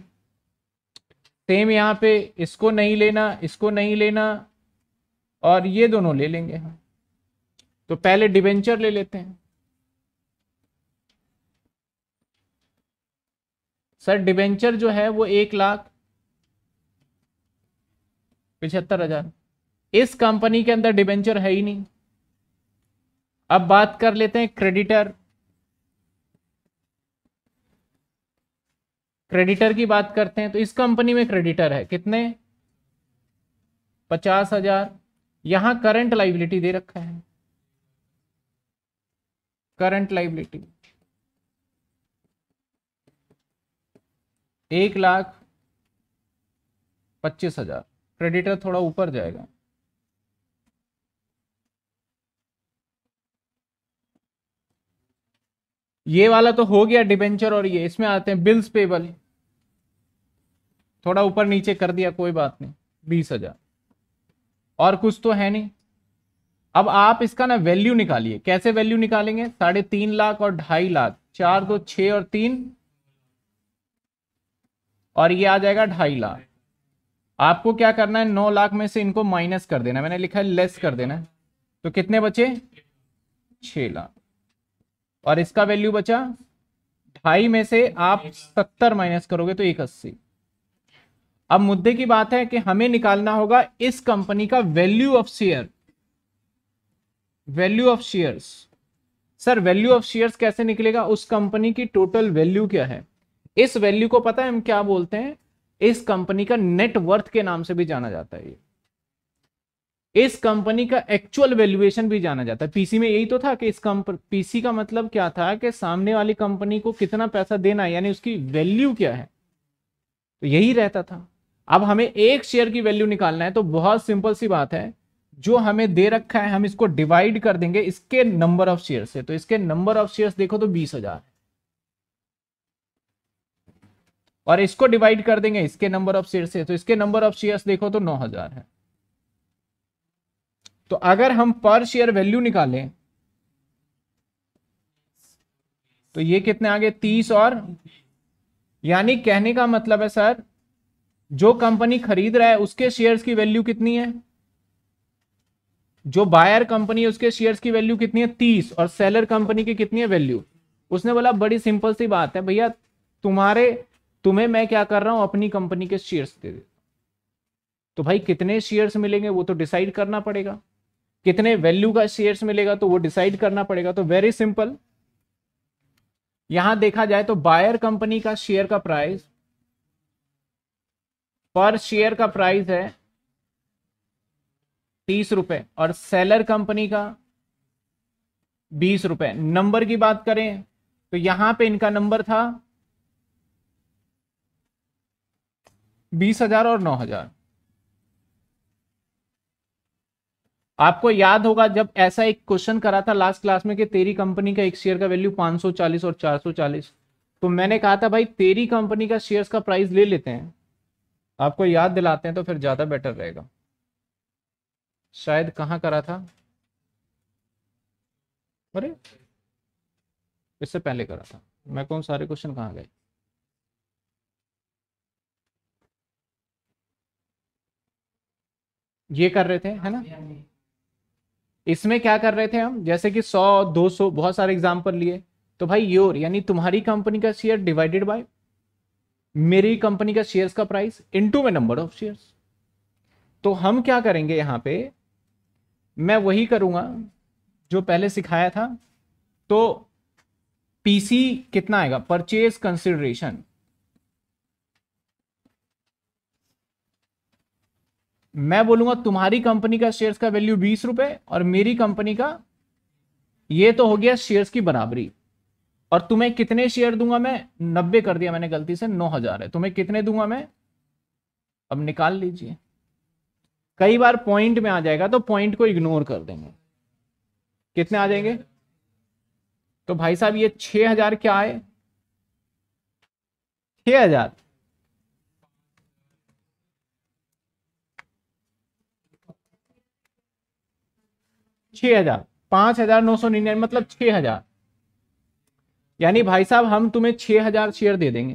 सेम यहां पे इसको नहीं लेना इसको नहीं लेना और ये दोनों ले लेंगे तो पहले डिवेंचर ले लेते हैं सर डिबेंचर जो है वो एक लाख पिछहत्तर हजार इस कंपनी के अंदर डिबेंचर है ही नहीं अब बात कर लेते हैं क्रेडिटर क्रेडिटर की बात करते हैं तो इस कंपनी में क्रेडिटर है कितने पचास हजार यहां करंट लाइबिलिटी दे रखा है करंट लाइबिलिटी एक लाख पच्चीस हजार क्रेडिटर थोड़ा ऊपर जाएगा ये वाला तो हो गया डिबेंचर और ये इसमें आते हैं बिल्स पेबल थोड़ा ऊपर नीचे कर दिया कोई बात नहीं बीस हजार और कुछ तो है नहीं अब आप इसका ना वैल्यू निकालिए कैसे वैल्यू निकालेंगे साढ़े तीन लाख और ढाई लाख चार दो छ और तीन और ये आ जाएगा ढाई लाख आपको क्या करना है नौ लाख में से इनको माइनस कर देना मैंने लिखा है लेस कर देना तो कितने बचे छ लाख और इसका वैल्यू बचा ढाई में से आप सत्तर माइनस करोगे तो एक अस्सी अब मुद्दे की बात है कि हमें निकालना होगा इस कंपनी का value of share value of shares sir value of shares कैसे निकलेगा उस कंपनी की टोटल वैल्यू क्या है इस वैल्यू को पता है हम क्या बोलते हैं इस कंपनी का नेटवर्थ के नाम से भी जाना जाता है ये इस कंपनी का एक्चुअल वैल्यूएशन भी जाना जाता है पीसी में यही तो था कि इस पीसी का मतलब क्या था कि सामने वाली कंपनी को कितना पैसा देना है यानी उसकी वैल्यू क्या है तो यही रहता था अब हमें एक शेयर की वैल्यू निकालना है तो बहुत सिंपल सी बात है जो हमें दे रखा है हम इसको डिवाइड कर देंगे इसके नंबर ऑफ शेयर से तो इसके नंबर ऑफ शेयर देखो तो बीस हजार और इसको डिवाइड कर देंगे इसके नंबर ऑफ शेयर से तो इसके नंबर ऑफ शेयर देखो तो नौ हजार है तो अगर हम पर शेयर वैल्यू निकालें तो ये कितने आगे तीस और यानी कहने का मतलब है सर जो कंपनी खरीद रहा है उसके शेयर्स की वैल्यू कितनी है जो बायर कंपनी है उसके शेयर्स की वैल्यू कितनी है तीस और सेलर कंपनी की कितनी है वैल्यू उसने बोला बड़ी सिंपल सी बात है भैया तुम्हारे तुम्हें मैं क्या कर रहा हूं अपनी कंपनी के शेयर्स दे देता तो भाई कितने शेयर्स मिलेंगे वो तो डिसाइड करना पड़ेगा कितने वैल्यू का शेयर्स मिलेगा तो वो डिसाइड करना पड़ेगा तो वेरी सिंपल यहां देखा जाए तो बायर कंपनी का शेयर का प्राइस पर शेयर का प्राइस है तीस रुपए और सेलर कंपनी का बीस रुपए नंबर की बात करें तो यहां पे इनका नंबर था बीस हजार और नौ हजार आपको याद होगा जब ऐसा एक क्वेश्चन करा था लास्ट क्लास में कि तेरी कंपनी का एक शेयर का वैल्यू 540 और 440 तो मैंने कहा था भाई तेरी कंपनी का शेयर्स का प्राइस ले लेते हैं आपको याद दिलाते हैं तो फिर ज्यादा बेटर रहेगा शायद कहाँ करा था अरे इससे पहले करा था मैं कौन सारे क्वेश्चन कहां गए ये कर रहे थे है ना इसमें क्या कर रहे थे हम जैसे कि 100 200 बहुत सारे एग्जाम्पल लिए तो भाई योर यानी तुम्हारी कंपनी का शेयर डिवाइडेड बाय मेरी कंपनी का शेयर्स का प्राइस इनटू में नंबर ऑफ शेयर्स तो हम क्या करेंगे यहां पे मैं वही करूंगा जो पहले सिखाया था तो पीसी कितना आएगा परचेज कंसिडरेशन मैं बोलूंगा तुम्हारी कंपनी का शेयर्स का वैल्यू बीस रुपए और मेरी कंपनी का ये तो हो गया शेयर्स की बराबरी और तुम्हें कितने शेयर दूंगा मैं नब्बे कर दिया मैंने गलती से नौ हजार है तुम्हें कितने दूंगा मैं अब निकाल लीजिए कई बार पॉइंट में आ जाएगा तो पॉइंट को इग्नोर कर देंगे कितने आ जाएंगे तो भाई साहब ये छह हजार क्या है छह हजार छ हजार पांच हजार नौ सौ निन्यानवे मतलब छ हजार यानी भाई साहब हम तुम्हें छह हजार शेयर दे देंगे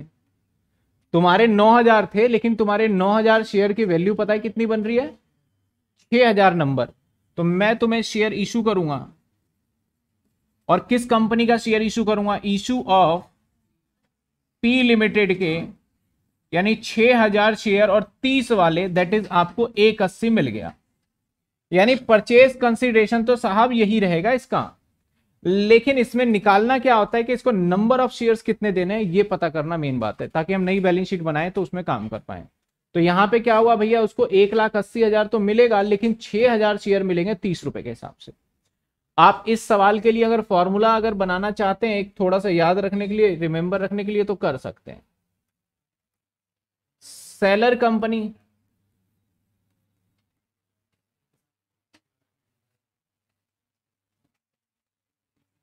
तुम्हारे नौ हजार थे लेकिन तुम्हारे नौ हजार शेयर की वैल्यू पता है कितनी बन रही है छह हजार नंबर तो मैं तुम्हें शेयर इशू करूंगा और किस कंपनी का शेयर इशू करूंगा इशू ऑफ पी लिमिटेड के यानी हजार शेयर और तीस वाले दैट इज आपको एक अस्सी मिल गया यानी परचेज कंसिडरेशन तो साहब यही रहेगा इसका लेकिन इसमें निकालना क्या होता है कि इसको नंबर ऑफ शेयर्स कितने देने हैं ये पता करना मेन बात है ताकि हम नई बैलेंस शीट बनाएं तो उसमें काम कर पाए तो यहां पे क्या हुआ भैया उसको एक लाख अस्सी हजार तो मिलेगा लेकिन छह हजार शेयर मिलेंगे तीस रुपए के हिसाब से आप इस सवाल के लिए अगर फॉर्मूला अगर बनाना चाहते हैं एक थोड़ा सा याद रखने के लिए रिमेंबर रखने के लिए तो कर सकते हैं seller company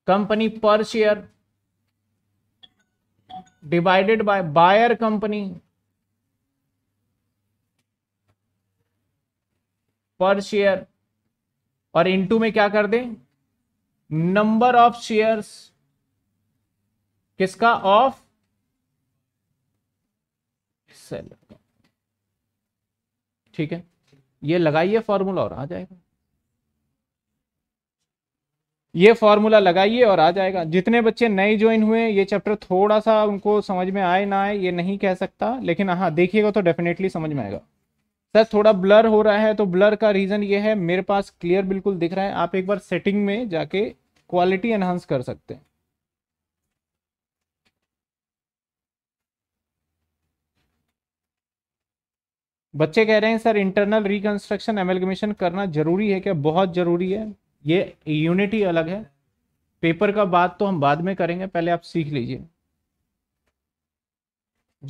company per share divided by buyer company per share और इनटू में क्या कर दें नंबर ऑफ शेयर्स किसका ऑफ सेलर ठीक है ये लगाइए फॉर्मूला और आ जाएगा ये फॉर्मूला लगाइए और आ जाएगा जितने बच्चे नए ज्वाइन हुए ये चैप्टर थोड़ा सा उनको समझ में आए ना आए ये नहीं कह सकता लेकिन हाँ देखिएगा तो डेफिनेटली समझ में आएगा सर थोड़ा ब्लर हो रहा है तो ब्लर का रीज़न ये है मेरे पास क्लियर बिल्कुल दिख रहा है आप एक बार सेटिंग में जाके क्वालिटी एनहांस कर सकते हैं बच्चे कह रहे हैं सर इंटरनल रिकंस्ट्रक्शन एमेलगमेशन करना जरूरी है क्या बहुत जरूरी है ये यूनिटी अलग है पेपर का बात तो हम बाद में करेंगे पहले आप सीख लीजिए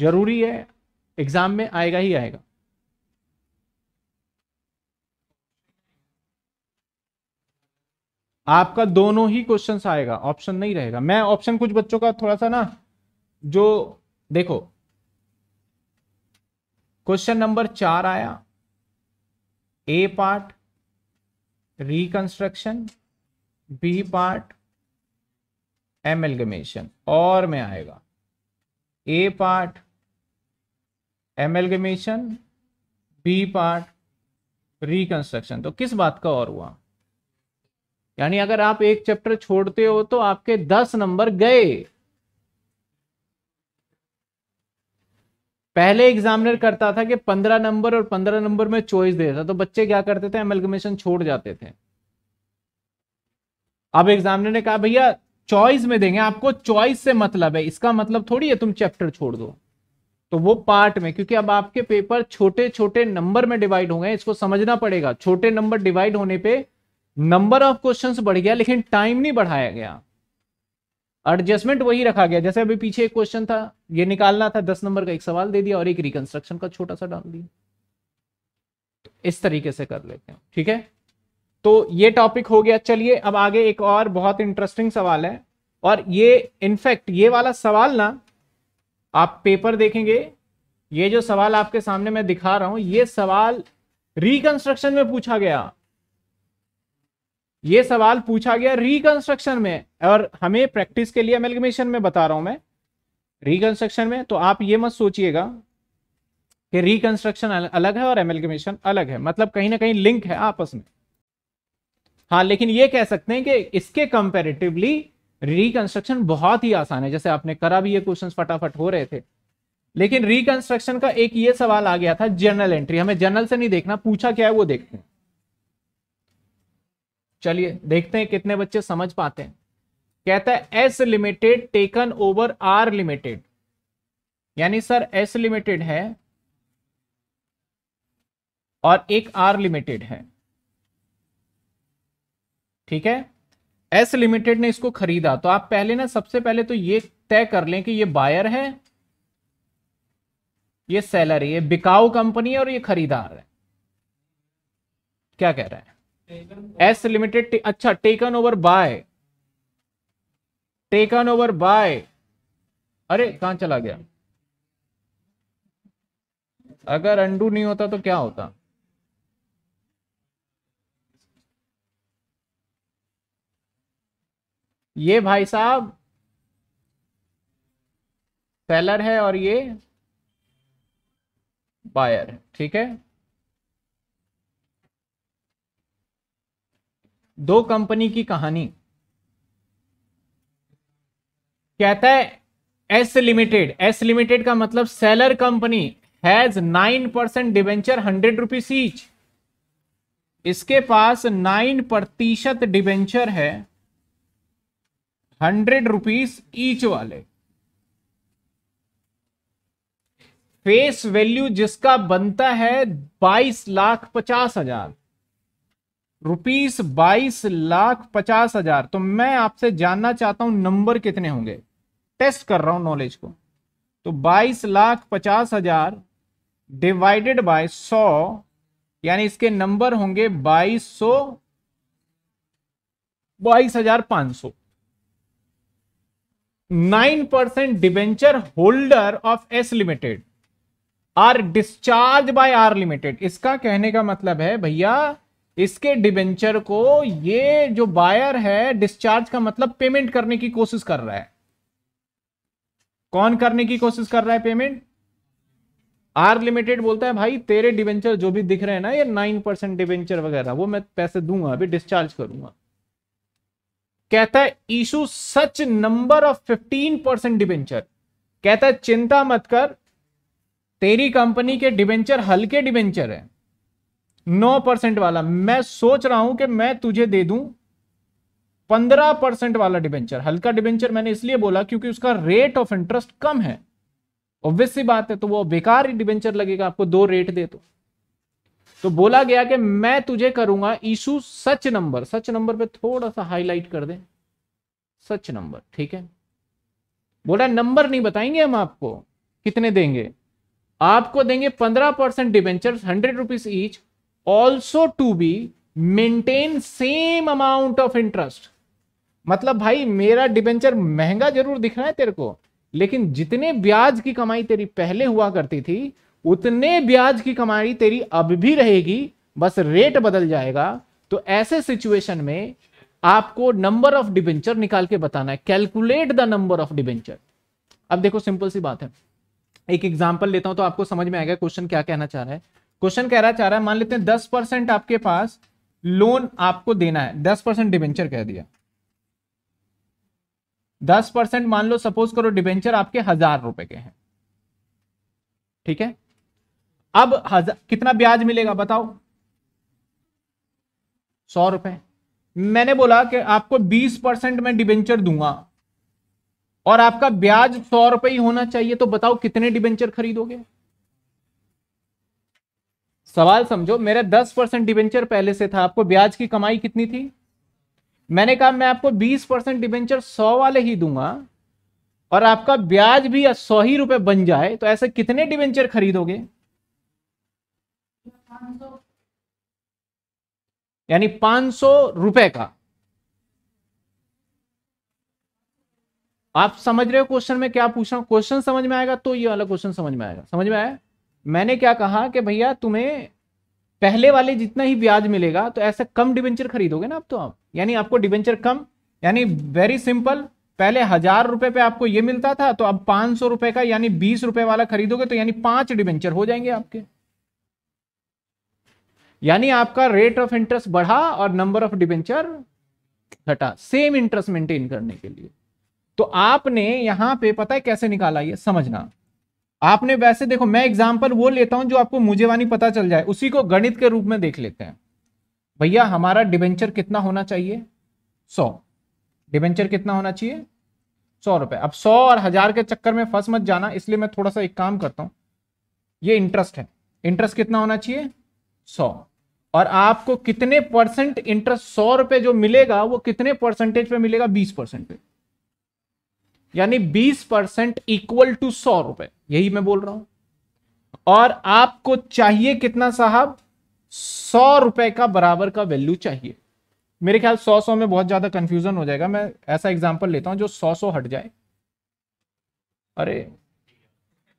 जरूरी है एग्जाम में आएगा ही आएगा आपका दोनों ही क्वेश्चन आएगा ऑप्शन नहीं रहेगा मैं ऑप्शन कुछ बच्चों का थोड़ा सा ना जो देखो क्वेश्चन नंबर चार आया A part reconstruction B part amalgamation और में आएगा A part amalgamation B part reconstruction तो किस बात का और हुआ यानी अगर आप एक चैप्टर छोड़ते हो तो आपके दस नंबर गए पहले एग्जामिनर करता था कि पंद्रह नंबर और पंद्रह नंबर में चॉइस देता था तो बच्चे क्या करते थे एमलगमेशन छोड़ जाते थे अब एग्जामिनर ने कहा भैया चॉइस में देंगे आपको चॉइस से मतलब है इसका मतलब थोड़ी है तुम चैप्टर छोड़ दो तो वो पार्ट में क्योंकि अब आपके पेपर छोटे छोटे नंबर में डिवाइड हो गए इसको समझना पड़ेगा छोटे नंबर डिवाइड होने पे नंबर ऑफ क्वेश्चंस बढ़ गया लेकिन टाइम नहीं बढ़ाया गया एडजस्टमेंट वही रखा गया जैसे अभी पीछे एक क्वेश्चन था ये निकालना था दस नंबर का एक सवाल दे दिया और एक रिकंस्ट्रक्शन का छोटा सा डाल दिया इस तरीके से कर लेते हैं ठीक है तो ये टॉपिक हो गया चलिए अब आगे एक और बहुत इंटरेस्टिंग सवाल है और ये इनफैक्ट ये वाला सवाल ना आप पेपर देखेंगे ये जो सवाल आपके सामने मैं दिखा रहा हूं ये सवाल रिकंस्ट्रक्शन में पूछा गया ये सवाल पूछा गया रिकंस्ट्रक्शन में और हमें प्रैक्टिस के लिए अमेलगमेशन में बता रहा हूं मैं रिकंस्ट्रक्शन में तो आप ये मत सोचिएगा कि रिकंस्ट्रक्शन अलग है और एमेलगमेशन अलग है मतलब कहीं ना कहीं लिंक है आपस में हाँ लेकिन ये कह सकते हैं कि इसके कंपेरेटिवली रिकंस्ट्रक्शन बहुत ही आसान है जैसे आपने करा भी ये क्वेश्चन फटाफट हो रहे थे लेकिन रिकंस्ट्रक्शन का एक ये सवाल आ गया था जर्नल एंट्री हमें जनरल से नहीं देखना पूछा क्या है वो देखते हैं चलिए देखते हैं कितने बच्चे समझ पाते हैं कहता है S limited taken over R limited यानी सर एस लिमिटेड है और एक आर लिमिटेड है ठीक है एस लिमिटेड ने इसको खरीदा तो आप पहले ना सबसे पहले तो ये तय कर लें कि ये बायर है ये सेलर है ये बिकाऊ कंपनी है और ये खरीदार है क्या कह रहा है एस लिमिटेड अच्छा taken over by taken over by अरे कहा चला गया अगर अंडू नहीं होता तो क्या होता ये भाई साहब सेलर है और ये बायर ठीक है दो कंपनी की कहानी कहता है एस लिमिटेड एस लिमिटेड का मतलब seller company has nine percent debenture hundred rupees each इसके पास नाइन प्रतिशत डिवेंचर है हंड्रेड रुपीज ईच वाले फेस वैल्यू जिसका बनता है बाईस लाख पचास हजार रुपीस बाईस लाख पचास हजार तो मैं आपसे जानना चाहता हूं नंबर कितने होंगे टेस्ट कर रहा हूं नॉलेज को तो बाईस लाख पचास हजार डिवाइडेड बाय सौ यानी इसके नंबर होंगे बाईस सौ बाईस हजार पांच सौ nine percent debenture holder of S limited are discharge by R limited इसका कहने का मतलब है भैया इसके डिबेंचर को ये जो बायर है डिस्चार्ज का मतलब पेमेंट करने की कोशिश कर रहा है कौन करने की कोशिश कर रहा है पेमेंट आर लिमिटेड बोलता है भाई तेरे डिवेंचर जो भी दिख रहे हैं ना ये नाइन परसेंट डिवेंचर वगैरह वो मैं पैसे दूंगा अभी डिस्चार्ज करूंगा कहता है issue such number of fifteen percent debenture कहता है चिंता मत कर तेरी कंपनी के डिवेंचर हल्के डिवेंचर है नौ परसेंट वाला मैं सोच रहा हूं कि मैं तुझे दे दूं पंद्रह परसेंट वाला डिबेंचर हल्का डिबेंचर मैंने इसलिए बोला क्योंकि उसका रेट ऑफ इंटरेस्ट कम है ऑब्वियस बात है तो वो बेकार ही डिबेंचर लगेगा आपको दो रेट दे तो तो बोला गया कि मैं तुझे करूंगा issue such number such number पे थोड़ा सा हाईलाइट कर दे सच नंबर ठीक है बोला नंबर नहीं बताएंगे हम आपको कितने देंगे आपको देंगे पंद्रह परसेंट debenture hundred rupees each also to be maintain same amount of interest मतलब भाई मेरा डिबेंचर महंगा जरूर दिख रहा है तेरे को लेकिन जितने ब्याज की कमाई तेरी पहले हुआ करती थी उतने ब्याज की कमाई तेरी अब भी रहेगी बस रेट बदल जाएगा तो ऐसे सिचुएशन में आपको नंबर ऑफ डिबेंचर निकाल के बताना है calculate the number of debenture अब देखो सिंपल सी बात है एक एग्जाम्पल लेता हूं तो आपको समझ में आएगा क्वेश्चन क्या कहना चाह रहा है क्वेश्चन कह रहा चाह रहा है मान लेते हैं दस परसेंट आपके पास लोन आपको देना है दस परसेंट डिवेंचर कह दिया दस परसेंट मान लो सपोज करो डिवेंचर आपके हजार रुपए के हैं ठीक है अब हजार कितना ब्याज मिलेगा बताओ सौ रुपए मैंने बोला कि आपको बीस परसेंट में डिवेंचर दूंगा और आपका ब्याज सौ रुपए ही होना चाहिए तो बताओ कितने डिवेंचर खरीदोगे सवाल समझो मेरा दस परसेंट डिवेंचर पहले से था आपको ब्याज की कमाई कितनी थी मैंने कहा मैं आपको बीस परसेंट डिवेंचर सौ वाले ही दूंगा और आपका ब्याज भी सौ ही रुपए बन जाए तो ऐसे कितने डिवेंचर खरीदोगे यानी पांच सौ रुपए का आप समझ रहे हो क्वेश्चन में क्या पूछ रहा हूं क्वेश्चन समझ में आएगा तो ये वाला क्वेश्चन समझ में आएगा समझ में आया मैंने क्या कहा कि भैया तुम्हें पहले वाले जितना ही ब्याज मिलेगा तो ऐसा कम डिवेंचर खरीदोगे ना अब तो आप यानी आपको डिवेंचर कम यानी वेरी सिंपल पहले हजार रुपए पे आपको ये मिलता था तो अब पांच सौ रुपए का यानी बीस रुपए वाला खरीदोगे तो यानी पांच डिवेंचर हो जाएंगे आपके यानी आपका रेट ऑफ इंटरेस्ट बढ़ा और नंबर ऑफ डिवेंचर घटा सेम इंटरेस्ट मेंटेन करने के लिए तो आपने यहां पे पता है कैसे निकाला ये समझना आपने वैसे देखो मैं एग्जाम्पल वो लेता हूं जो आपको मुझे वानी पता चल जाए उसी को गणित के रूप में देख लेते हैं भैया हमारा डिवेंचर कितना होना चाहिए सौ डिवेंचर कितना होना चाहिए सौ रुपए अब सौ और हजार के चक्कर में फंस मत जाना इसलिए मैं थोड़ा सा एक काम करता हूं ये इंटरेस्ट है इंटरेस्ट कितना होना चाहिए सौ और आपको कितने परसेंट इंटरेस्ट सौ रुपए जो मिलेगा वो कितने परसेंटेज पे मिलेगा बीस परसेंट पे यानी 20 परसेंट इक्वल टू सौ रुपए यही मैं बोल रहा हूं और आपको चाहिए कितना साहब सौ रुपए का बराबर का वैल्यू चाहिए मेरे ख्याल सौ सौ में बहुत ज्यादा कंफ्यूजन हो जाएगा मैं ऐसा एग्जांपल लेता हूं जो सौ सौ हट जाए अरे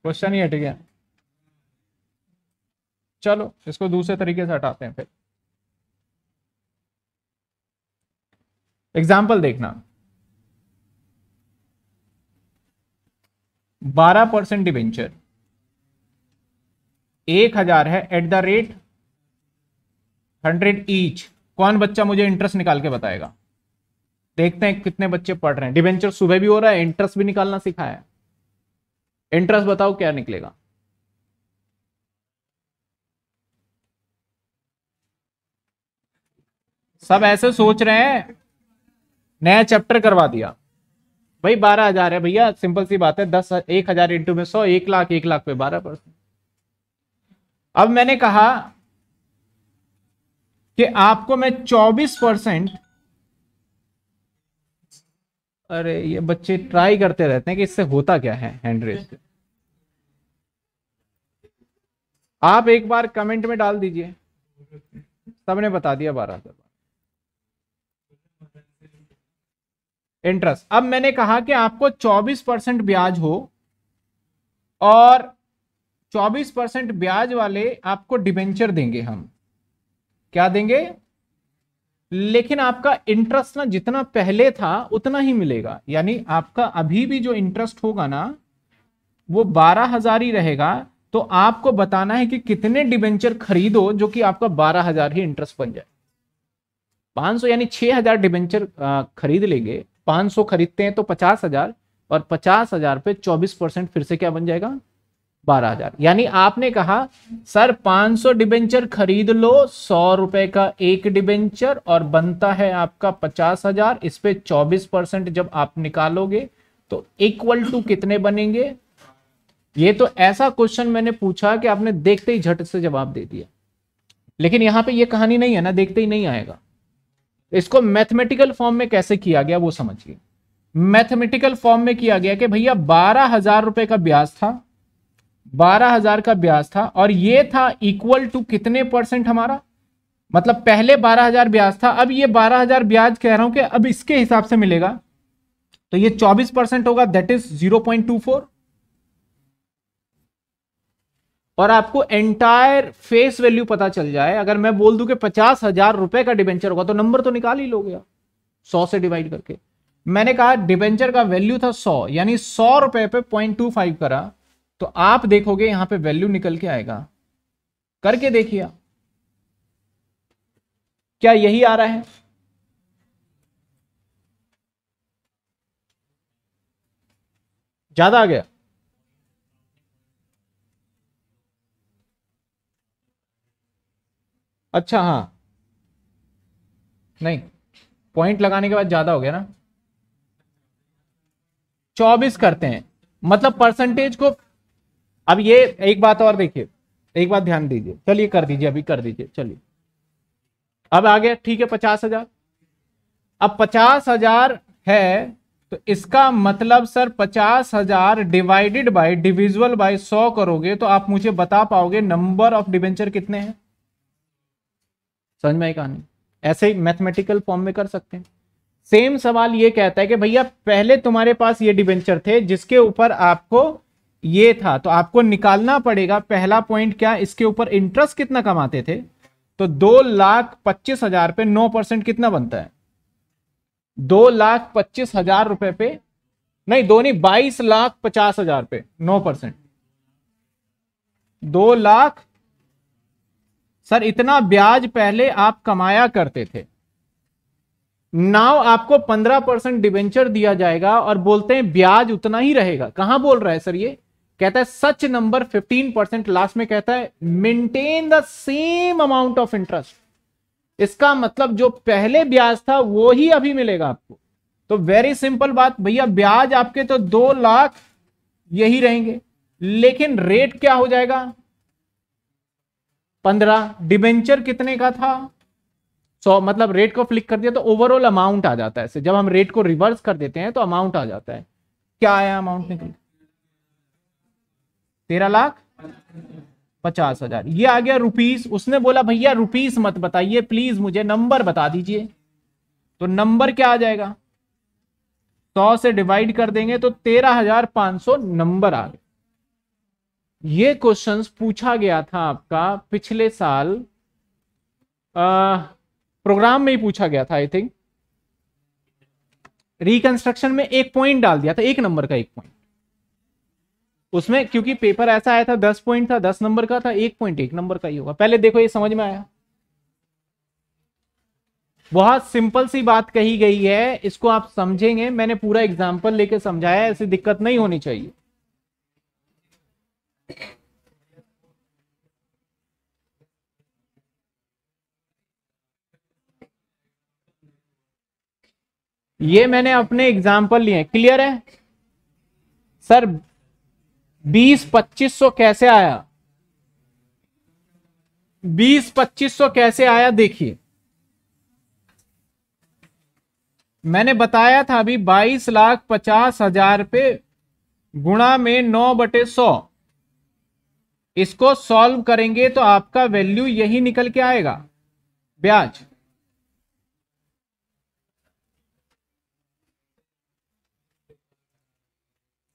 क्वेश्चन ही हट गया चलो इसको दूसरे तरीके से हटाते हैं फिर एग्जाम्पल देखना बारह परसेंट डिवेंचर एक हजार है at the rate hundred each कौन बच्चा मुझे इंटरेस्ट निकाल के बताएगा देखते हैं कितने बच्चे पढ़ रहे हैं डिवेंचर सुबह भी हो रहा है इंटरेस्ट भी निकालना सिखा है इंटरेस्ट बताओ क्या निकलेगा सब ऐसे सोच रहे हैं नया चैप्टर करवा दिया भाई बारह हजार है भैया सिंपल सी बात है दस एक हजार इंटू में सौ एक लाख एक लाख पे बारह परसेंट अब मैंने कहा कि आपको मैं चौबीस परसेंट अरे ये बच्चे ट्राई करते रहते हैं कि इससे होता क्या है हैंड आप एक बार कमेंट में डाल दीजिए सबने बता दिया बारह हजार इंटरेस्ट अब मैंने कहा कि आपको 24 परसेंट ब्याज हो और 24 परसेंट ब्याज वाले आपको डिबेंचर देंगे हम क्या देंगे लेकिन आपका इंटरेस्ट ना जितना पहले था उतना ही मिलेगा यानी आपका अभी भी जो इंटरेस्ट होगा ना वो बारह हजार ही रहेगा तो आपको बताना है कि कितने डिबेंचर खरीदो जो कि आपका बारह हजार ही इंटरेस्ट बन जाए पांच सौ यानी छह हजार डिबेंचर खरीद लेंगे पांच सौ खरीदते हैं तो पचास हजार और पचास हजार पे चौबीस परसेंट फिर से क्या बन जाएगा बारह हजार यानी आपने कहा सर पांच सौ डिबेंचर खरीद लो सौ रुपए का एक डिबेंचर और बनता है आपका पचास हजार इस पे चौबीस परसेंट जब आप निकालोगे तो इक्वल टू कितने बनेंगे ये तो ऐसा क्वेश्चन मैंने पूछा कि आपने देखते ही झट से जवाब दे दिया लेकिन यहां पे ये कहानी नहीं है ना देखते ही नहीं आएगा इसको मैथमेटिकल फॉर्म में कैसे किया गया वो समझिए मैथमेटिकल फॉर्म में किया गया कि भैया बारह हजार रुपए का ब्याज था बारह हजार का ब्याज था और ये था इक्वल टू कितने परसेंट हमारा मतलब पहले बारह हजार ब्याज था अब ये बारह हजार ब्याज कह रहा हूं कि अब इसके हिसाब से मिलेगा तो ये चौबीस परसेंट होगा that is zero point two four और आपको एंटायर फेस वैल्यू पता चल जाए अगर मैं बोल दूं कि पचास हजार रुपए का डिबेंचर होगा तो नंबर तो निकाल ही लोगे आप सौ से डिवाइड करके मैंने कहा डिबेंचर का वैल्यू था सौ यानी सौ रुपए पे पॉइंट टू फाइव करा तो आप देखोगे यहां पे वैल्यू निकल के आएगा करके देखिए क्या यही आ रहा है ज्यादा आ गया अच्छा हाँ नहीं पॉइंट लगाने के बाद ज्यादा हो गया ना चौबीस करते हैं मतलब परसेंटेज को अब ये एक बात और देखिए एक बात ध्यान दीजिए चलिए कर दीजिए अभी कर दीजिए चलिए अब आ गया ठीक है पचास हजार अब पचास हजार है तो इसका मतलब सर पचास हजार डिवाइडेड बाई डिविजुअल बाय सौ करोगे तो आप मुझे बता पाओगे नंबर ऑफ डिवेंचर कितने हैं समझ में आई कहानी ऐसे मैथमेटिकल फॉर्म में कर सकते हैं सेम सवाल ये कहता है कि भैया पहले तुम्हारे पास ये डिवेंचर थे जिसके ऊपर आपको ये था तो आपको निकालना पड़ेगा पहला पॉइंट क्या इसके ऊपर इंटरेस्ट कितना कमाते थे तो दो लाख पच्चीस हजार पे नौ परसेंट कितना बनता है दो लाख पच्चीस हजार रुपए पे नहीं दो नहीं बाईस लाख पचास हजार पे नौ परसेंट दो लाख सर इतना ब्याज पहले आप कमाया करते थे नाव आपको पंद्रह परसेंट डिवेंचर दिया जाएगा और बोलते हैं ब्याज उतना ही रहेगा कहां बोल रहा है सर ये कहता है such number fifteen percent last में कहता है maintain the same amount of interest इसका मतलब जो पहले ब्याज था वो ही अभी मिलेगा आपको तो वेरी सिंपल बात भैया ब्याज आपके तो दो लाख यही रहेंगे लेकिन रेट क्या हो जाएगा पंद्रह डिबेंचर कितने का था सौ मतलब रेट को फ्लिक कर दिया तो ओवरऑल अमाउंट आ जाता है जब हम रेट को रिवर्स कर देते हैं तो अमाउंट आ जाता है क्या आया अमाउंट निकल तेरह लाख पचास हजार ये आ गया रुपीस उसने बोला भैया रुपीस मत बताइए प्लीज मुझे नंबर बता दीजिए तो नंबर क्या आ जाएगा सौ से डिवाइड कर देंगे तो तेरह हजार पांच सौ नंबर आ गए ये क्वेश्चन पूछा गया था आपका पिछले साल प्रोग्राम में ही पूछा गया था आई थिंक रिकंस्ट्रक्शन में एक पॉइंट डाल दिया था एक नंबर का एक पॉइंट उसमें क्योंकि पेपर ऐसा आया था दस पॉइंट था दस नंबर का था एक पॉइंट एक नंबर का ही होगा पहले देखो ये समझ में आया बहुत सिंपल सी बात कही गई है इसको आप समझेंगे मैंने पूरा एग्जाम्पल लेके समझाया ऐसी दिक्कत नहीं होनी चाहिए ये मैंने अपने एग्जाम्पल लिए क्लियर है सर बीस पच्चीस सौ कैसे आया बीस पच्चीस सौ कैसे आया देखिए मैंने बताया था अभी बाईस लाख पचास हजार पे गुणा में नौ बटे सौ इसको सॉल्व करेंगे तो आपका वैल्यू यही निकल के आएगा ब्याज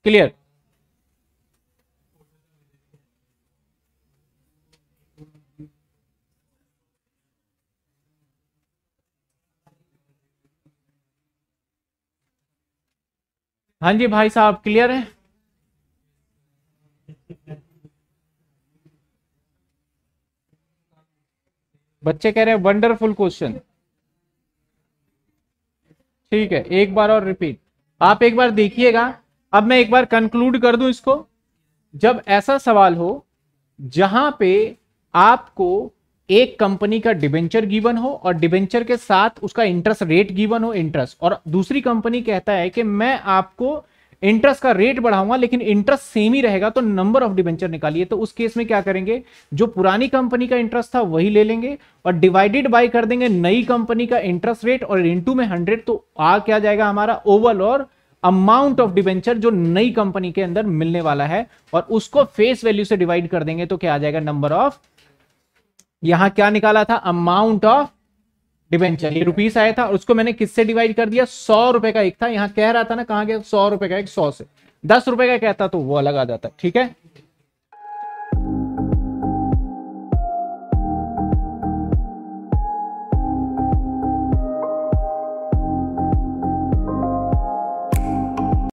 क्लियर हाँ जी भाई साहब क्लियर है बच्चे कह रहे हैं वंडरफुल क्वेश्चन ठीक है एक बार और रिपीट आप एक बार देखिएगा अब मैं एक बार कंक्लूड कर दूं इसको जब ऐसा सवाल हो जहां पे आपको एक कंपनी का डिबेंचर गिवन हो और डिबेंचर के साथ उसका इंटरेस्ट रेट गिवन हो इंटरेस्ट और दूसरी कंपनी कहता है कि मैं आपको इंटरेस्ट का रेट बढ़ाऊंगा लेकिन इंटरेस्ट सेम ही रहेगा तो नंबर ऑफ डिबेंचर निकालिए तो उस केस में क्या करेंगे जो पुरानी कंपनी का इंटरेस्ट था वही ले लेंगे और डिवाइडेड बाय कर देंगे नई कंपनी का इंटरेस्ट रेट और इंटू में हंड्रेड तो आ क्या जाएगा हमारा ओवल और अमाउंट ऑफ डिवेंचर जो नई कंपनी के अंदर मिलने वाला है और उसको फेस वैल्यू से डिवाइड कर देंगे तो क्या आ जाएगा नंबर ऑफ यहां क्या निकाला था अमाउंट ऑफ डिवेंचर ये रुपीस आया था और उसको मैंने किससे डिवाइड कर दिया सौ रुपए का एक था यहाँ कह रहा था ना कहा गया सौ रुपए का एक सौ से दस रुपए का कहता तो वो अलग आ जाता है ठीक है